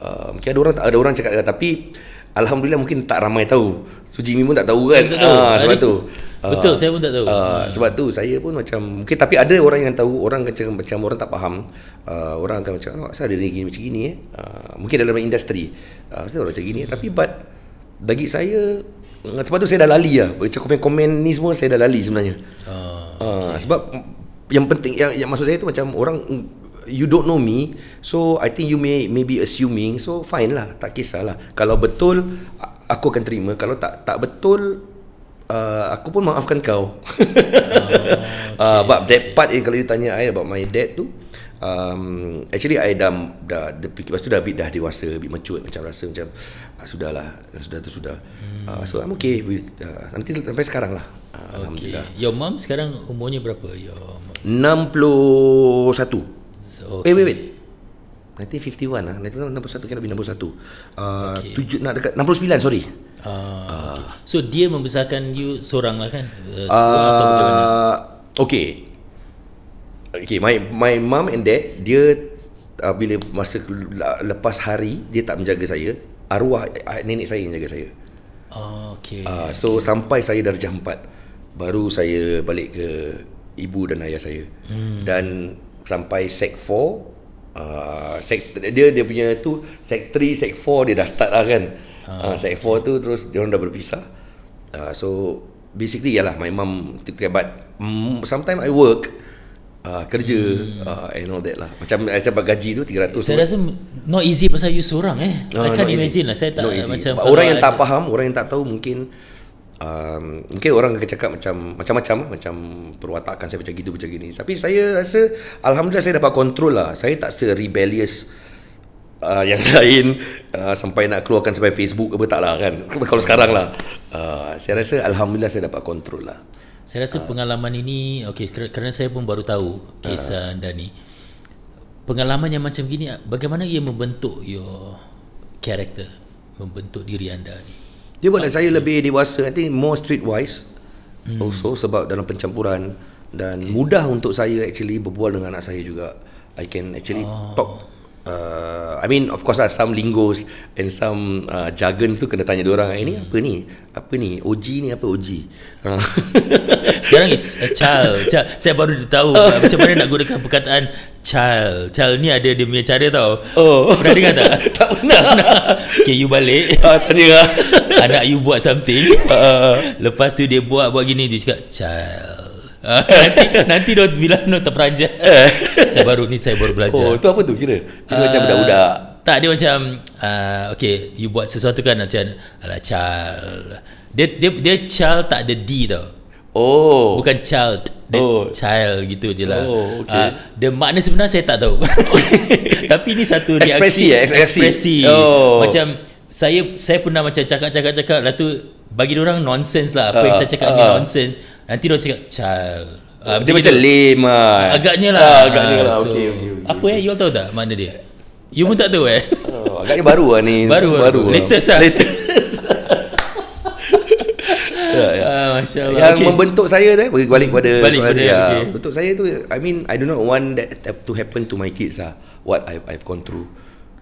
Speaker 1: Uh, mungkin ada orang ada orang cakap kan, tapi alhamdulillah mungkin tak ramai tahu. Suji Mimi pun tak tahu kan. Tak tahu. Uh, sebab Adi, tu. Betul ah, saya pun tak tahu. Uh, sebab tu saya pun macam mungkin tapi ada orang yang tahu, orang macam macam orang tak faham. Uh, orang akan macam oh, saya ada gini macam gini eh. Uh, mungkin dalam industri. Uh, saya orang macam gini hmm. tapi but bagi saya sebab tu saya dah lali lah macam komen-komen ni semua saya dah lali sebenarnya uh, ah, uh, ah, okay. sebab yang penting yang, yang maksud saya tu macam orang you don't know me so I think you may maybe assuming so fine lah tak kisahlah kalau betul aku akan terima kalau tak tak betul uh, aku pun maafkan kau uh, okay. uh, but that part kalau you tanya I about my dad tu um, actually I dah, dah, dah fikir, tu dah a bit dah dewasa, bit mature, macam rasa macam uh, sudahlah, sudah tu sudah. Hmm. Uh, so I'm okay with, uh, nanti sampai sekarang lah. Uh, okay. Alhamdulillah.
Speaker 2: Your mom sekarang umurnya berapa? Your mom?
Speaker 1: 61. So, eh, okay. Wait, wait, wait. Nanti 51 lah. Nanti 61 kan lebih 61. Uh, okay. tujuh, nak dekat 69 sorry. Uh, okay. So dia membesarkan you seorang lah kan?
Speaker 2: Uh, uh, atau
Speaker 1: Okay. Okay, my my mum and dad dia uh, bila masa lepas hari dia tak menjaga saya, arwah uh, nenek saya yang jaga saya. Oh, okay. Uh, so sampai saya jam empat baru saya balik ke ibu dan ayah saya. Hmm. Dan sampai sec 4 uh, ah, sec, dia dia punya tu sek 3, sek 4 dia dah start lah kan. Ah, uh, sec 4 okay. tu terus dia orang dah berpisah. Uh, so basically ialah my mum tiba but mm, sometimes I work uh, kerja hmm. uh, and all that lah. Macam macam gaji tu 300. Saya sama. rasa
Speaker 2: not easy pasal you seorang eh. No, I can't imagine lah saya tak not easy. macam orang yang tak
Speaker 1: faham, orang yang tak tahu mungkin um, mungkin orang akan cakap macam macam-macam lah, macam perwatakan saya macam gitu macam gini. Tapi saya rasa alhamdulillah saya dapat kontrol lah. Saya tak se rebellious Uh, ah, yang lain uh, sampai nak keluarkan sampai Facebook apa taklah kan kalau sekarang lah uh, saya rasa Alhamdulillah saya dapat kontrol lah
Speaker 2: saya rasa uh. pengalaman ini okey kerana saya pun baru tahu kisah uh. anda ni. Pengalaman yang macam gini bagaimana ia membentuk your character, membentuk diri anda ni.
Speaker 1: Dia buat saya lebih dewasa, nanti think more streetwise hmm. also sebab dalam pencampuran dan okay. mudah untuk saya actually berbual dengan anak saya juga. I can actually oh. talk uh, I mean of course lah some lingos and some uh, jargons tu kena tanya orang. Ini eh, hmm. apa ni? Apa ni? OG ni apa OG? Uh. Sekarang is a child. child. Saya baru tahu uh. macam mana nak gunakan perkataan
Speaker 2: child. Child ni ada dia punya cara tau. Oh. Pernah dengar tak? tak pernah. Tak you balik. Uh, tanya lah. Anak you buat something. Uh. Lepas tu dia buat buat gini dia cakap child. Ah, nanti nanti dia bilang nak terperanjat. Eh. saya baru ni saya baru belajar. Oh, tu apa tu kira? Kira uh, macam ah, budak-budak. Tak dia macam uh, Okay you buat sesuatu kan macam ala child. Dia dia dia child tak ada D tau. Oh. Bukan child. Dia oh. child gitu je lah. Oh, okay. Uh, dia makna sebenar saya tak tahu. Tapi ini satu reaksi. Ekspresi. Eh, ekspresi. ekspresi. Oh. Macam saya saya pernah macam cakap-cakap-cakap lah tu bagi dia orang nonsense lah apa uh, yang saya cakap uh, ni ah. nonsense nanti dia cakap chal uh, dia macam dia, lame lah. agaknya lah uh, agaknya lah so, okey okey okay, apa eh? okay. eh you all tahu tak mana dia you pun tak tahu eh oh, agaknya baru lah ni baru baru lah. latest lah latest Ah, ya, ya. Uh, yang okay.
Speaker 1: membentuk saya tu pergi eh? balik kepada balik soalan Bentuk saya tu I mean I don't know one that have to happen to my kids ah what I've, I've gone through.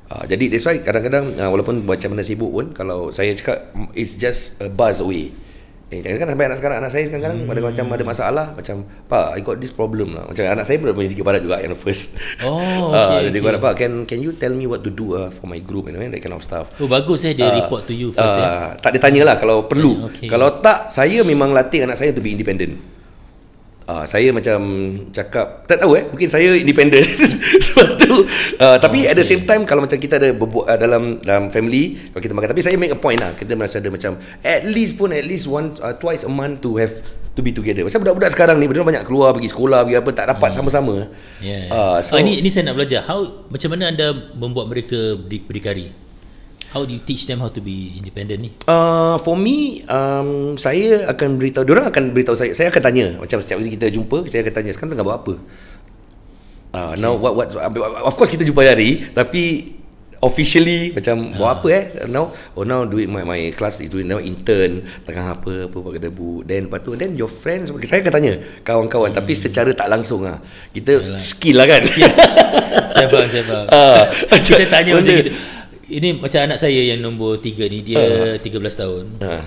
Speaker 1: Uh, jadi that's why kadang-kadang uh, walaupun macam mana sibuk pun kalau saya cakap mm, it's just a buzz away. Eh, jangan kan sampai anak sekarang anak saya sekarang kadang hmm. ada macam ada hmm. masalah macam pa I got this problem lah. Macam anak saya pun punya tiga barat juga yang first. Oh ah, okay. Jadi kata pa can can you tell me what to do uh, for my group and you know, that kind of stuff. Oh bagus eh dia uh, report to you first uh, ya. Tak ditanyalah kalau perlu. Okay. Kalau tak saya memang latih anak saya to be independent. Uh, saya macam cakap tak tahu eh mungkin saya independen sebab tu uh, tapi okay. at the same time kalau macam kita ada berbuat uh, ah, dalam dalam family kalau kita makan tapi saya make a point lah kita merasa ada macam at least pun at least once uh, twice a month to have to be together pasal budak-budak sekarang ni benda banyak keluar pergi sekolah pergi apa tak dapat hmm. sama-sama
Speaker 2: yeah. uh, so oh, ini, ini saya nak belajar how macam mana anda membuat mereka berdikari How do you teach them how to be independent ni?
Speaker 1: Uh, for me, um, saya akan beritahu, dia orang akan beritahu saya, saya akan tanya. Macam setiap kali kita jumpa, saya akan tanya, sekarang tengah buat apa? Uh, okay. Now, what, what, of course kita jumpa hari, tapi officially macam uh. buat ah. apa eh now oh now do it my my class is doing now intern tengah apa apa buat debu then lepas tu then your friends saya akan tanya kawan-kawan hmm. tapi secara tak langsung ah kita Yalah. skill lah kan saya faham saya faham kita tanya macam gitu
Speaker 2: ini macam anak saya yang nombor tiga ni dia uh. belas tahun. Uh.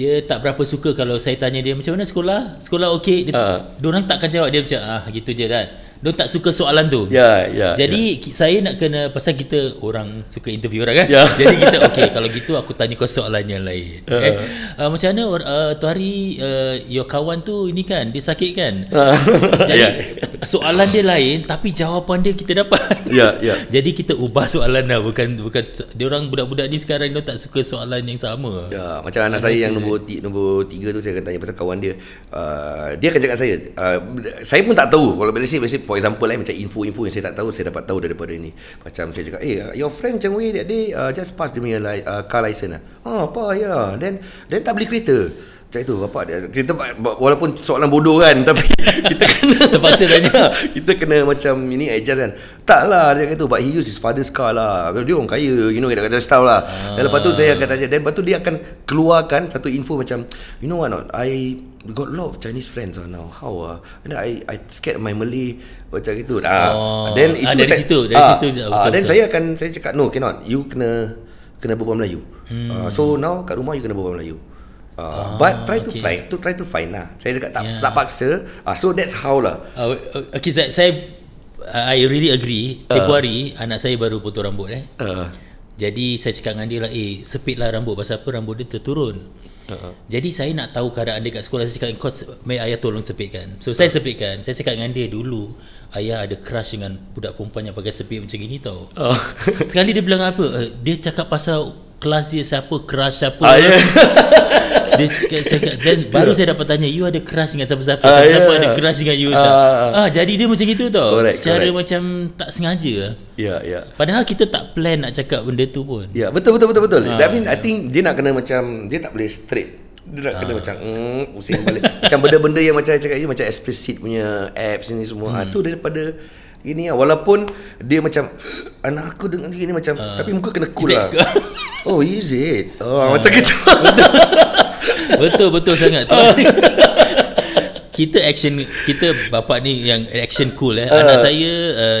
Speaker 2: Dia tak berapa suka kalau saya tanya dia macam mana sekolah? Sekolah okey? Dia uh. Ah. orang takkan jawab dia macam ah gitu je kan. Lah. Dia tak suka soalan tu. Ya, yeah, ya. Yeah, Jadi yeah. saya nak kena pasal kita orang suka interview orang kan. Yeah. Jadi kita okey kalau gitu aku tanya kau soalan yang lain. Uh. Eh, uh, macam mana uh, eh, tu hari uh, eh, your kawan tu ini kan dia sakit kan? Uh. Jadi yeah. soalan dia lain tapi jawapan
Speaker 1: dia kita dapat. Ya, yeah, ya. Yeah. Jadi
Speaker 2: kita ubah soalan dah bukan bukan dia orang budak-budak ni sekarang dia tak suka soalan yang sama. Ya,
Speaker 1: yeah, macam anak saya yang nombor tiga, nombor tiga tu saya akan tanya pasal kawan dia. Uh, dia akan cakap saya uh, saya pun tak tahu kalau boleh sih for example lah eh, macam info-info yang saya tak tahu saya dapat tahu daripada ini. macam saya cakap eh hey, your friend Cheng Wei that uh, just pass dia punya uh, car license lah oh apa ya yeah. then then tak beli kereta Cari itu bapak dia kita walaupun soalan bodoh kan tapi kita kena terpaksa tanya. Kita kena macam ini adjust kan. Taklah dia kata but he use his father's car lah. Dia orang kaya you know dia kata tahu lah. Ha. lepas tu saya akan tanya dan lepas tu dia akan keluarkan satu info macam you know what not I got a lot of Chinese friends ah now. How ah? And I I scared my Malay macam gitu. Ah. Oh. Then ah, itu ah, dari situ dari ah, situ. Ah, betul, then betul. saya akan saya cakap no cannot. You kena kena berbual Melayu. Ah, hmm. Uh, so now kat rumah you kena berbual Melayu. Uh, but try to find to try to find lah. Saya juga tak yeah. tak paksa. Uh, so that's how lah. Uh, okay, saya, saya I
Speaker 2: really agree. Februari uh, anak saya baru potong rambut eh. Uh, Jadi saya cakap dengan dia lah, eh sepitlah rambut pasal apa rambut dia terturun. Uh-huh. Jadi saya nak tahu keadaan dia kat sekolah Saya cakap kau May ayah tolong sepitkan So uh-huh. saya sepitkan Saya cakap dengan dia dulu Ayah ada crush dengan budak perempuan yang pakai sepit macam gini tau uh Sekali dia bilang apa eh, Dia cakap pasal kelas dia siapa keras siapa ah, yeah. dia cakap, cakap dan yeah. baru ya. saya dapat tanya you ada keras dengan siapa-siapa ah, siapa yeah. ada keras dengan you ah ah, ah. ah jadi dia macam gitu tau correct, secara correct. macam tak sengaja ya yeah, ya yeah. padahal kita tak plan nak cakap benda tu pun ya yeah, betul betul betul betul ah, i mean yeah. i
Speaker 1: think dia nak kena macam dia tak boleh straight dia nak ah. kena macam mm, pusing balik macam benda-benda yang macam cakap cakap macam explicit punya apps ni semua ah, hmm. tu daripada ini lah. walaupun dia macam anak aku dengan gini macam uh, tapi muka kena cool lah Oh is it? Oh ha. macam kita. Betul betul sangat tu.
Speaker 2: kita action kita bapa ni yang action cool eh. Ah. Anak uh. saya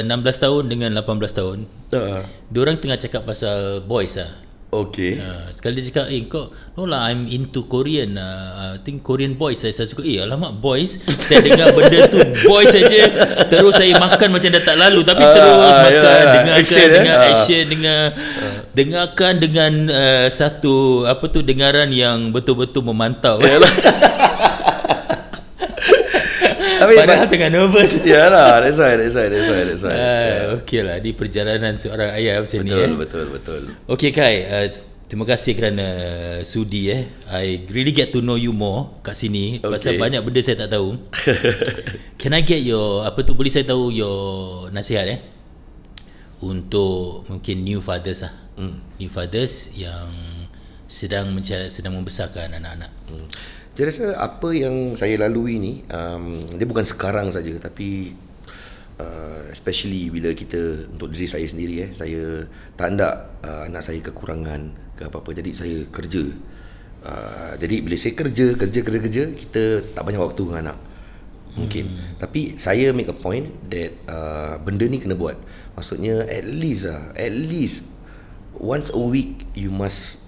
Speaker 2: uh, eh, 16 tahun dengan 18 tahun. Uh. Diorang tengah cakap pasal boys ah. Okay. Uh, sekali dia cakap, eh kau, no lah I'm into Korean. Uh, I think Korean boys. Saya, saya suka, eh alamak boys. saya dengar benda tu boys saja. Terus saya makan macam dah tak lalu. Tapi uh, terus uh, makan, yeah, yeah. dengarkan, action, dengar eh? action, uh. Uh. Dengarkan dengan uh, satu, apa tu, dengaran yang betul-betul memantau. Yalah.
Speaker 1: Tapi padahal but, tengah nervous. Yalah, that's why, that's why, that's why, that's why. Uh,
Speaker 2: yeah. Okay lah, di perjalanan seorang ayah macam betul, ni. Betul, eh. betul, betul. Okay Kai, uh, terima kasih kerana sudi eh. I really get to know you more kat sini. Okay. Pasal banyak benda saya tak tahu. Can I get your, apa tu boleh saya tahu your nasihat eh? Untuk mungkin new fathers lah. Mm. New fathers yang sedang mencari, sedang membesarkan anak-anak. Hmm
Speaker 1: saya rasa apa yang saya lalui ni um, dia bukan sekarang saja tapi uh, especially bila kita untuk diri saya sendiri eh saya tak nak uh, anak saya kekurangan ke apa-apa jadi saya kerja uh, jadi bila saya kerja kerja kerja kerja kita tak banyak waktu dengan anak mungkin hmm. tapi saya make a point that uh, benda ni kena buat maksudnya at least uh, at least once a week you must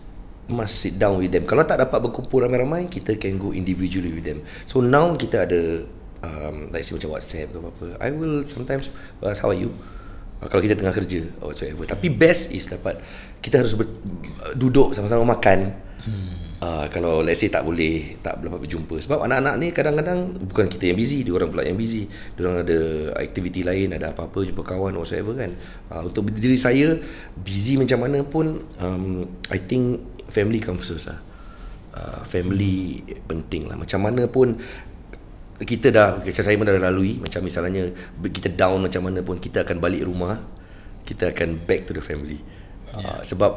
Speaker 1: must sit down with them. Kalau tak dapat berkumpul ramai-ramai, kita can go individually with them. So now kita ada um, like say macam WhatsApp ke apa-apa. I will sometimes well, how are you? Uh, kalau kita tengah kerja or whatsoever. Tapi best is dapat kita harus ber, uh, duduk sama-sama makan. Hmm. Uh, kalau let's say tak boleh tak dapat berjumpa sebab anak-anak ni kadang-kadang bukan kita yang busy dia orang pula yang busy dia orang ada aktiviti lain ada apa-apa jumpa kawan whatsoever kan uh, untuk diri saya busy macam mana pun um, I think family comes kan first lah. Uh, family hmm. penting lah Macam mana pun Kita dah Macam saya pun dah lalui Macam misalnya Kita down macam mana pun Kita akan balik rumah Kita akan back to the family yeah. Ya. Sebab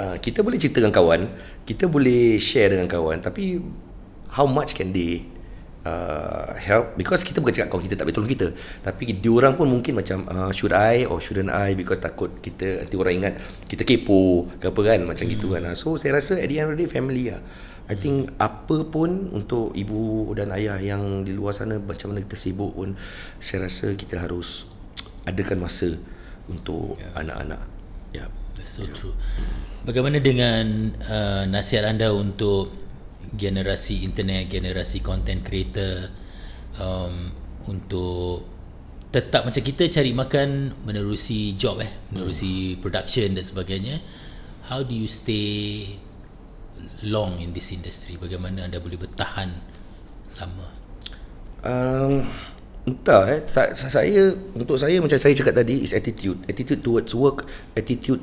Speaker 1: uh, Kita boleh cerita dengan kawan Kita boleh share dengan kawan Tapi How much can they uh, help because kita bukan cakap kalau kita tak betul kita tapi diorang pun mungkin macam uh, should I or shouldn't I because takut kita nanti orang ingat kita kepo ke apa kan macam hmm. gitu kan ah, so saya rasa at the end of the day family lah I think apa pun untuk ibu dan ayah yang di luar sana macam mana kita sibuk pun saya rasa kita harus adakan masa untuk yeah. anak-anak.
Speaker 2: Yeah. That's so yeah. true. Bagaimana dengan uh, nasihat anda untuk generasi internet, generasi content creator um, untuk tetap macam kita cari makan menerusi job eh, menerusi hmm. production dan sebagainya. How do you stay long in this industry? Bagaimana anda boleh bertahan lama?
Speaker 1: Um, entah eh Sa- saya untuk saya macam saya cakap tadi is attitude attitude towards work attitude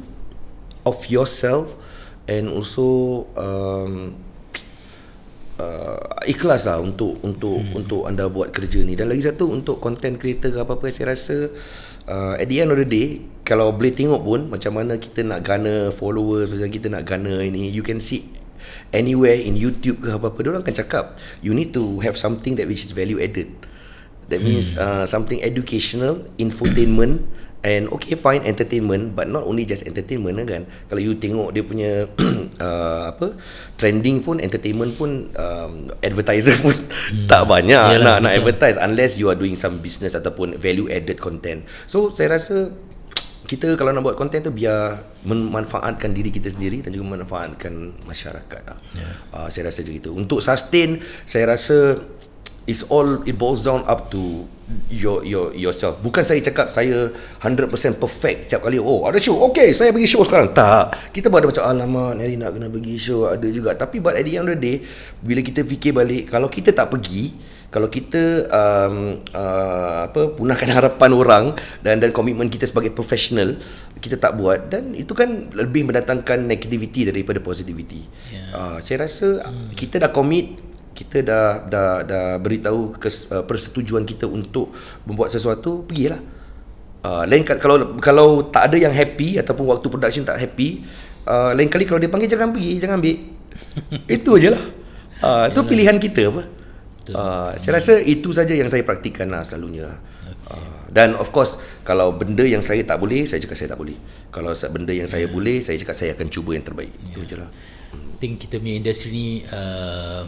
Speaker 1: of yourself and also um, uh, ikhlas lah untuk untuk hmm. untuk anda buat kerja ni dan lagi satu untuk content creator ke apa-apa saya rasa uh, at the end of the day kalau boleh tengok pun macam mana kita nak gana followers macam kita nak gana ini you can see anywhere in YouTube ke apa-apa orang akan cakap you need to have something that which is value added that means hmm. uh, something educational infotainment And okay fine entertainment But not only just entertainment lah kan Kalau you tengok dia punya uh, Apa Trending pun entertainment pun um, Advertiser pun hmm. Tak banyak Yalah, nak, nak advertise Unless you are doing some business Ataupun value added content So saya rasa Kita kalau nak buat content tu Biar Memanfaatkan diri kita sendiri Dan juga memanfaatkan Masyarakat lah yeah. Ya. uh, Saya rasa macam itu Untuk sustain Saya rasa It's all it boils down up to your your yourself. Bukan saya cakap saya 100% perfect setiap kali. Oh, ada show. Okay, saya pergi show sekarang. Tak. Kita pun ada macam alamat ni nak kena pergi show ada juga. Tapi but at the end of the day, bila kita fikir balik, kalau kita tak pergi, kalau kita um, uh, apa punahkan harapan orang dan dan komitmen kita sebagai profesional kita tak buat dan itu kan lebih mendatangkan negativity daripada positivity. Yeah. Uh, saya rasa hmm. kita dah commit kita dah dah dah beritahu kes, uh, persetujuan kita untuk membuat sesuatu pergilah uh, lain kalau kalau tak ada yang happy ataupun waktu production tak happy uh, lain kali kalau dia panggil jangan pergi jangan ambil itu ajalah uh, itu pilihan kita apa Uh, saya rasa itu saja yang saya praktikan lah selalunya okay. uh, Dan of course Kalau benda yang saya tak boleh Saya cakap saya tak boleh Kalau benda yang saya ya. boleh Saya cakap saya akan cuba yang terbaik yeah. Itu je lah
Speaker 2: I think kita punya industri ni uh,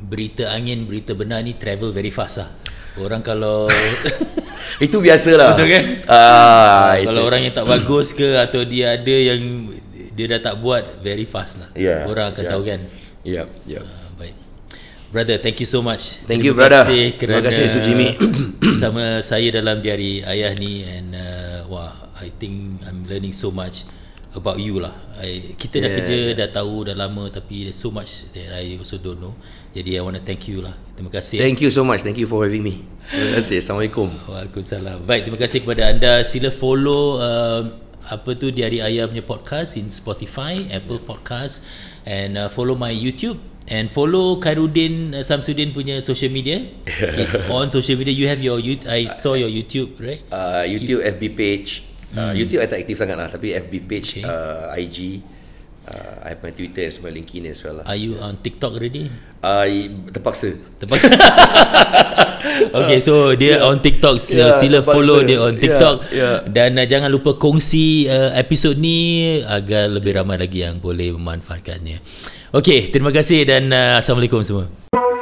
Speaker 2: berita angin berita benar ni travel very fast lah orang kalau itu biasalah betul kan ah, kalau itu. orang yang tak bagus ke atau dia ada yang dia dah tak buat very fast lah yeah, orang akan yeah. tahu kan ya yeah, yeah. uh, baik brother thank you so much thank terima you brother kasih terima kasih su jimmy sama saya dalam diari ayah ni and uh, wah i think i'm learning so much about you lah. I, kita yeah. dah kerja, dah tahu, dah lama tapi there's so much that I also don't know. Jadi I want to thank you lah. Terima kasih. Thank you so
Speaker 1: much. Thank you for having me. Terima kasih. Assalamualaikum. Waalaikumsalam. Baik,
Speaker 2: terima kasih kepada anda. Sila follow uh, apa tu Diari Ayah punya podcast in Spotify, Apple Podcast and uh, follow my YouTube and follow Khairuddin uh, Samsudin punya social media. It's on social media. You have your YouTube. I saw your YouTube, right? Uh,
Speaker 1: YouTube you- FB page. Uh, hmm. YouTube saya tak aktif sangat lah Tapi FB page okay. uh, IG uh, I have my Twitter And semua LinkedIn as well lah Are you yeah. on TikTok already? I Terpaksa Terpaksa Okay so Dia yeah. on TikTok so, yeah, Sila terpaksa. follow dia on TikTok yeah, yeah.
Speaker 2: Dan uh, jangan lupa Kongsi uh, episode ni Agar lebih ramai lagi Yang boleh memanfaatkannya Okay Terima kasih Dan uh, Assalamualaikum semua Assalamualaikum